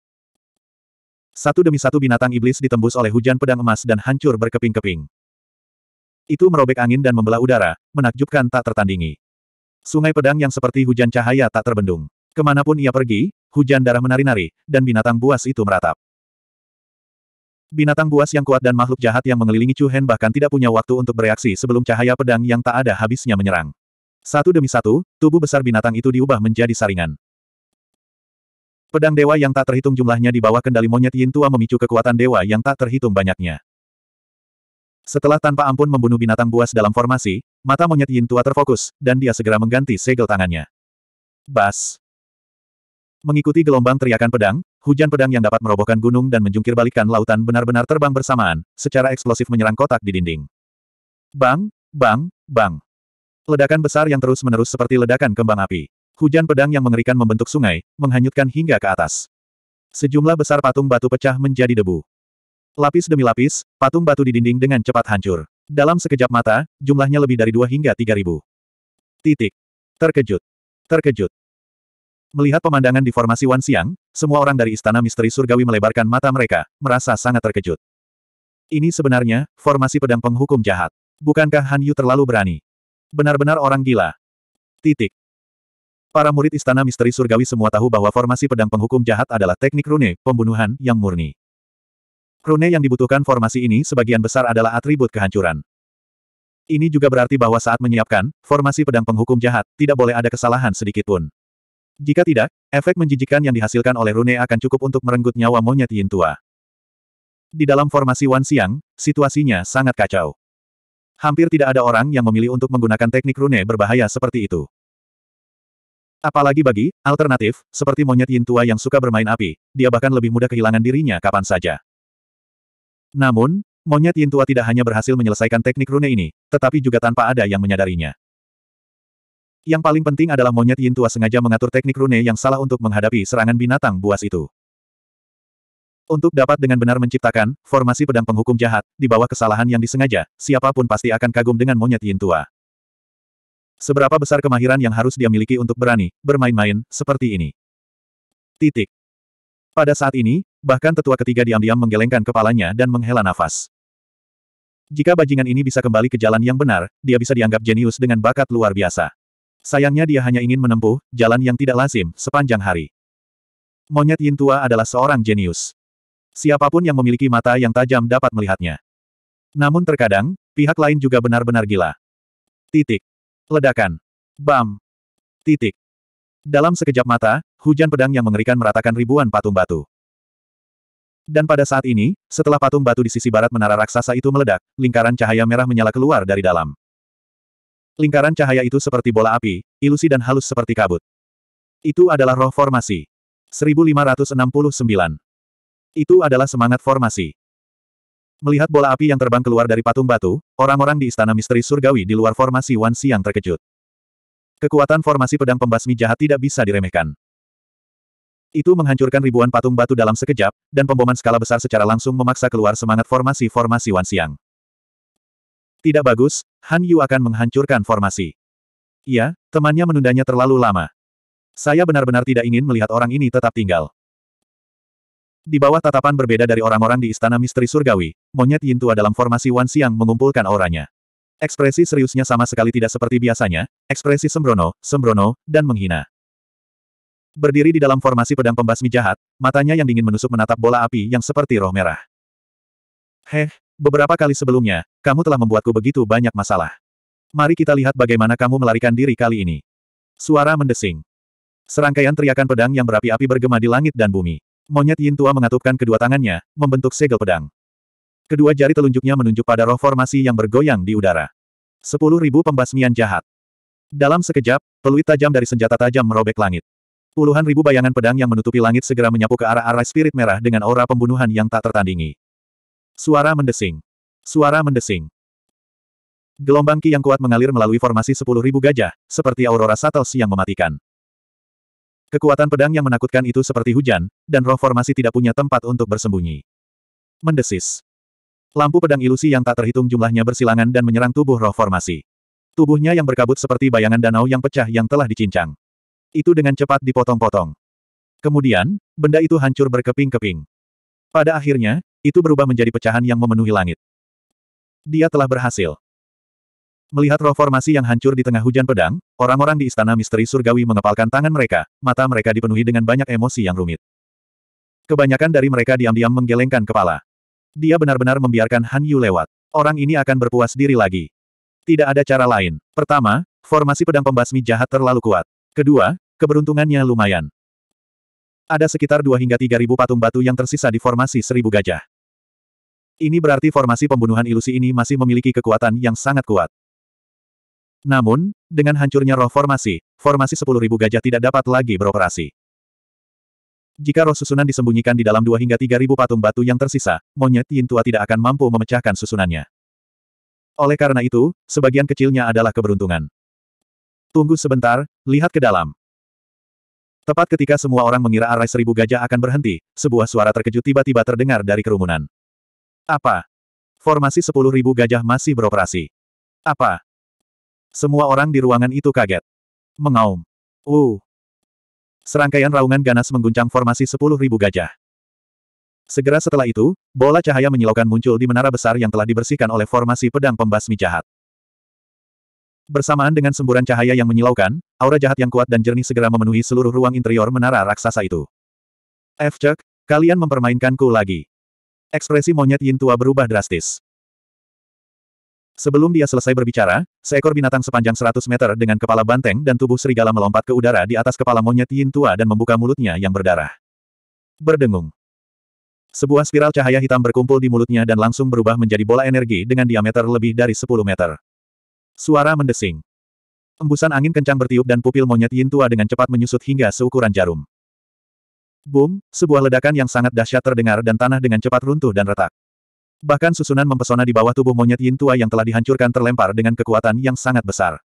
Satu demi satu binatang iblis ditembus oleh hujan pedang emas dan hancur berkeping-keping. Itu merobek angin dan membelah udara, menakjubkan tak tertandingi. Sungai pedang yang seperti hujan cahaya tak terbendung. Kemanapun ia pergi, hujan darah menari-nari, dan binatang buas itu meratap. Binatang buas yang kuat dan makhluk jahat yang mengelilingi Chu Hen bahkan tidak punya waktu untuk bereaksi sebelum cahaya pedang yang tak ada habisnya menyerang. Satu demi satu, tubuh besar binatang itu diubah menjadi saringan. Pedang dewa yang tak terhitung jumlahnya di bawah kendali monyet Yin Tua memicu kekuatan dewa yang tak terhitung banyaknya. Setelah tanpa ampun membunuh binatang buas dalam formasi, mata monyet Yin Tua terfokus, dan dia segera mengganti segel tangannya. Bas! Mengikuti gelombang teriakan pedang, Hujan pedang yang dapat merobohkan gunung dan menjungkir lautan benar-benar terbang bersamaan, secara eksplosif menyerang kotak di dinding. Bang, bang, bang. Ledakan besar yang terus-menerus seperti ledakan kembang api. Hujan pedang yang mengerikan membentuk sungai, menghanyutkan hingga ke atas. Sejumlah besar patung batu pecah menjadi debu. Lapis demi lapis, patung batu di dinding dengan cepat hancur. Dalam sekejap mata, jumlahnya lebih dari dua hingga tiga ribu. Titik. Terkejut. Terkejut. Melihat pemandangan di formasi Wan Siang, semua orang dari Istana Misteri Surgawi melebarkan mata mereka, merasa sangat terkejut. Ini sebenarnya, formasi pedang penghukum jahat. Bukankah Han Yu terlalu berani? Benar-benar orang gila. Titik. Para murid Istana Misteri Surgawi semua tahu bahwa formasi pedang penghukum jahat adalah teknik rune, pembunuhan, yang murni. Rune yang dibutuhkan formasi ini sebagian besar adalah atribut kehancuran. Ini juga berarti bahwa saat menyiapkan formasi pedang penghukum jahat, tidak boleh ada kesalahan sedikitpun. Jika tidak, efek menjijikan yang dihasilkan oleh Rune akan cukup untuk merenggut nyawa monyet Yin tua. Di dalam formasi Wan Siang, situasinya sangat kacau. Hampir tidak ada orang yang memilih untuk menggunakan teknik Rune berbahaya seperti itu. Apalagi bagi, alternatif, seperti monyet Yin tua yang suka bermain api, dia bahkan lebih mudah kehilangan dirinya kapan saja. Namun, monyet Yin tua tidak hanya berhasil menyelesaikan teknik Rune ini, tetapi juga tanpa ada yang menyadarinya. Yang paling penting adalah monyet Yin tua sengaja mengatur teknik rune yang salah untuk menghadapi serangan binatang buas itu. Untuk dapat dengan benar menciptakan formasi pedang penghukum jahat di bawah kesalahan yang disengaja, siapapun pasti akan kagum dengan monyet Yin tua. Seberapa besar kemahiran yang harus dia miliki untuk berani bermain-main seperti ini? Titik. Pada saat ini, bahkan tetua ketiga diam-diam menggelengkan kepalanya dan menghela nafas. Jika bajingan ini bisa kembali ke jalan yang benar, dia bisa dianggap jenius dengan bakat luar biasa. Sayangnya dia hanya ingin menempuh jalan yang tidak lazim sepanjang hari. Monyet Yin Tua adalah seorang jenius. Siapapun yang memiliki mata yang tajam dapat melihatnya. Namun terkadang, pihak lain juga benar-benar gila. Titik. Ledakan. Bam. Titik. Dalam sekejap mata, hujan pedang yang mengerikan meratakan ribuan patung batu. Dan pada saat ini, setelah patung batu di sisi barat menara raksasa itu meledak, lingkaran cahaya merah menyala keluar dari dalam. Lingkaran cahaya itu seperti bola api, ilusi dan halus seperti kabut. Itu adalah roh formasi. 1569. Itu adalah semangat formasi. Melihat bola api yang terbang keluar dari patung batu, orang-orang di istana misteri surgawi di luar formasi Wan Siang terkejut. Kekuatan formasi pedang pembasmi jahat tidak bisa diremehkan. Itu menghancurkan ribuan patung batu dalam sekejap, dan pemboman skala besar secara langsung memaksa keluar semangat formasi-formasi Wan Siang. Tidak bagus, Han Yu akan menghancurkan formasi. Iya, temannya menundanya terlalu lama. Saya benar-benar tidak ingin melihat orang ini tetap tinggal. Di bawah tatapan berbeda dari orang-orang di Istana Misteri Surgawi, monyet Yintua dalam formasi Wan Siang mengumpulkan auranya. Ekspresi seriusnya sama sekali tidak seperti biasanya, ekspresi sembrono, sembrono, dan menghina. Berdiri di dalam formasi pedang pembasmi jahat, matanya yang dingin menusuk menatap bola api yang seperti roh merah. Heh, Beberapa kali sebelumnya, kamu telah membuatku begitu banyak masalah. Mari kita lihat bagaimana kamu melarikan diri kali ini. Suara mendesing. Serangkaian teriakan pedang yang berapi-api bergema di langit dan bumi. Monyet Yin Tua mengatupkan kedua tangannya, membentuk segel pedang. Kedua jari telunjuknya menunjuk pada roh formasi yang bergoyang di udara. Sepuluh ribu pembasmian jahat. Dalam sekejap, peluit tajam dari senjata tajam merobek langit. Puluhan ribu bayangan pedang yang menutupi langit segera menyapu ke arah arah spirit merah dengan aura pembunuhan yang tak tertandingi. Suara mendesing. Suara mendesing. Gelombang ki yang kuat mengalir melalui formasi 10.000 gajah, seperti aurora satos yang mematikan. Kekuatan pedang yang menakutkan itu seperti hujan, dan roh formasi tidak punya tempat untuk bersembunyi. Mendesis. Lampu pedang ilusi yang tak terhitung jumlahnya bersilangan dan menyerang tubuh roh formasi. Tubuhnya yang berkabut seperti bayangan danau yang pecah yang telah dicincang. Itu dengan cepat dipotong-potong. Kemudian, benda itu hancur berkeping-keping. Pada akhirnya, itu berubah menjadi pecahan yang memenuhi langit. Dia telah berhasil. Melihat roh formasi yang hancur di tengah hujan pedang, orang-orang di istana misteri surgawi mengepalkan tangan mereka, mata mereka dipenuhi dengan banyak emosi yang rumit. Kebanyakan dari mereka diam-diam menggelengkan kepala. Dia benar-benar membiarkan Han Yu lewat. Orang ini akan berpuas diri lagi. Tidak ada cara lain. Pertama, formasi pedang pembasmi jahat terlalu kuat. Kedua, keberuntungannya lumayan. Ada sekitar 2 hingga 3 ribu patung batu yang tersisa di formasi seribu gajah. Ini berarti formasi pembunuhan ilusi ini masih memiliki kekuatan yang sangat kuat. Namun, dengan hancurnya roh formasi, formasi sepuluh ribu gajah tidak dapat lagi beroperasi. Jika roh susunan disembunyikan di dalam dua hingga tiga ribu patung batu yang tersisa, monyet Yin Tua tidak akan mampu memecahkan susunannya. Oleh karena itu, sebagian kecilnya adalah keberuntungan. Tunggu sebentar, lihat ke dalam. Tepat ketika semua orang mengira arai seribu gajah akan berhenti, sebuah suara terkejut tiba-tiba terdengar dari kerumunan. Apa? Formasi sepuluh ribu gajah masih beroperasi. Apa? Semua orang di ruangan itu kaget. Mengaum. Uh. Serangkaian raungan ganas mengguncang formasi sepuluh ribu gajah. Segera setelah itu, bola cahaya menyilaukan muncul di menara besar yang telah dibersihkan oleh formasi pedang pembasmi jahat. Bersamaan dengan semburan cahaya yang menyilaukan, Aura jahat yang kuat dan jernih segera memenuhi seluruh ruang interior menara raksasa itu. F. Cek, kalian mempermainkanku lagi. Ekspresi monyet Yin tua berubah drastis. Sebelum dia selesai berbicara, seekor binatang sepanjang 100 meter dengan kepala banteng dan tubuh serigala melompat ke udara di atas kepala monyet Yin tua dan membuka mulutnya yang berdarah. Berdengung. Sebuah spiral cahaya hitam berkumpul di mulutnya dan langsung berubah menjadi bola energi dengan diameter lebih dari 10 meter. Suara mendesing. Embusan angin kencang bertiup dan pupil monyet Yin tua dengan cepat menyusut hingga seukuran jarum. Boom, sebuah ledakan yang sangat dahsyat terdengar dan tanah dengan cepat runtuh dan retak. Bahkan susunan mempesona di bawah tubuh monyet Yin tua yang telah dihancurkan terlempar dengan kekuatan yang sangat besar.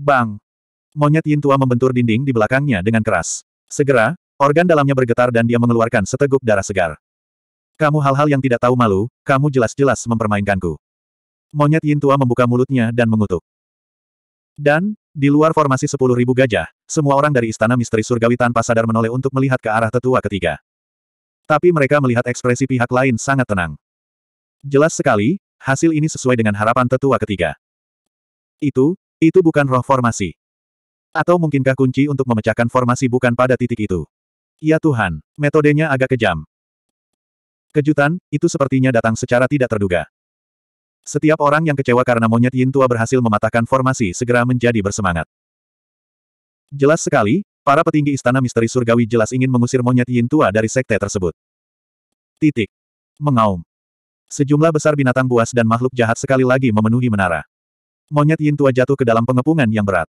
Bang! Monyet Yin tua membentur dinding di belakangnya dengan keras. Segera, organ dalamnya bergetar dan dia mengeluarkan seteguk darah segar. Kamu hal-hal yang tidak tahu malu, kamu jelas-jelas mempermainkanku. Monyet Yin tua membuka mulutnya dan mengutuk. Dan, di luar formasi sepuluh ribu gajah, semua orang dari Istana Misteri Surgawi tanpa sadar menoleh untuk melihat ke arah tetua ketiga. Tapi mereka melihat ekspresi pihak lain sangat tenang. Jelas sekali, hasil ini sesuai dengan harapan tetua ketiga. Itu, itu bukan roh formasi. Atau mungkinkah kunci untuk memecahkan formasi bukan pada titik itu? Ya Tuhan, metodenya agak kejam. Kejutan, itu sepertinya datang secara tidak terduga. Setiap orang yang kecewa karena monyet Yin tua berhasil mematahkan formasi segera menjadi bersemangat. Jelas sekali, para petinggi istana misteri surgawi jelas ingin mengusir monyet Yin tua dari sekte tersebut. Titik. Mengaum. Sejumlah besar binatang buas dan makhluk jahat sekali lagi memenuhi menara. Monyet Yin tua jatuh ke dalam pengepungan yang berat.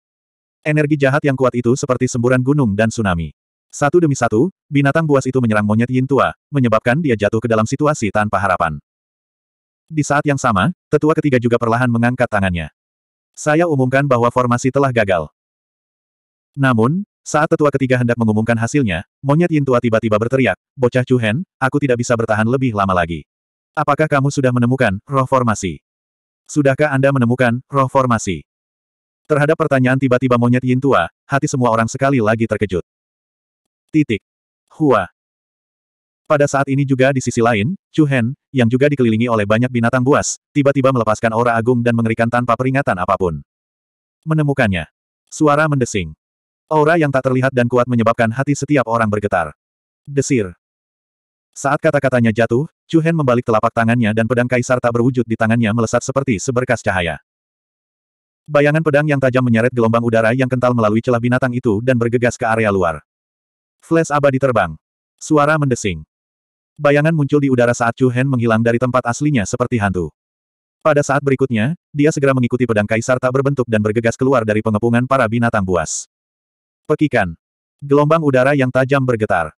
Energi jahat yang kuat itu seperti semburan gunung dan tsunami. Satu demi satu, binatang buas itu menyerang monyet Yin tua, menyebabkan dia jatuh ke dalam situasi tanpa harapan. Di saat yang sama, tetua ketiga juga perlahan mengangkat tangannya. Saya umumkan bahwa formasi telah gagal. Namun, saat tetua ketiga hendak mengumumkan hasilnya, monyet Yintua tiba-tiba berteriak, Bocah Chuhen, aku tidak bisa bertahan lebih lama lagi. Apakah kamu sudah menemukan roh formasi? Sudahkah Anda menemukan roh formasi? Terhadap pertanyaan tiba-tiba monyet yin tua, hati semua orang sekali lagi terkejut. Titik. Hua. Pada saat ini juga di sisi lain, Chu Hen, yang juga dikelilingi oleh banyak binatang buas, tiba-tiba melepaskan aura agung dan mengerikan tanpa peringatan apapun. Menemukannya. Suara mendesing. Aura yang tak terlihat dan kuat menyebabkan hati setiap orang bergetar. Desir. Saat kata-katanya jatuh, Chu Hen membalik telapak tangannya dan pedang kaisar tak berwujud di tangannya melesat seperti seberkas cahaya. Bayangan pedang yang tajam menyeret gelombang udara yang kental melalui celah binatang itu dan bergegas ke area luar. Flash abadi terbang. Suara mendesing. Bayangan muncul di udara saat Chu Hen menghilang dari tempat aslinya seperti hantu. Pada saat berikutnya, dia segera mengikuti pedang kaisar tak berbentuk dan bergegas keluar dari pengepungan para binatang buas. Pekikan. Gelombang udara yang tajam bergetar.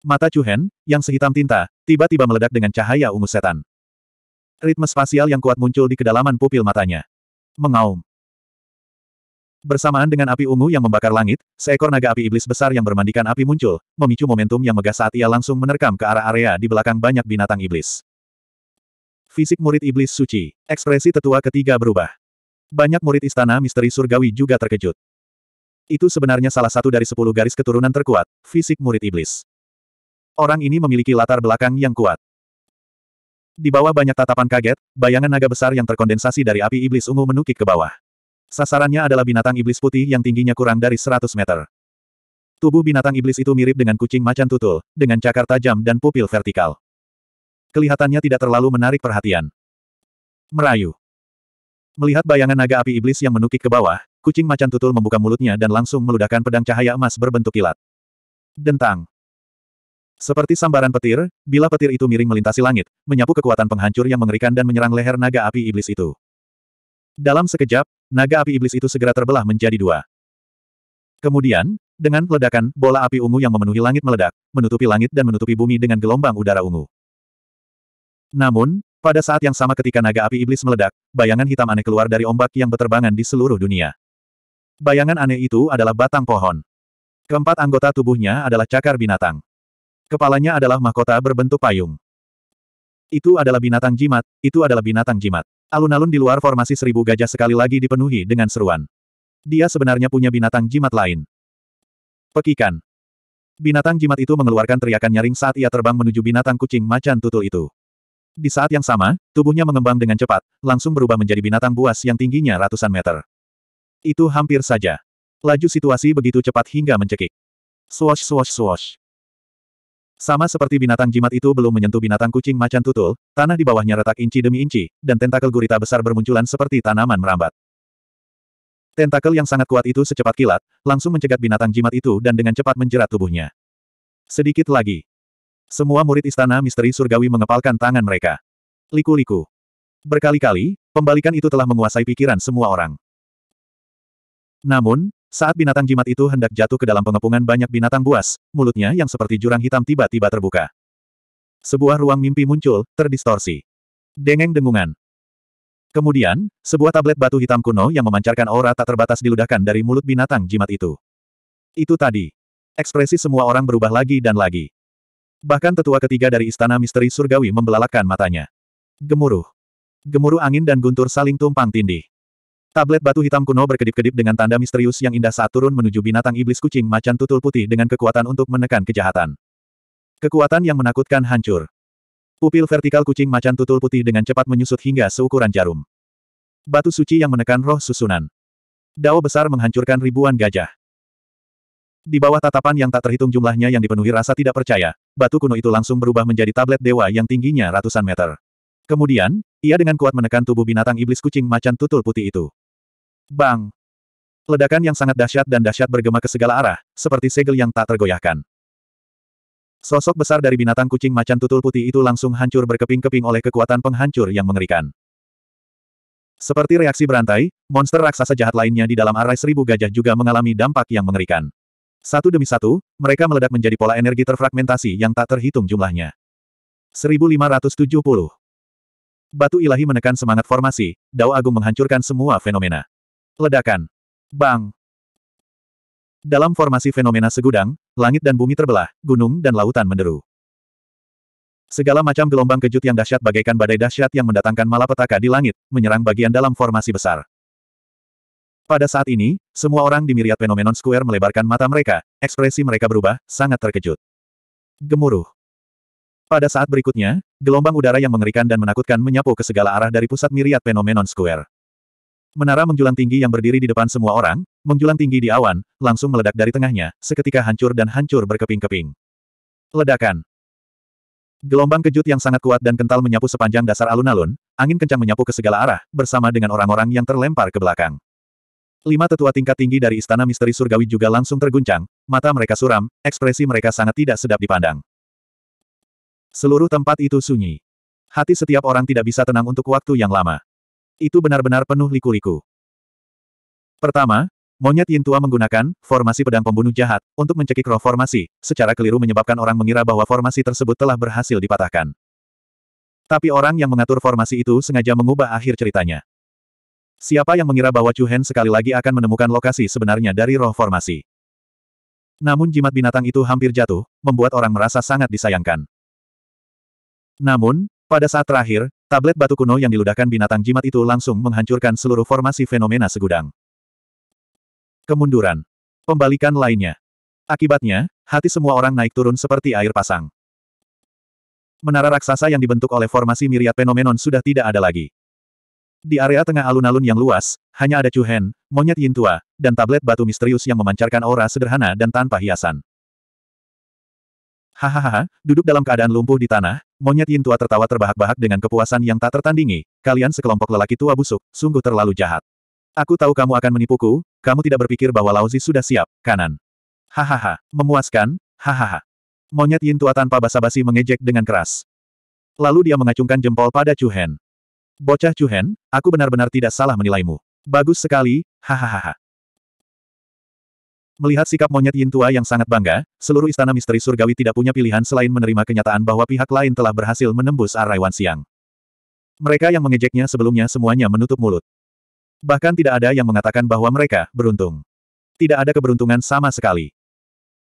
Mata Chu Hen, yang sehitam tinta, tiba-tiba meledak dengan cahaya ungu setan. Ritme spasial yang kuat muncul di kedalaman pupil matanya. Mengaum. Bersamaan dengan api ungu yang membakar langit, seekor naga api iblis besar yang bermandikan api muncul, memicu momentum yang megah saat ia langsung menerkam ke arah area di belakang banyak binatang iblis. Fisik murid iblis suci, ekspresi tetua ketiga berubah. Banyak murid istana misteri surgawi juga terkejut. Itu sebenarnya salah satu dari sepuluh garis keturunan terkuat, fisik murid iblis. Orang ini memiliki latar belakang yang kuat. Di bawah banyak tatapan kaget, bayangan naga besar yang terkondensasi dari api iblis ungu menukik ke bawah. Sasarannya adalah binatang iblis putih yang tingginya kurang dari 100 meter. Tubuh binatang iblis itu mirip dengan kucing macan tutul, dengan cakar tajam dan pupil vertikal. Kelihatannya tidak terlalu menarik perhatian. Merayu. Melihat bayangan naga api iblis yang menukik ke bawah, kucing macan tutul membuka mulutnya dan langsung meludahkan pedang cahaya emas berbentuk kilat. Dentang. Seperti sambaran petir, bila petir itu miring melintasi langit, menyapu kekuatan penghancur yang mengerikan dan menyerang leher naga api iblis itu. Dalam sekejap, naga api iblis itu segera terbelah menjadi dua. Kemudian, dengan ledakan, bola api ungu yang memenuhi langit meledak, menutupi langit dan menutupi bumi dengan gelombang udara ungu. Namun, pada saat yang sama ketika naga api iblis meledak, bayangan hitam aneh keluar dari ombak yang berterbangan di seluruh dunia. Bayangan aneh itu adalah batang pohon. Keempat anggota tubuhnya adalah cakar binatang. Kepalanya adalah mahkota berbentuk payung. Itu adalah binatang jimat, itu adalah binatang jimat. Alun-alun di luar formasi seribu gajah sekali lagi dipenuhi dengan seruan. Dia sebenarnya punya binatang jimat lain. Pekikan. Binatang jimat itu mengeluarkan teriakan nyaring saat ia terbang menuju binatang kucing macan tutul itu. Di saat yang sama, tubuhnya mengembang dengan cepat, langsung berubah menjadi binatang buas yang tingginya ratusan meter. Itu hampir saja. Laju situasi begitu cepat hingga mencekik. Swash swash swash. Sama seperti binatang jimat itu belum menyentuh binatang kucing macan tutul, tanah di bawahnya retak inci demi inci, dan tentakel gurita besar bermunculan seperti tanaman merambat. Tentakel yang sangat kuat itu secepat kilat, langsung mencegat binatang jimat itu dan dengan cepat menjerat tubuhnya. Sedikit lagi. Semua murid istana misteri surgawi mengepalkan tangan mereka. Liku-liku. Berkali-kali, pembalikan itu telah menguasai pikiran semua orang. Namun, saat binatang jimat itu hendak jatuh ke dalam pengepungan banyak binatang buas, mulutnya yang seperti jurang hitam tiba-tiba terbuka. Sebuah ruang mimpi muncul, terdistorsi. Dengeng dengungan. Kemudian, sebuah tablet batu hitam kuno yang memancarkan aura tak terbatas diludahkan dari mulut binatang jimat itu. Itu tadi. Ekspresi semua orang berubah lagi dan lagi. Bahkan tetua ketiga dari istana misteri surgawi membelalakan matanya. Gemuruh. Gemuruh angin dan guntur saling tumpang tindih. Tablet batu hitam kuno berkedip-kedip dengan tanda misterius yang indah saat turun menuju binatang iblis kucing macan tutul putih dengan kekuatan untuk menekan kejahatan. Kekuatan yang menakutkan hancur. Pupil vertikal kucing macan tutul putih dengan cepat menyusut hingga seukuran jarum. Batu suci yang menekan roh susunan. Dao besar menghancurkan ribuan gajah. Di bawah tatapan yang tak terhitung jumlahnya yang dipenuhi rasa tidak percaya, batu kuno itu langsung berubah menjadi tablet dewa yang tingginya ratusan meter. Kemudian, ia dengan kuat menekan tubuh binatang iblis kucing macan tutul putih itu. Bang! Ledakan yang sangat dahsyat dan dahsyat bergema ke segala arah, seperti segel yang tak tergoyahkan. Sosok besar dari binatang kucing macan tutul putih itu langsung hancur berkeping-keping oleh kekuatan penghancur yang mengerikan. Seperti reaksi berantai, monster raksasa jahat lainnya di dalam arai seribu gajah juga mengalami dampak yang mengerikan. Satu demi satu, mereka meledak menjadi pola energi terfragmentasi yang tak terhitung jumlahnya. 1570 Batu ilahi menekan semangat formasi, Dao Agung menghancurkan semua fenomena. Ledakan. Bang. Dalam formasi fenomena segudang, langit dan bumi terbelah, gunung dan lautan menderu. Segala macam gelombang kejut yang dahsyat bagaikan badai dahsyat yang mendatangkan malapetaka di langit, menyerang bagian dalam formasi besar. Pada saat ini, semua orang di Miriat fenomenon Square melebarkan mata mereka, ekspresi mereka berubah, sangat terkejut. Gemuruh. Pada saat berikutnya, gelombang udara yang mengerikan dan menakutkan menyapu ke segala arah dari pusat Miriat fenomenon Square. Menara menjulang tinggi yang berdiri di depan semua orang, menjulang tinggi di awan, langsung meledak dari tengahnya, seketika hancur dan hancur berkeping-keping. Ledakan. Gelombang kejut yang sangat kuat dan kental menyapu sepanjang dasar alun-alun, angin kencang menyapu ke segala arah, bersama dengan orang-orang yang terlempar ke belakang. Lima tetua tingkat tinggi dari Istana Misteri Surgawi juga langsung terguncang, mata mereka suram, ekspresi mereka sangat tidak sedap dipandang. Seluruh tempat itu sunyi. Hati setiap orang tidak bisa tenang untuk waktu yang lama. Itu benar-benar penuh liku-liku. Pertama, monyet Yintua menggunakan formasi pedang pembunuh jahat untuk mencekik roh formasi, secara keliru menyebabkan orang mengira bahwa formasi tersebut telah berhasil dipatahkan. Tapi orang yang mengatur formasi itu sengaja mengubah akhir ceritanya. Siapa yang mengira bahwa Chu Hen sekali lagi akan menemukan lokasi sebenarnya dari roh formasi? Namun jimat binatang itu hampir jatuh, membuat orang merasa sangat disayangkan. Namun, pada saat terakhir, Tablet batu kuno yang diludahkan binatang jimat itu langsung menghancurkan seluruh formasi fenomena segudang. Kemunduran. Pembalikan lainnya. Akibatnya, hati semua orang naik turun seperti air pasang. Menara raksasa yang dibentuk oleh formasi miriat fenomenon sudah tidak ada lagi. Di area tengah alun-alun yang luas, hanya ada Chu Hen, monyet Yintua, dan tablet batu misterius yang memancarkan aura sederhana dan tanpa hiasan. Hahaha, duduk dalam keadaan lumpuh di tanah, monyet Yin tua tertawa terbahak-bahak dengan kepuasan yang tak tertandingi, kalian sekelompok lelaki tua busuk, sungguh terlalu jahat. Aku tahu kamu akan menipuku, kamu tidak berpikir bahwa Lauzi sudah siap, kanan. Hahaha, memuaskan, hahaha. Monyet Yin tua tanpa basa-basi mengejek dengan keras. Lalu dia mengacungkan jempol pada Chu Hen. Bocah Chu Hen, aku benar-benar tidak salah menilaimu. Bagus sekali, hahaha. Melihat sikap monyet Yin Tua yang sangat bangga, seluruh istana misteri surgawi tidak punya pilihan selain menerima kenyataan bahwa pihak lain telah berhasil menembus Araiwan Siang. Mereka yang mengejeknya sebelumnya semuanya menutup mulut. Bahkan tidak ada yang mengatakan bahwa mereka beruntung. Tidak ada keberuntungan sama sekali.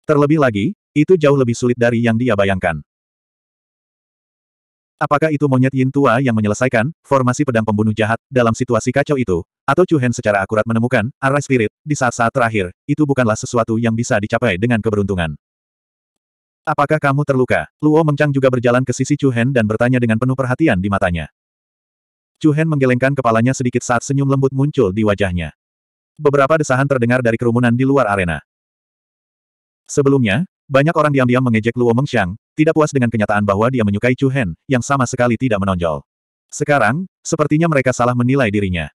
Terlebih lagi, itu jauh lebih sulit dari yang dia bayangkan. Apakah itu monyet Yin Tua yang menyelesaikan formasi pedang pembunuh jahat dalam situasi kacau itu, atau Chu Hen secara akurat menemukan, arah spirit, di saat-saat terakhir, itu bukanlah sesuatu yang bisa dicapai dengan keberuntungan. Apakah kamu terluka? Luo Mengchang juga berjalan ke sisi Chu Hen dan bertanya dengan penuh perhatian di matanya. Chu Hen menggelengkan kepalanya sedikit saat senyum lembut muncul di wajahnya. Beberapa desahan terdengar dari kerumunan di luar arena. Sebelumnya, banyak orang diam-diam mengejek Luo Mengxiang, tidak puas dengan kenyataan bahwa dia menyukai Chu Hen, yang sama sekali tidak menonjol. Sekarang, sepertinya mereka salah menilai dirinya.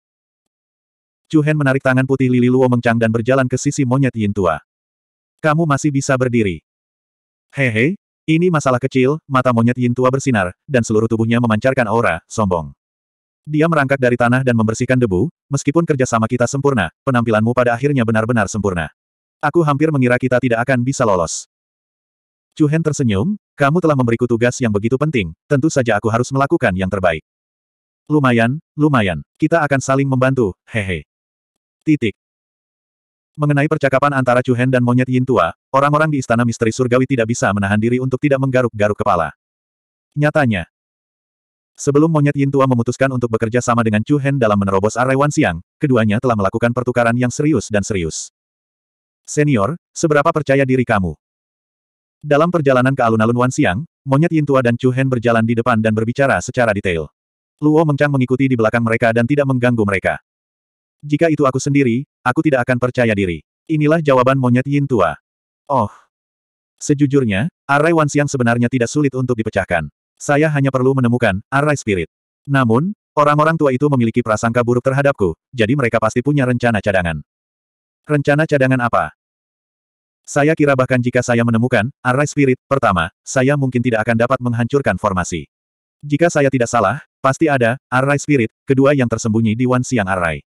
Chu Hen menarik tangan putih Lili Luo Mengcang dan berjalan ke sisi monyet Yin tua. Kamu masih bisa berdiri. Hehe, ini masalah kecil, mata monyet Yin tua bersinar, dan seluruh tubuhnya memancarkan aura, sombong. Dia merangkak dari tanah dan membersihkan debu, meskipun kerjasama kita sempurna, penampilanmu pada akhirnya benar-benar sempurna. Aku hampir mengira kita tidak akan bisa lolos. Chu Hen tersenyum, kamu telah memberiku tugas yang begitu penting, tentu saja aku harus melakukan yang terbaik. Lumayan, lumayan, kita akan saling membantu, hehe. Titik. Mengenai percakapan antara Chu Hen dan monyet Yin Tua, orang-orang di Istana Misteri Surgawi tidak bisa menahan diri untuk tidak menggaruk-garuk kepala. Nyatanya, sebelum monyet Yin Tua memutuskan untuk bekerja sama dengan Chu Hen dalam menerobos Wan Siang, keduanya telah melakukan pertukaran yang serius dan serius. Senior, seberapa percaya diri kamu? Dalam perjalanan ke alun-alun Wan Siang, monyet Yin Tua dan Chu Hen berjalan di depan dan berbicara secara detail. Luo Mengchang mengikuti di belakang mereka dan tidak mengganggu mereka. Jika itu aku sendiri, aku tidak akan percaya diri. Inilah jawaban monyet Yin tua. Oh. Sejujurnya, arai Wanxiang sebenarnya tidak sulit untuk dipecahkan. Saya hanya perlu menemukan arai spirit. Namun, orang-orang tua itu memiliki prasangka buruk terhadapku, jadi mereka pasti punya rencana cadangan. Rencana cadangan apa? Saya kira bahkan jika saya menemukan arai spirit pertama, saya mungkin tidak akan dapat menghancurkan formasi. Jika saya tidak salah, pasti ada arai spirit kedua yang tersembunyi di Wanxiang arai.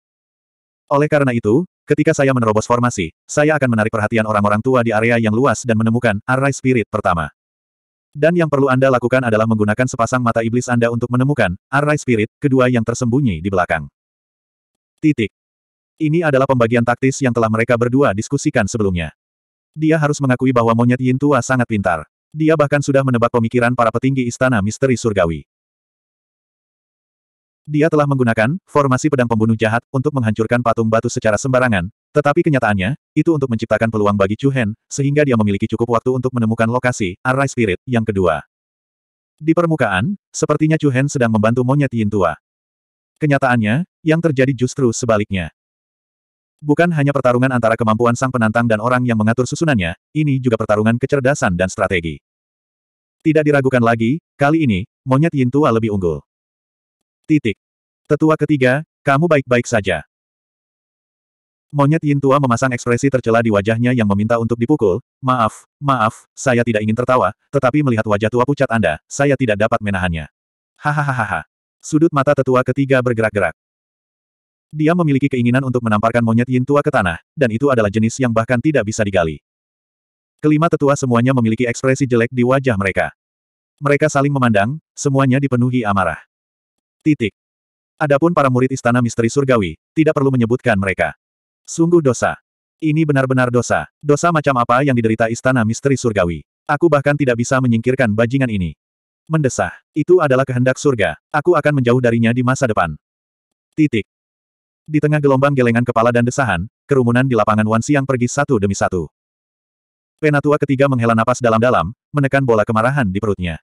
Oleh karena itu, ketika saya menerobos formasi, saya akan menarik perhatian orang-orang tua di area yang luas dan menemukan Arai Spirit pertama. Dan yang perlu Anda lakukan adalah menggunakan sepasang mata iblis Anda untuk menemukan Arai Spirit kedua yang tersembunyi di belakang. Titik. Ini adalah pembagian taktis yang telah mereka berdua diskusikan sebelumnya. Dia harus mengakui bahwa monyet Yin tua sangat pintar. Dia bahkan sudah menebak pemikiran para petinggi istana misteri surgawi. Dia telah menggunakan formasi pedang pembunuh jahat untuk menghancurkan patung batu secara sembarangan, tetapi kenyataannya, itu untuk menciptakan peluang bagi Chu Hen, sehingga dia memiliki cukup waktu untuk menemukan lokasi Arai Spirit yang kedua. Di permukaan, sepertinya Chu Hen sedang membantu monyet Yin tua. Kenyataannya, yang terjadi justru sebaliknya. Bukan hanya pertarungan antara kemampuan sang penantang dan orang yang mengatur susunannya, ini juga pertarungan kecerdasan dan strategi. Tidak diragukan lagi, kali ini, monyet Yin tua lebih unggul. Titik. Tetua ketiga, kamu baik-baik saja. Monyet Yin Tua memasang ekspresi tercela di wajahnya yang meminta untuk dipukul. Maaf, maaf, saya tidak ingin tertawa, tetapi melihat wajah tua pucat Anda, saya tidak dapat menahannya. Hahaha. Sudut mata tetua ketiga bergerak-gerak. Dia memiliki keinginan untuk menamparkan monyet Yin tua ke tanah, dan itu adalah jenis yang bahkan tidak bisa digali. Kelima tetua semuanya memiliki ekspresi jelek di wajah mereka. Mereka saling memandang, semuanya dipenuhi amarah. Titik. Adapun para murid istana misteri surgawi, tidak perlu menyebutkan mereka. Sungguh dosa. Ini benar-benar dosa. Dosa macam apa yang diderita istana misteri surgawi. Aku bahkan tidak bisa menyingkirkan bajingan ini. Mendesah. Itu adalah kehendak surga. Aku akan menjauh darinya di masa depan. Titik. Di tengah gelombang gelengan kepala dan desahan, kerumunan di lapangan Wansi yang pergi satu demi satu. Penatua ketiga menghela napas dalam-dalam, menekan bola kemarahan di perutnya.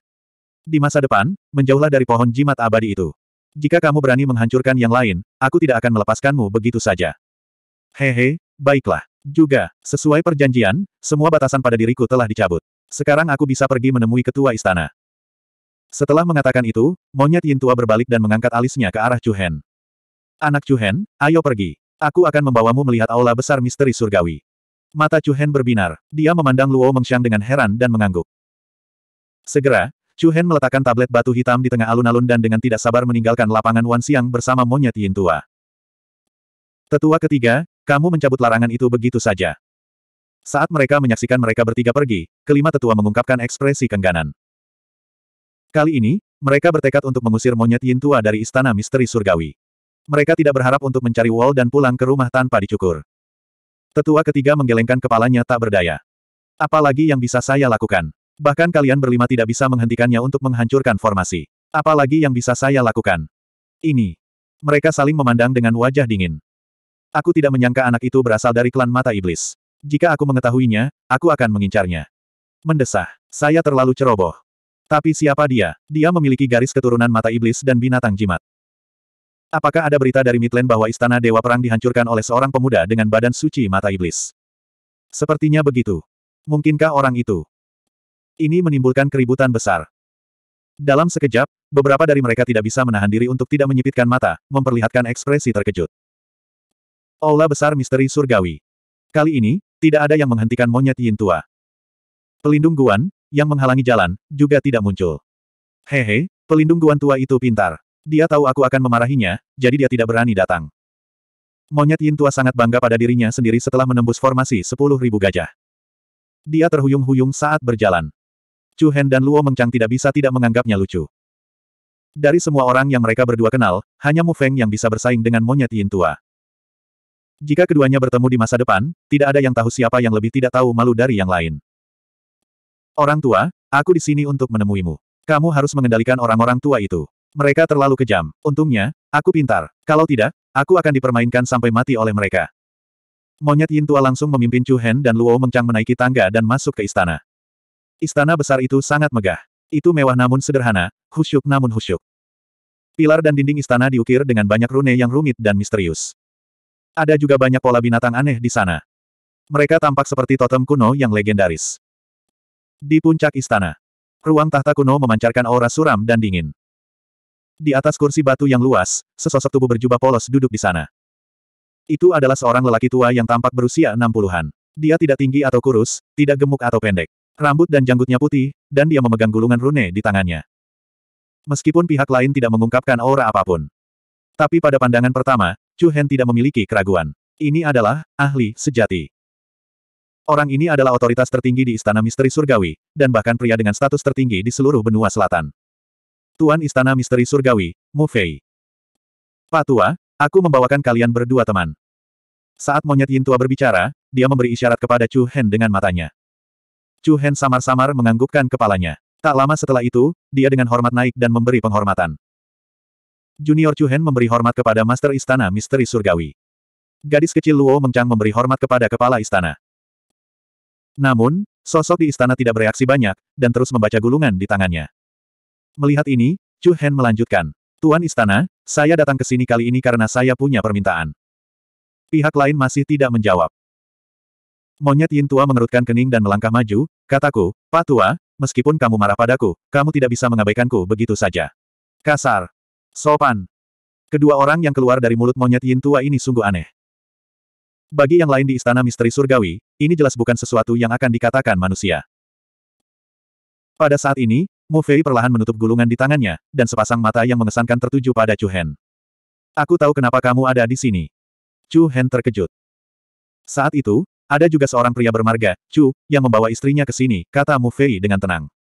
Di masa depan, menjauhlah dari pohon jimat abadi itu. Jika kamu berani menghancurkan yang lain, aku tidak akan melepaskanmu begitu saja. Hehe, baiklah. Juga, sesuai perjanjian, semua batasan pada diriku telah dicabut. Sekarang aku bisa pergi menemui ketua istana. Setelah mengatakan itu, monyet Yin Tua berbalik dan mengangkat alisnya ke arah Chuhen. Anak Chuhen, ayo pergi. Aku akan membawamu melihat aula besar misteri surgawi. Mata Chuhen berbinar. Dia memandang Luo Mengxiang dengan heran dan mengangguk. Segera, Chu Hen meletakkan tablet batu hitam di tengah alun-alun dan dengan tidak sabar meninggalkan lapangan siang bersama monyet Yin tua. Tetua ketiga, kamu mencabut larangan itu begitu saja. Saat mereka menyaksikan mereka bertiga pergi, kelima tetua mengungkapkan ekspresi kengganan. Kali ini, mereka bertekad untuk mengusir monyet Yin tua dari istana misteri surgawi. Mereka tidak berharap untuk mencari Wall dan pulang ke rumah tanpa dicukur. Tetua ketiga menggelengkan kepalanya tak berdaya. Apalagi yang bisa saya lakukan? Bahkan kalian berlima tidak bisa menghentikannya untuk menghancurkan formasi. Apalagi yang bisa saya lakukan? Ini. Mereka saling memandang dengan wajah dingin. Aku tidak menyangka anak itu berasal dari klan mata iblis. Jika aku mengetahuinya, aku akan mengincarnya. Mendesah. Saya terlalu ceroboh. Tapi siapa dia? Dia memiliki garis keturunan mata iblis dan binatang jimat. Apakah ada berita dari Midland bahwa istana Dewa Perang dihancurkan oleh seorang pemuda dengan badan suci mata iblis? Sepertinya begitu. Mungkinkah orang itu? Ini menimbulkan keributan besar. Dalam sekejap, beberapa dari mereka tidak bisa menahan diri untuk tidak menyipitkan mata, memperlihatkan ekspresi terkejut. Aula besar misteri surgawi. Kali ini, tidak ada yang menghentikan monyet Yin tua. Pelindung Guan, yang menghalangi jalan, juga tidak muncul. Hehe, pelindung Guan tua itu pintar. Dia tahu aku akan memarahinya, jadi dia tidak berani datang. Monyet Yin tua sangat bangga pada dirinya sendiri setelah menembus formasi 10.000 gajah. Dia terhuyung-huyung saat berjalan. Chu Hen dan Luo Mengchang tidak bisa tidak menganggapnya lucu. Dari semua orang yang mereka berdua kenal, hanya Mu Feng yang bisa bersaing dengan monyet Yin tua. Jika keduanya bertemu di masa depan, tidak ada yang tahu siapa yang lebih tidak tahu malu dari yang lain. Orang tua, aku di sini untuk menemuimu. Kamu harus mengendalikan orang-orang tua itu. Mereka terlalu kejam. Untungnya, aku pintar. Kalau tidak, aku akan dipermainkan sampai mati oleh mereka. Monyet Yin tua langsung memimpin Chu Hen dan Luo Mengchang menaiki tangga dan masuk ke istana. Istana besar itu sangat megah. Itu mewah namun sederhana, khusyuk namun khusyuk. Pilar dan dinding istana diukir dengan banyak rune yang rumit dan misterius. Ada juga banyak pola binatang aneh di sana. Mereka tampak seperti totem kuno yang legendaris. Di puncak istana, ruang tahta kuno memancarkan aura suram dan dingin. Di atas kursi batu yang luas, sesosok tubuh berjubah polos duduk di sana. Itu adalah seorang lelaki tua yang tampak berusia 60-an. Dia tidak tinggi atau kurus, tidak gemuk atau pendek. Rambut dan janggutnya putih, dan dia memegang gulungan rune di tangannya. Meskipun pihak lain tidak mengungkapkan aura apapun. Tapi pada pandangan pertama, Chu Hen tidak memiliki keraguan. Ini adalah, ahli, sejati. Orang ini adalah otoritas tertinggi di Istana Misteri Surgawi, dan bahkan pria dengan status tertinggi di seluruh benua selatan. Tuan Istana Misteri Surgawi, Mu Fei. Pak Tua, aku membawakan kalian berdua teman. Saat monyet Yin Tua berbicara, dia memberi isyarat kepada Chu Hen dengan matanya. Chu Hen samar-samar menganggukkan kepalanya. Tak lama setelah itu, dia dengan hormat naik dan memberi penghormatan. Junior Chu Hen memberi hormat kepada Master Istana Misteri Surgawi. Gadis kecil Luo Mengchang memberi hormat kepada kepala istana. Namun, sosok di istana tidak bereaksi banyak, dan terus membaca gulungan di tangannya. Melihat ini, Chu Hen melanjutkan. Tuan Istana, saya datang ke sini kali ini karena saya punya permintaan. Pihak lain masih tidak menjawab. Monyet Yin Tua mengerutkan kening dan melangkah maju, kataku, Pak Tua, meskipun kamu marah padaku, kamu tidak bisa mengabaikanku begitu saja. Kasar. Sopan. Kedua orang yang keluar dari mulut monyet Yin Tua ini sungguh aneh. Bagi yang lain di Istana Misteri Surgawi, ini jelas bukan sesuatu yang akan dikatakan manusia. Pada saat ini, Mu Fei perlahan menutup gulungan di tangannya, dan sepasang mata yang mengesankan tertuju pada Chu Hen. Aku tahu kenapa kamu ada di sini. Chu Hen terkejut. Saat itu, ada juga seorang pria bermarga, Chu, yang membawa istrinya ke sini, kata Mu Fei dengan tenang.